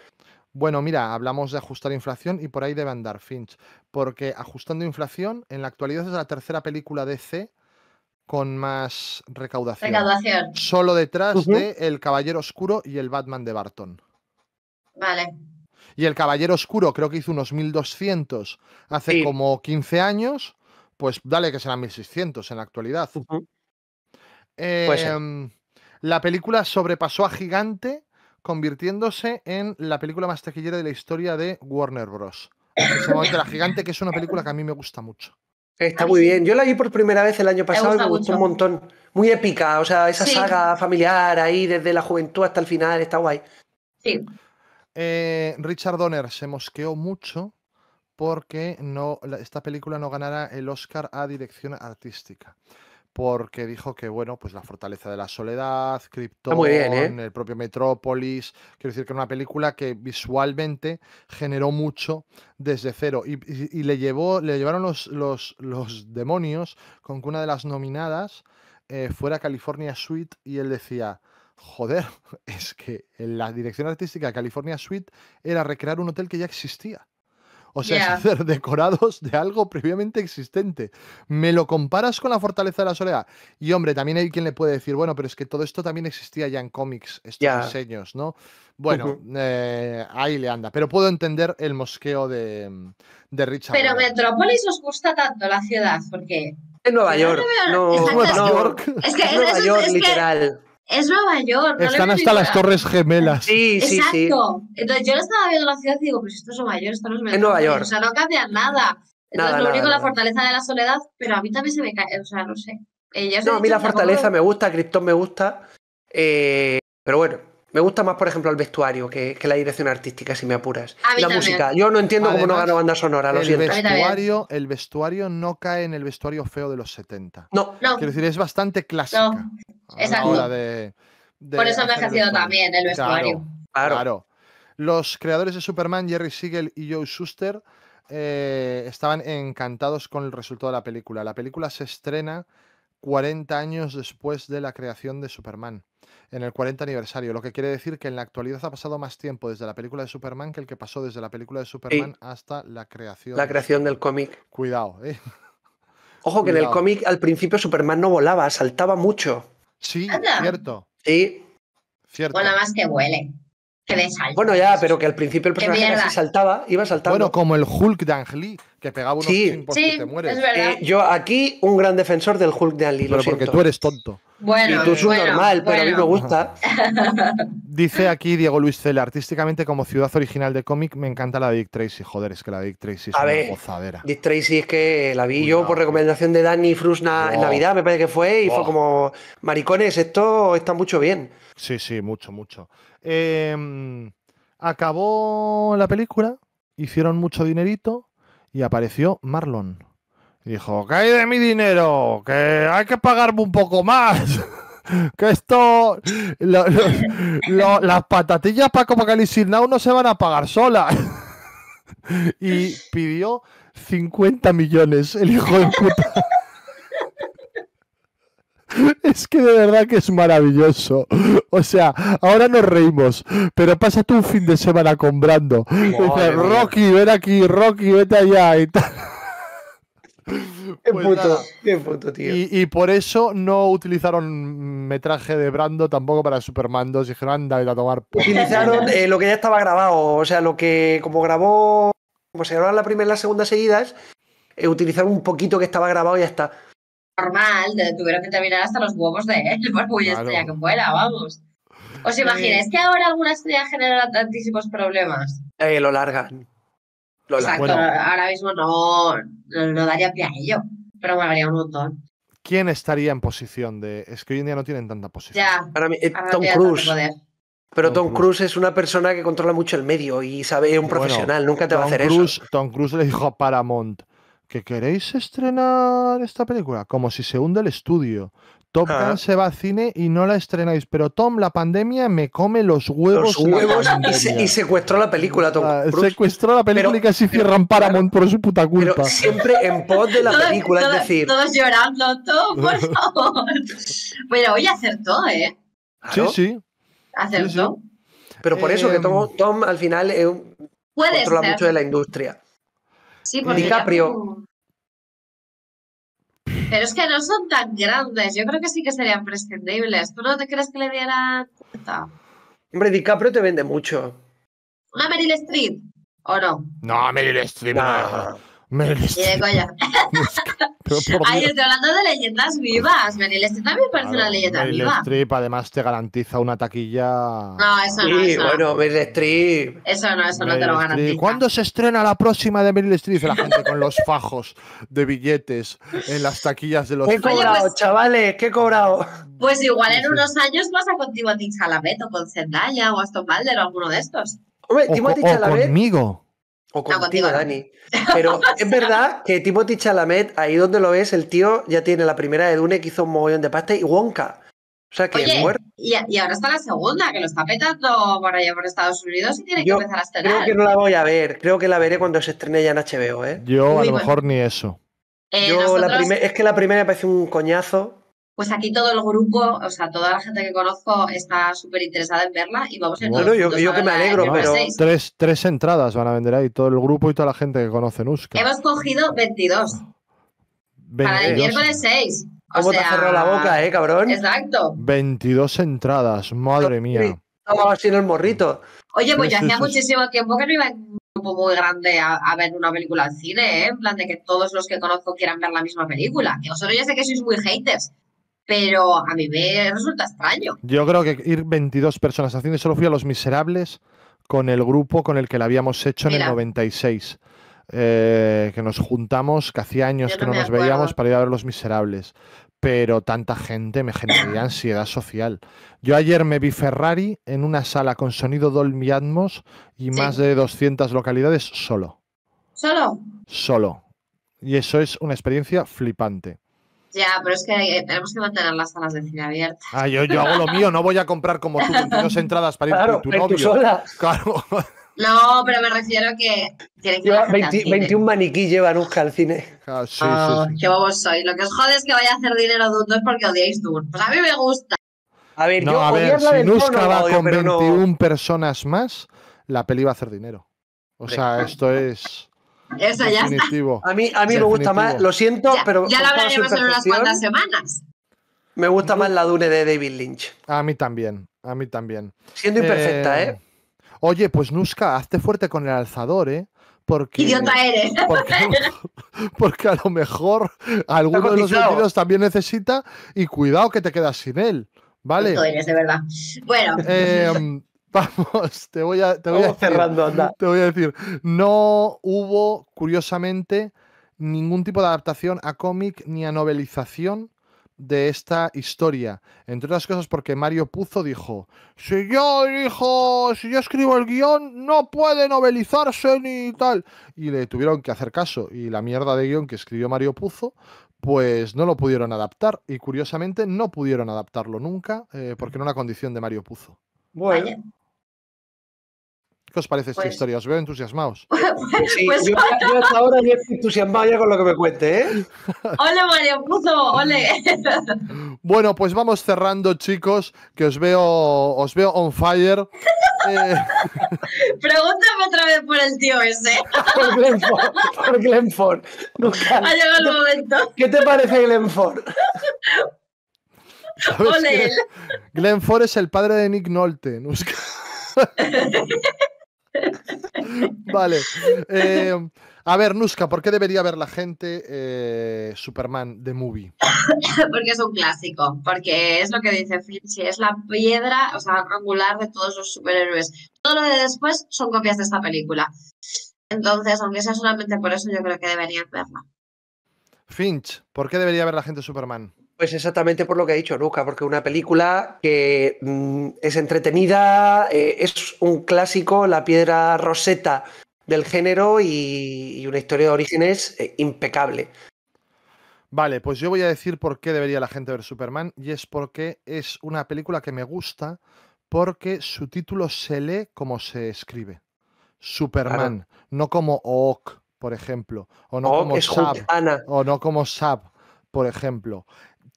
Bueno, mira, hablamos de ajustar inflación y por ahí debe andar Finch, porque ajustando inflación, en la actualidad es la tercera película de C con más recaudación. Solo detrás de El Caballero Oscuro y el Batman de Barton. Vale. Y el Caballero Oscuro creo que hizo unos 1200 hace como 15 años, pues dale que serán 1600 en la actualidad. Em, la película sobrepasó a Gigante, convirtiéndose en la película más taquillera de la historia de Warner Bros. la Gigante, que es una película que a mí me gusta mucho. Está muy bien. Yo la vi por primera vez el año pasado y me gustó un montón. Muy épica, o sea, esa saga familiar ahí desde la juventud hasta el final, está guay. Eh, Richard Donner se mosqueó mucho porque no, esta película no ganará el Oscar a dirección artística porque dijo que, bueno, pues la fortaleza de la soledad, ¿eh? Krypton, en el propio Metrópolis, quiero decir que era una película que visualmente generó mucho desde cero y, le, llevó, le llevaron los, los, demonios con que una de las nominadas eh, fuera California Suite y él decía, joder, es que en la dirección artística de California Suite era recrear un hotel que ya existía. O sea, yeah. decorados de algo previamente existente. Me lo comparas con la fortaleza de la soledad. Y hombre, también hay quien le puede decir, bueno, pero es que todo esto también existía ya en cómics, estos diseños, ¿no? Bueno, eh, ahí le anda. Pero puedo entender el mosqueo de, Richard. Pero Metrópolis os gusta tanto la ciudad, porque. En Nueva York. No, Nueva York. es, Nueva York, literal. Es Nueva York. No Están hasta las Torres Gemelas. Sí, sí, Exacto. Entonces yo lo estaba viendo la ciudad y digo, pues esto es Nueva York, esto no es Nueva, Nueva York. O sea, no cambia nada. Entonces lo único es la fortaleza de la soledad, pero a mí también se me cae, o sea, no sé. Eh, no, a mí la fortaleza me gusta, Krypton me gusta. Eh, pero bueno, me gusta más, por ejemplo, el vestuario que, la dirección artística, si me apuras. La música. Yo no entiendo cómo no gana banda sonora, lo el Vestuario, el vestuario no cae en el vestuario feo de los 70. No. Quiero decir, es bastante clásico. por eso me ha ejercido también el vestuario. Claro, Los creadores de Superman, Jerry Siegel y Joe Schuster, eh, estaban encantados con el resultado de la película. La película se estrena 40 años después de la creación de Superman en el 40 aniversario, lo que quiere decir que en la actualidad ha pasado más tiempo desde la película de Superman que el que pasó desde la película de Superman hasta la creación. La creación del cómic. Cuidado, ¿eh? Ojo que en el cómic al principio Superman no volaba, saltaba mucho. Sí, cierto. Sí. Cierto. Bueno, más que huele. Que le Bueno, ya, pero que al principio el personaje saltaba, iba saltando. Bueno, como el Hulk de Angli, que pegaba unos sí. y te mueres. Eh, yo aquí, un gran defensor del Hulk de Ang Pero porque tú eres tonto. Bueno, y tú es normal, pero a mí me gusta. Dice aquí Diego Luis Cela, artísticamente como ciudad original de cómic, me encanta la de Dick Tracy. Joder, es que la de Dick Tracy es una gozadera. Dick Tracy es que la vi yo por recomendación de Danny Frusna en en Navidad, me parece que fue, y fue como, maricones, esto está mucho bien. Sí, sí, mucho, mucho. Em, acabó la película, hicieron mucho dinerito y apareció Marlon. Dijo, ¿qué hay de mi dinero? Que hay que pagarme un poco más. que esto, las patatillas para y Now no se van a pagar solas. y pidió 50 millones el hijo de puta. Es que de verdad que es maravilloso. O sea, ahora nos reímos, pero pasa tú un fin de semana comprando. Dices, Rocky, ven aquí, Rocky, vete allá y tal. Pues y, por eso no utilizaron metraje de Brando tampoco para Superman 2. Dijeron, anda, a tomar. Utilizaron eh, lo que ya estaba grabado. O sea, lo que, como grabó, como se grabaron la primera y la segunda seguidas, eh, utilizaron un poquito que estaba grabado y ya está. Normal, tuvieron que terminar hasta los huevos de él, muy claro. estrella que fuera, vamos. ¿Os eh. imagináis que ahora alguna estrella genera tantísimos problemas? Eh, lo largan. Exacto, ahora mismo no, daría pie a ello, pero me haría un montón. ¿Quién estaría en posición de.? Es que hoy en día no tienen tanta posición. Eh, Tom Cruise. Pero Tom, Cruise. es una persona que controla mucho el medio y sabe, es un profesional, nunca te va a hacer eso. Tom Cruise le dijo a Paramount: que queréis estrenar esta película, como si se hunde el estudio. Top ah. Gun se va al cine y no la estrenáis, pero Tom, la pandemia me come los huevos. y, secuestró la película, Tom. Ah, secuestró la película y casi cierran Paramount por su puta culpa. siempre en pos de la película, es decir. Todos llorando, Tom, por favor. a hoy acertó, ¿eh? Sí, sí. Acertó. Pero por eso que Tom, em. al final eh, controla mucho de la industria. Sí, porque DiCaprio. Pero es que no son tan grandes. Yo creo que sí que serían prescindibles. ¿Tú no te crees que le dieran cuenta? Hombre, DiCaprio te vende mucho. ¿Una Meryl Streep? ¿O no? No, Meryl Streep. no. Meryl Streep. Ay, estoy hablando de leyendas vivas. Meryl Streep también parece una leyenda viva. Meryl Streep además te garantiza una taquilla. No, eso no. Sí, bueno, Meryl Streep. Eso no, eso no te lo garantiza. ¿Cuándo se estrena la próxima de Meryl Streep? La gente con los fajos de billetes en las taquillas de los. ¿Qué he cobrado, pues- chavales? ¿Qué he cobrado? Pues igual en unos años vas a contigo a o con Zendaya o Aston Balder o alguno de estos. Hombre, Conmigo. O contigo, Dani. Pero es verdad que Timothy Chalamet, ahí donde lo ves, el tío ya tiene la primera de Dune que hizo un mogollón de pasta y Wonka. O sea que es muerto. Y, ahora está la segunda, que lo está petando por allá por Estados Unidos y tiene que empezar a estrenar. Creo que no la voy a ver, creo que la veré cuando se estrene ya en HBO, ¿eh? Yo a lo mejor ni eso. Eh, Yo la primera es que la primera me parece un coñazo. Pues aquí todo el grupo, o sea, toda la gente que conozco está súper interesada en verla y vamos a Bueno, yo, que me alegro, pero tres, entradas van a vender ahí, todo el grupo y toda la gente que conoce Nuska. Hemos cogido 22. Para el viernes 6. te cerró la boca, eh, cabrón? Exacto. 22 entradas, madre mía. Estaba así en el morrito. Oye, pues yo hacía muchísimo tiempo que no iba en grupo muy grande a, ver una película al cine, ¿eh? En plan de que todos los que conozco quieran ver la misma película. Que vosotros ya sé que sois muy haters, pero a mí me resulta extraño. Yo creo que ir 22 personas haciendo, solo fui a Los Miserables con el grupo con el que la habíamos hecho en el 96. Eh, que nos juntamos, que hacía años que no nos veíamos para ir a ver Los Miserables. Pero tanta gente me generaría ansiedad social. Yo ayer me vi Ferrari en una sala con sonido Dolby Atmos y más de 200 localidades solo. ¿Solo? Solo. Y eso es una experiencia flipante. Ya, pero es que eh, tenemos que mantener las salas de cine abiertas. Ah, yo, yo, hago lo mío, no voy a comprar como tú dos entradas para ir con tu novio. Claro. No, pero me refiero a que tiene que 21 maniquí llevan al cine. Ah, sí, ah, Qué bobos soy. Lo que os jode es que vaya a hacer dinero duro es porque odiéis Dune. Pues a mí me gusta. A ver, no, si Nuska va con 21 personas más, la peli va a hacer dinero. O sea, esto es. Eso ya está. A mí, a mí me gusta más, lo siento, pero. Ya la hablaremos en unas cuantas semanas. Me gusta más la Dune de David Lynch. A mí también, a mí también. Siendo imperfecta, ¿eh? ¿eh? Oye, pues Nuska, hazte fuerte con el alzador, ¿eh? Porque, Idiota eres. Porque, a lo mejor alguno de los sentidos también necesita y cuidado que te quedas sin él, ¿vale? Eres, de verdad. Bueno. Em, Vamos, te voy a, decir, Te voy a decir, no hubo, curiosamente, ningún tipo de adaptación a cómic ni a novelización de esta historia. Entre otras cosas porque Mario Puzo dijo, si yo hijo, si yo escribo el guión, no puede novelizarse ni tal. Y le tuvieron que hacer caso. Y la mierda de guión que escribió Mario Puzo, pues no lo pudieron adaptar. Y curiosamente no pudieron adaptarlo nunca, eh, porque porque era una condición de Mario Puzo. Bueno, ¿Qué os parece esta pues historia? Os veo entusiasmados. Pues, sí, pues yo, hasta ahora ni estoy entusiasmado ya con lo que me cuente, ¿eh? ¡Ole, Mario Puzo! ¡Ole! Bueno, pues vamos cerrando, chicos, que os veo, os veo on fire. Eh, Pregúntame otra vez por el tío ese. por Glenford. Por Glenford. Ha llegado el momento. ¿Qué te parece Glenford? Ole él. Glenford es el padre de Nick Nolte. vale. Eh, a ver, Nuska, ¿por qué debería ver la gente eh, Superman de Movie? porque es un clásico, porque es lo que dice Finch, es la piedra, o sea, angular de todos los superhéroes. Todo lo de después son copias de esta película. Entonces, aunque sea solamente por eso, yo creo que debería verla. Finch, ¿por qué debería ver la gente Superman? Pues exactamente por lo que ha dicho Luca, porque una película que mm, es entretenida, eh, es un clásico, la piedra roseta del género y, una historia de orígenes eh, impecable. Vale, pues yo voy a decir por qué debería la gente ver Superman y es porque es una película que me gusta porque su título se lee como se escribe. Superman, no como Oak, por ejemplo, o no como o no como Sab, por ejemplo.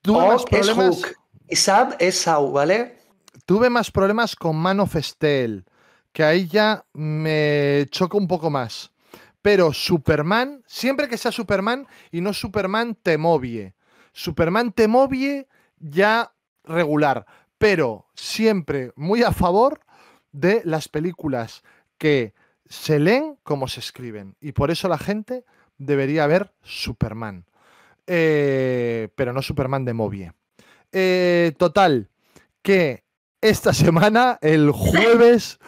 Tuve más problemas... ¿vale? Tuve más problemas con Man of Steel, que ahí ya me choca un poco más. Pero Superman, siempre que sea Superman y no Superman movie Superman movie ya regular, pero siempre muy a favor de las películas que se leen como se escriben. Y por eso la gente debería ver Superman. Eh, pero no Superman de Moby. Eh, total, que esta semana, el jueves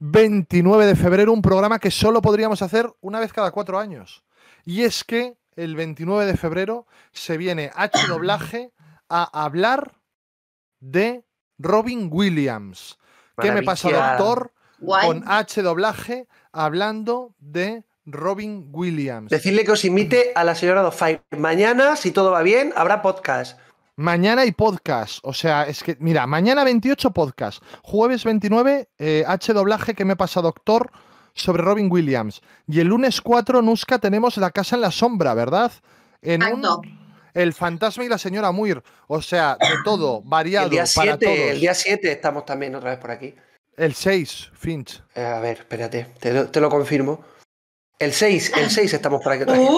29 de febrero, un programa que solo podríamos hacer una vez cada cuatro años. Y es que el 29 de febrero se viene H Doblaje a hablar de Robin Williams. ¿Qué me pasa, doctor? Con H Doblaje hablando de Robin Williams. Decirle que os invite a la señora Dofai. Mañana, si todo va bien, habrá podcast. Mañana hay podcast. O sea, es que, mira, mañana 28 podcast. Jueves 29, eh, H doblaje que me pasa doctor sobre Robin Williams. Y el lunes 4, Nusca, tenemos La Casa en la Sombra, ¿verdad? En el fantasma y la señora Muir. O sea, de todo, variado. El día 7, el día 7 estamos también otra vez por aquí. El 6, Finch. Eh, a ver, espérate, te lo confirmo. El 6, el 6 estamos para que uh, también.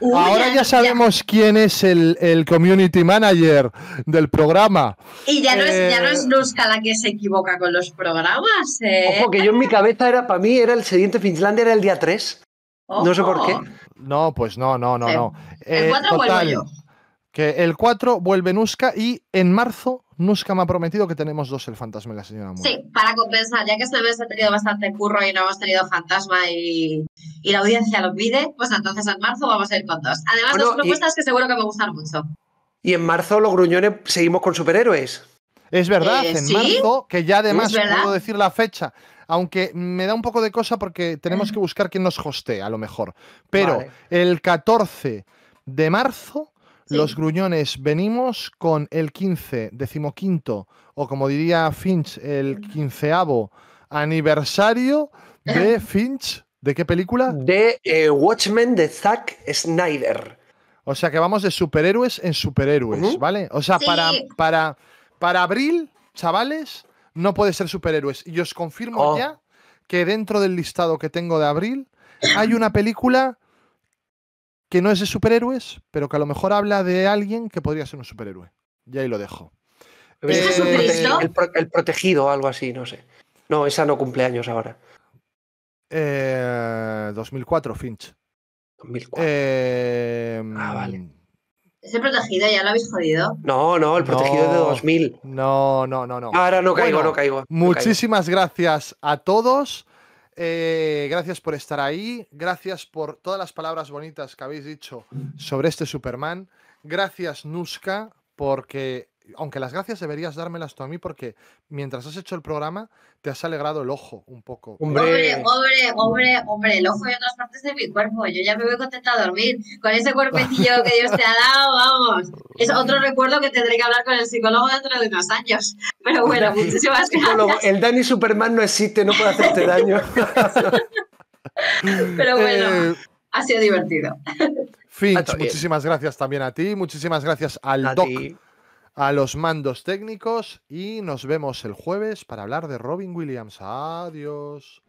Uh, Ahora ya, sabemos quién es el, community manager del programa. Y ya no, es, eh, Nusca la que se equivoca con los programas. Eh. Ojo, que yo en mi cabeza era, para mí era el siguiente Finlandia, era el día 3. No sé por qué. No, pues no, no, no, no. Eh, el 4 yo. Que el 4 vuelve Nuska y en marzo Nuska me ha prometido que tenemos dos el fantasma y la señora Moore. Sí, para compensar, ya que este mes ha tenido bastante curro y no hemos tenido fantasma y, y la audiencia lo pide, pues entonces en marzo vamos a ir con dos. Además, dos propuestas que seguro que me gustan mucho. Y en marzo los gruñones seguimos con superhéroes. Es verdad, eh, en marzo, que ya además puedo decir la fecha, aunque me da un poco de cosa porque tenemos que buscar quién nos hostee, a lo mejor. Pero el 14 de marzo los gruñones, venimos con el 15, decimoquinto, o como diría Finch, el quinceavo aniversario de Finch. ¿De qué película? De eh, Watchmen de Zack Snyder. O sea que vamos de superhéroes en superhéroes, ¿vale? O sea, para, para, para abril, chavales, no puede ser superhéroes. Y os confirmo oh. ya que dentro del listado que tengo de abril hay una película que no es de superhéroes, pero que a lo mejor habla de alguien que podría ser un superhéroe. Y ahí lo dejo. Eh, el, el, protegido, algo así, no sé. No, esa no cumple años ahora. 2004, eh, Finch. 2004. Em, ah, vale. ¿Ese protegido ya lo habéis jodido? No, no, el protegido de 2000. No, no, no, no. Ahora no caigo, no caigo. muchísimas gracias a todos. Eh, gracias por estar ahí. Gracias por todas las palabras bonitas que habéis dicho sobre este Superman. Gracias, Nuska, porque aunque las gracias deberías dármelas tú a mí porque mientras has hecho el programa te has alegrado el ojo un poco. Hombre, hombre, hombre, hombre, el ojo y otras partes de mi cuerpo. Yo ya me voy contenta a dormir con ese cuerpecillo que Dios te ha dado, vamos. Es otro recuerdo que tendré que hablar con el psicólogo dentro de unos años. Pero bueno, muchísimas gracias. El Dani Superman no existe, no puede hacerte daño. Pero bueno, eh, ha sido divertido. Finch, muchísimas gracias también a ti, muchísimas gracias al Doc a los mandos técnicos y nos vemos el jueves para hablar de Robin Williams. Adiós.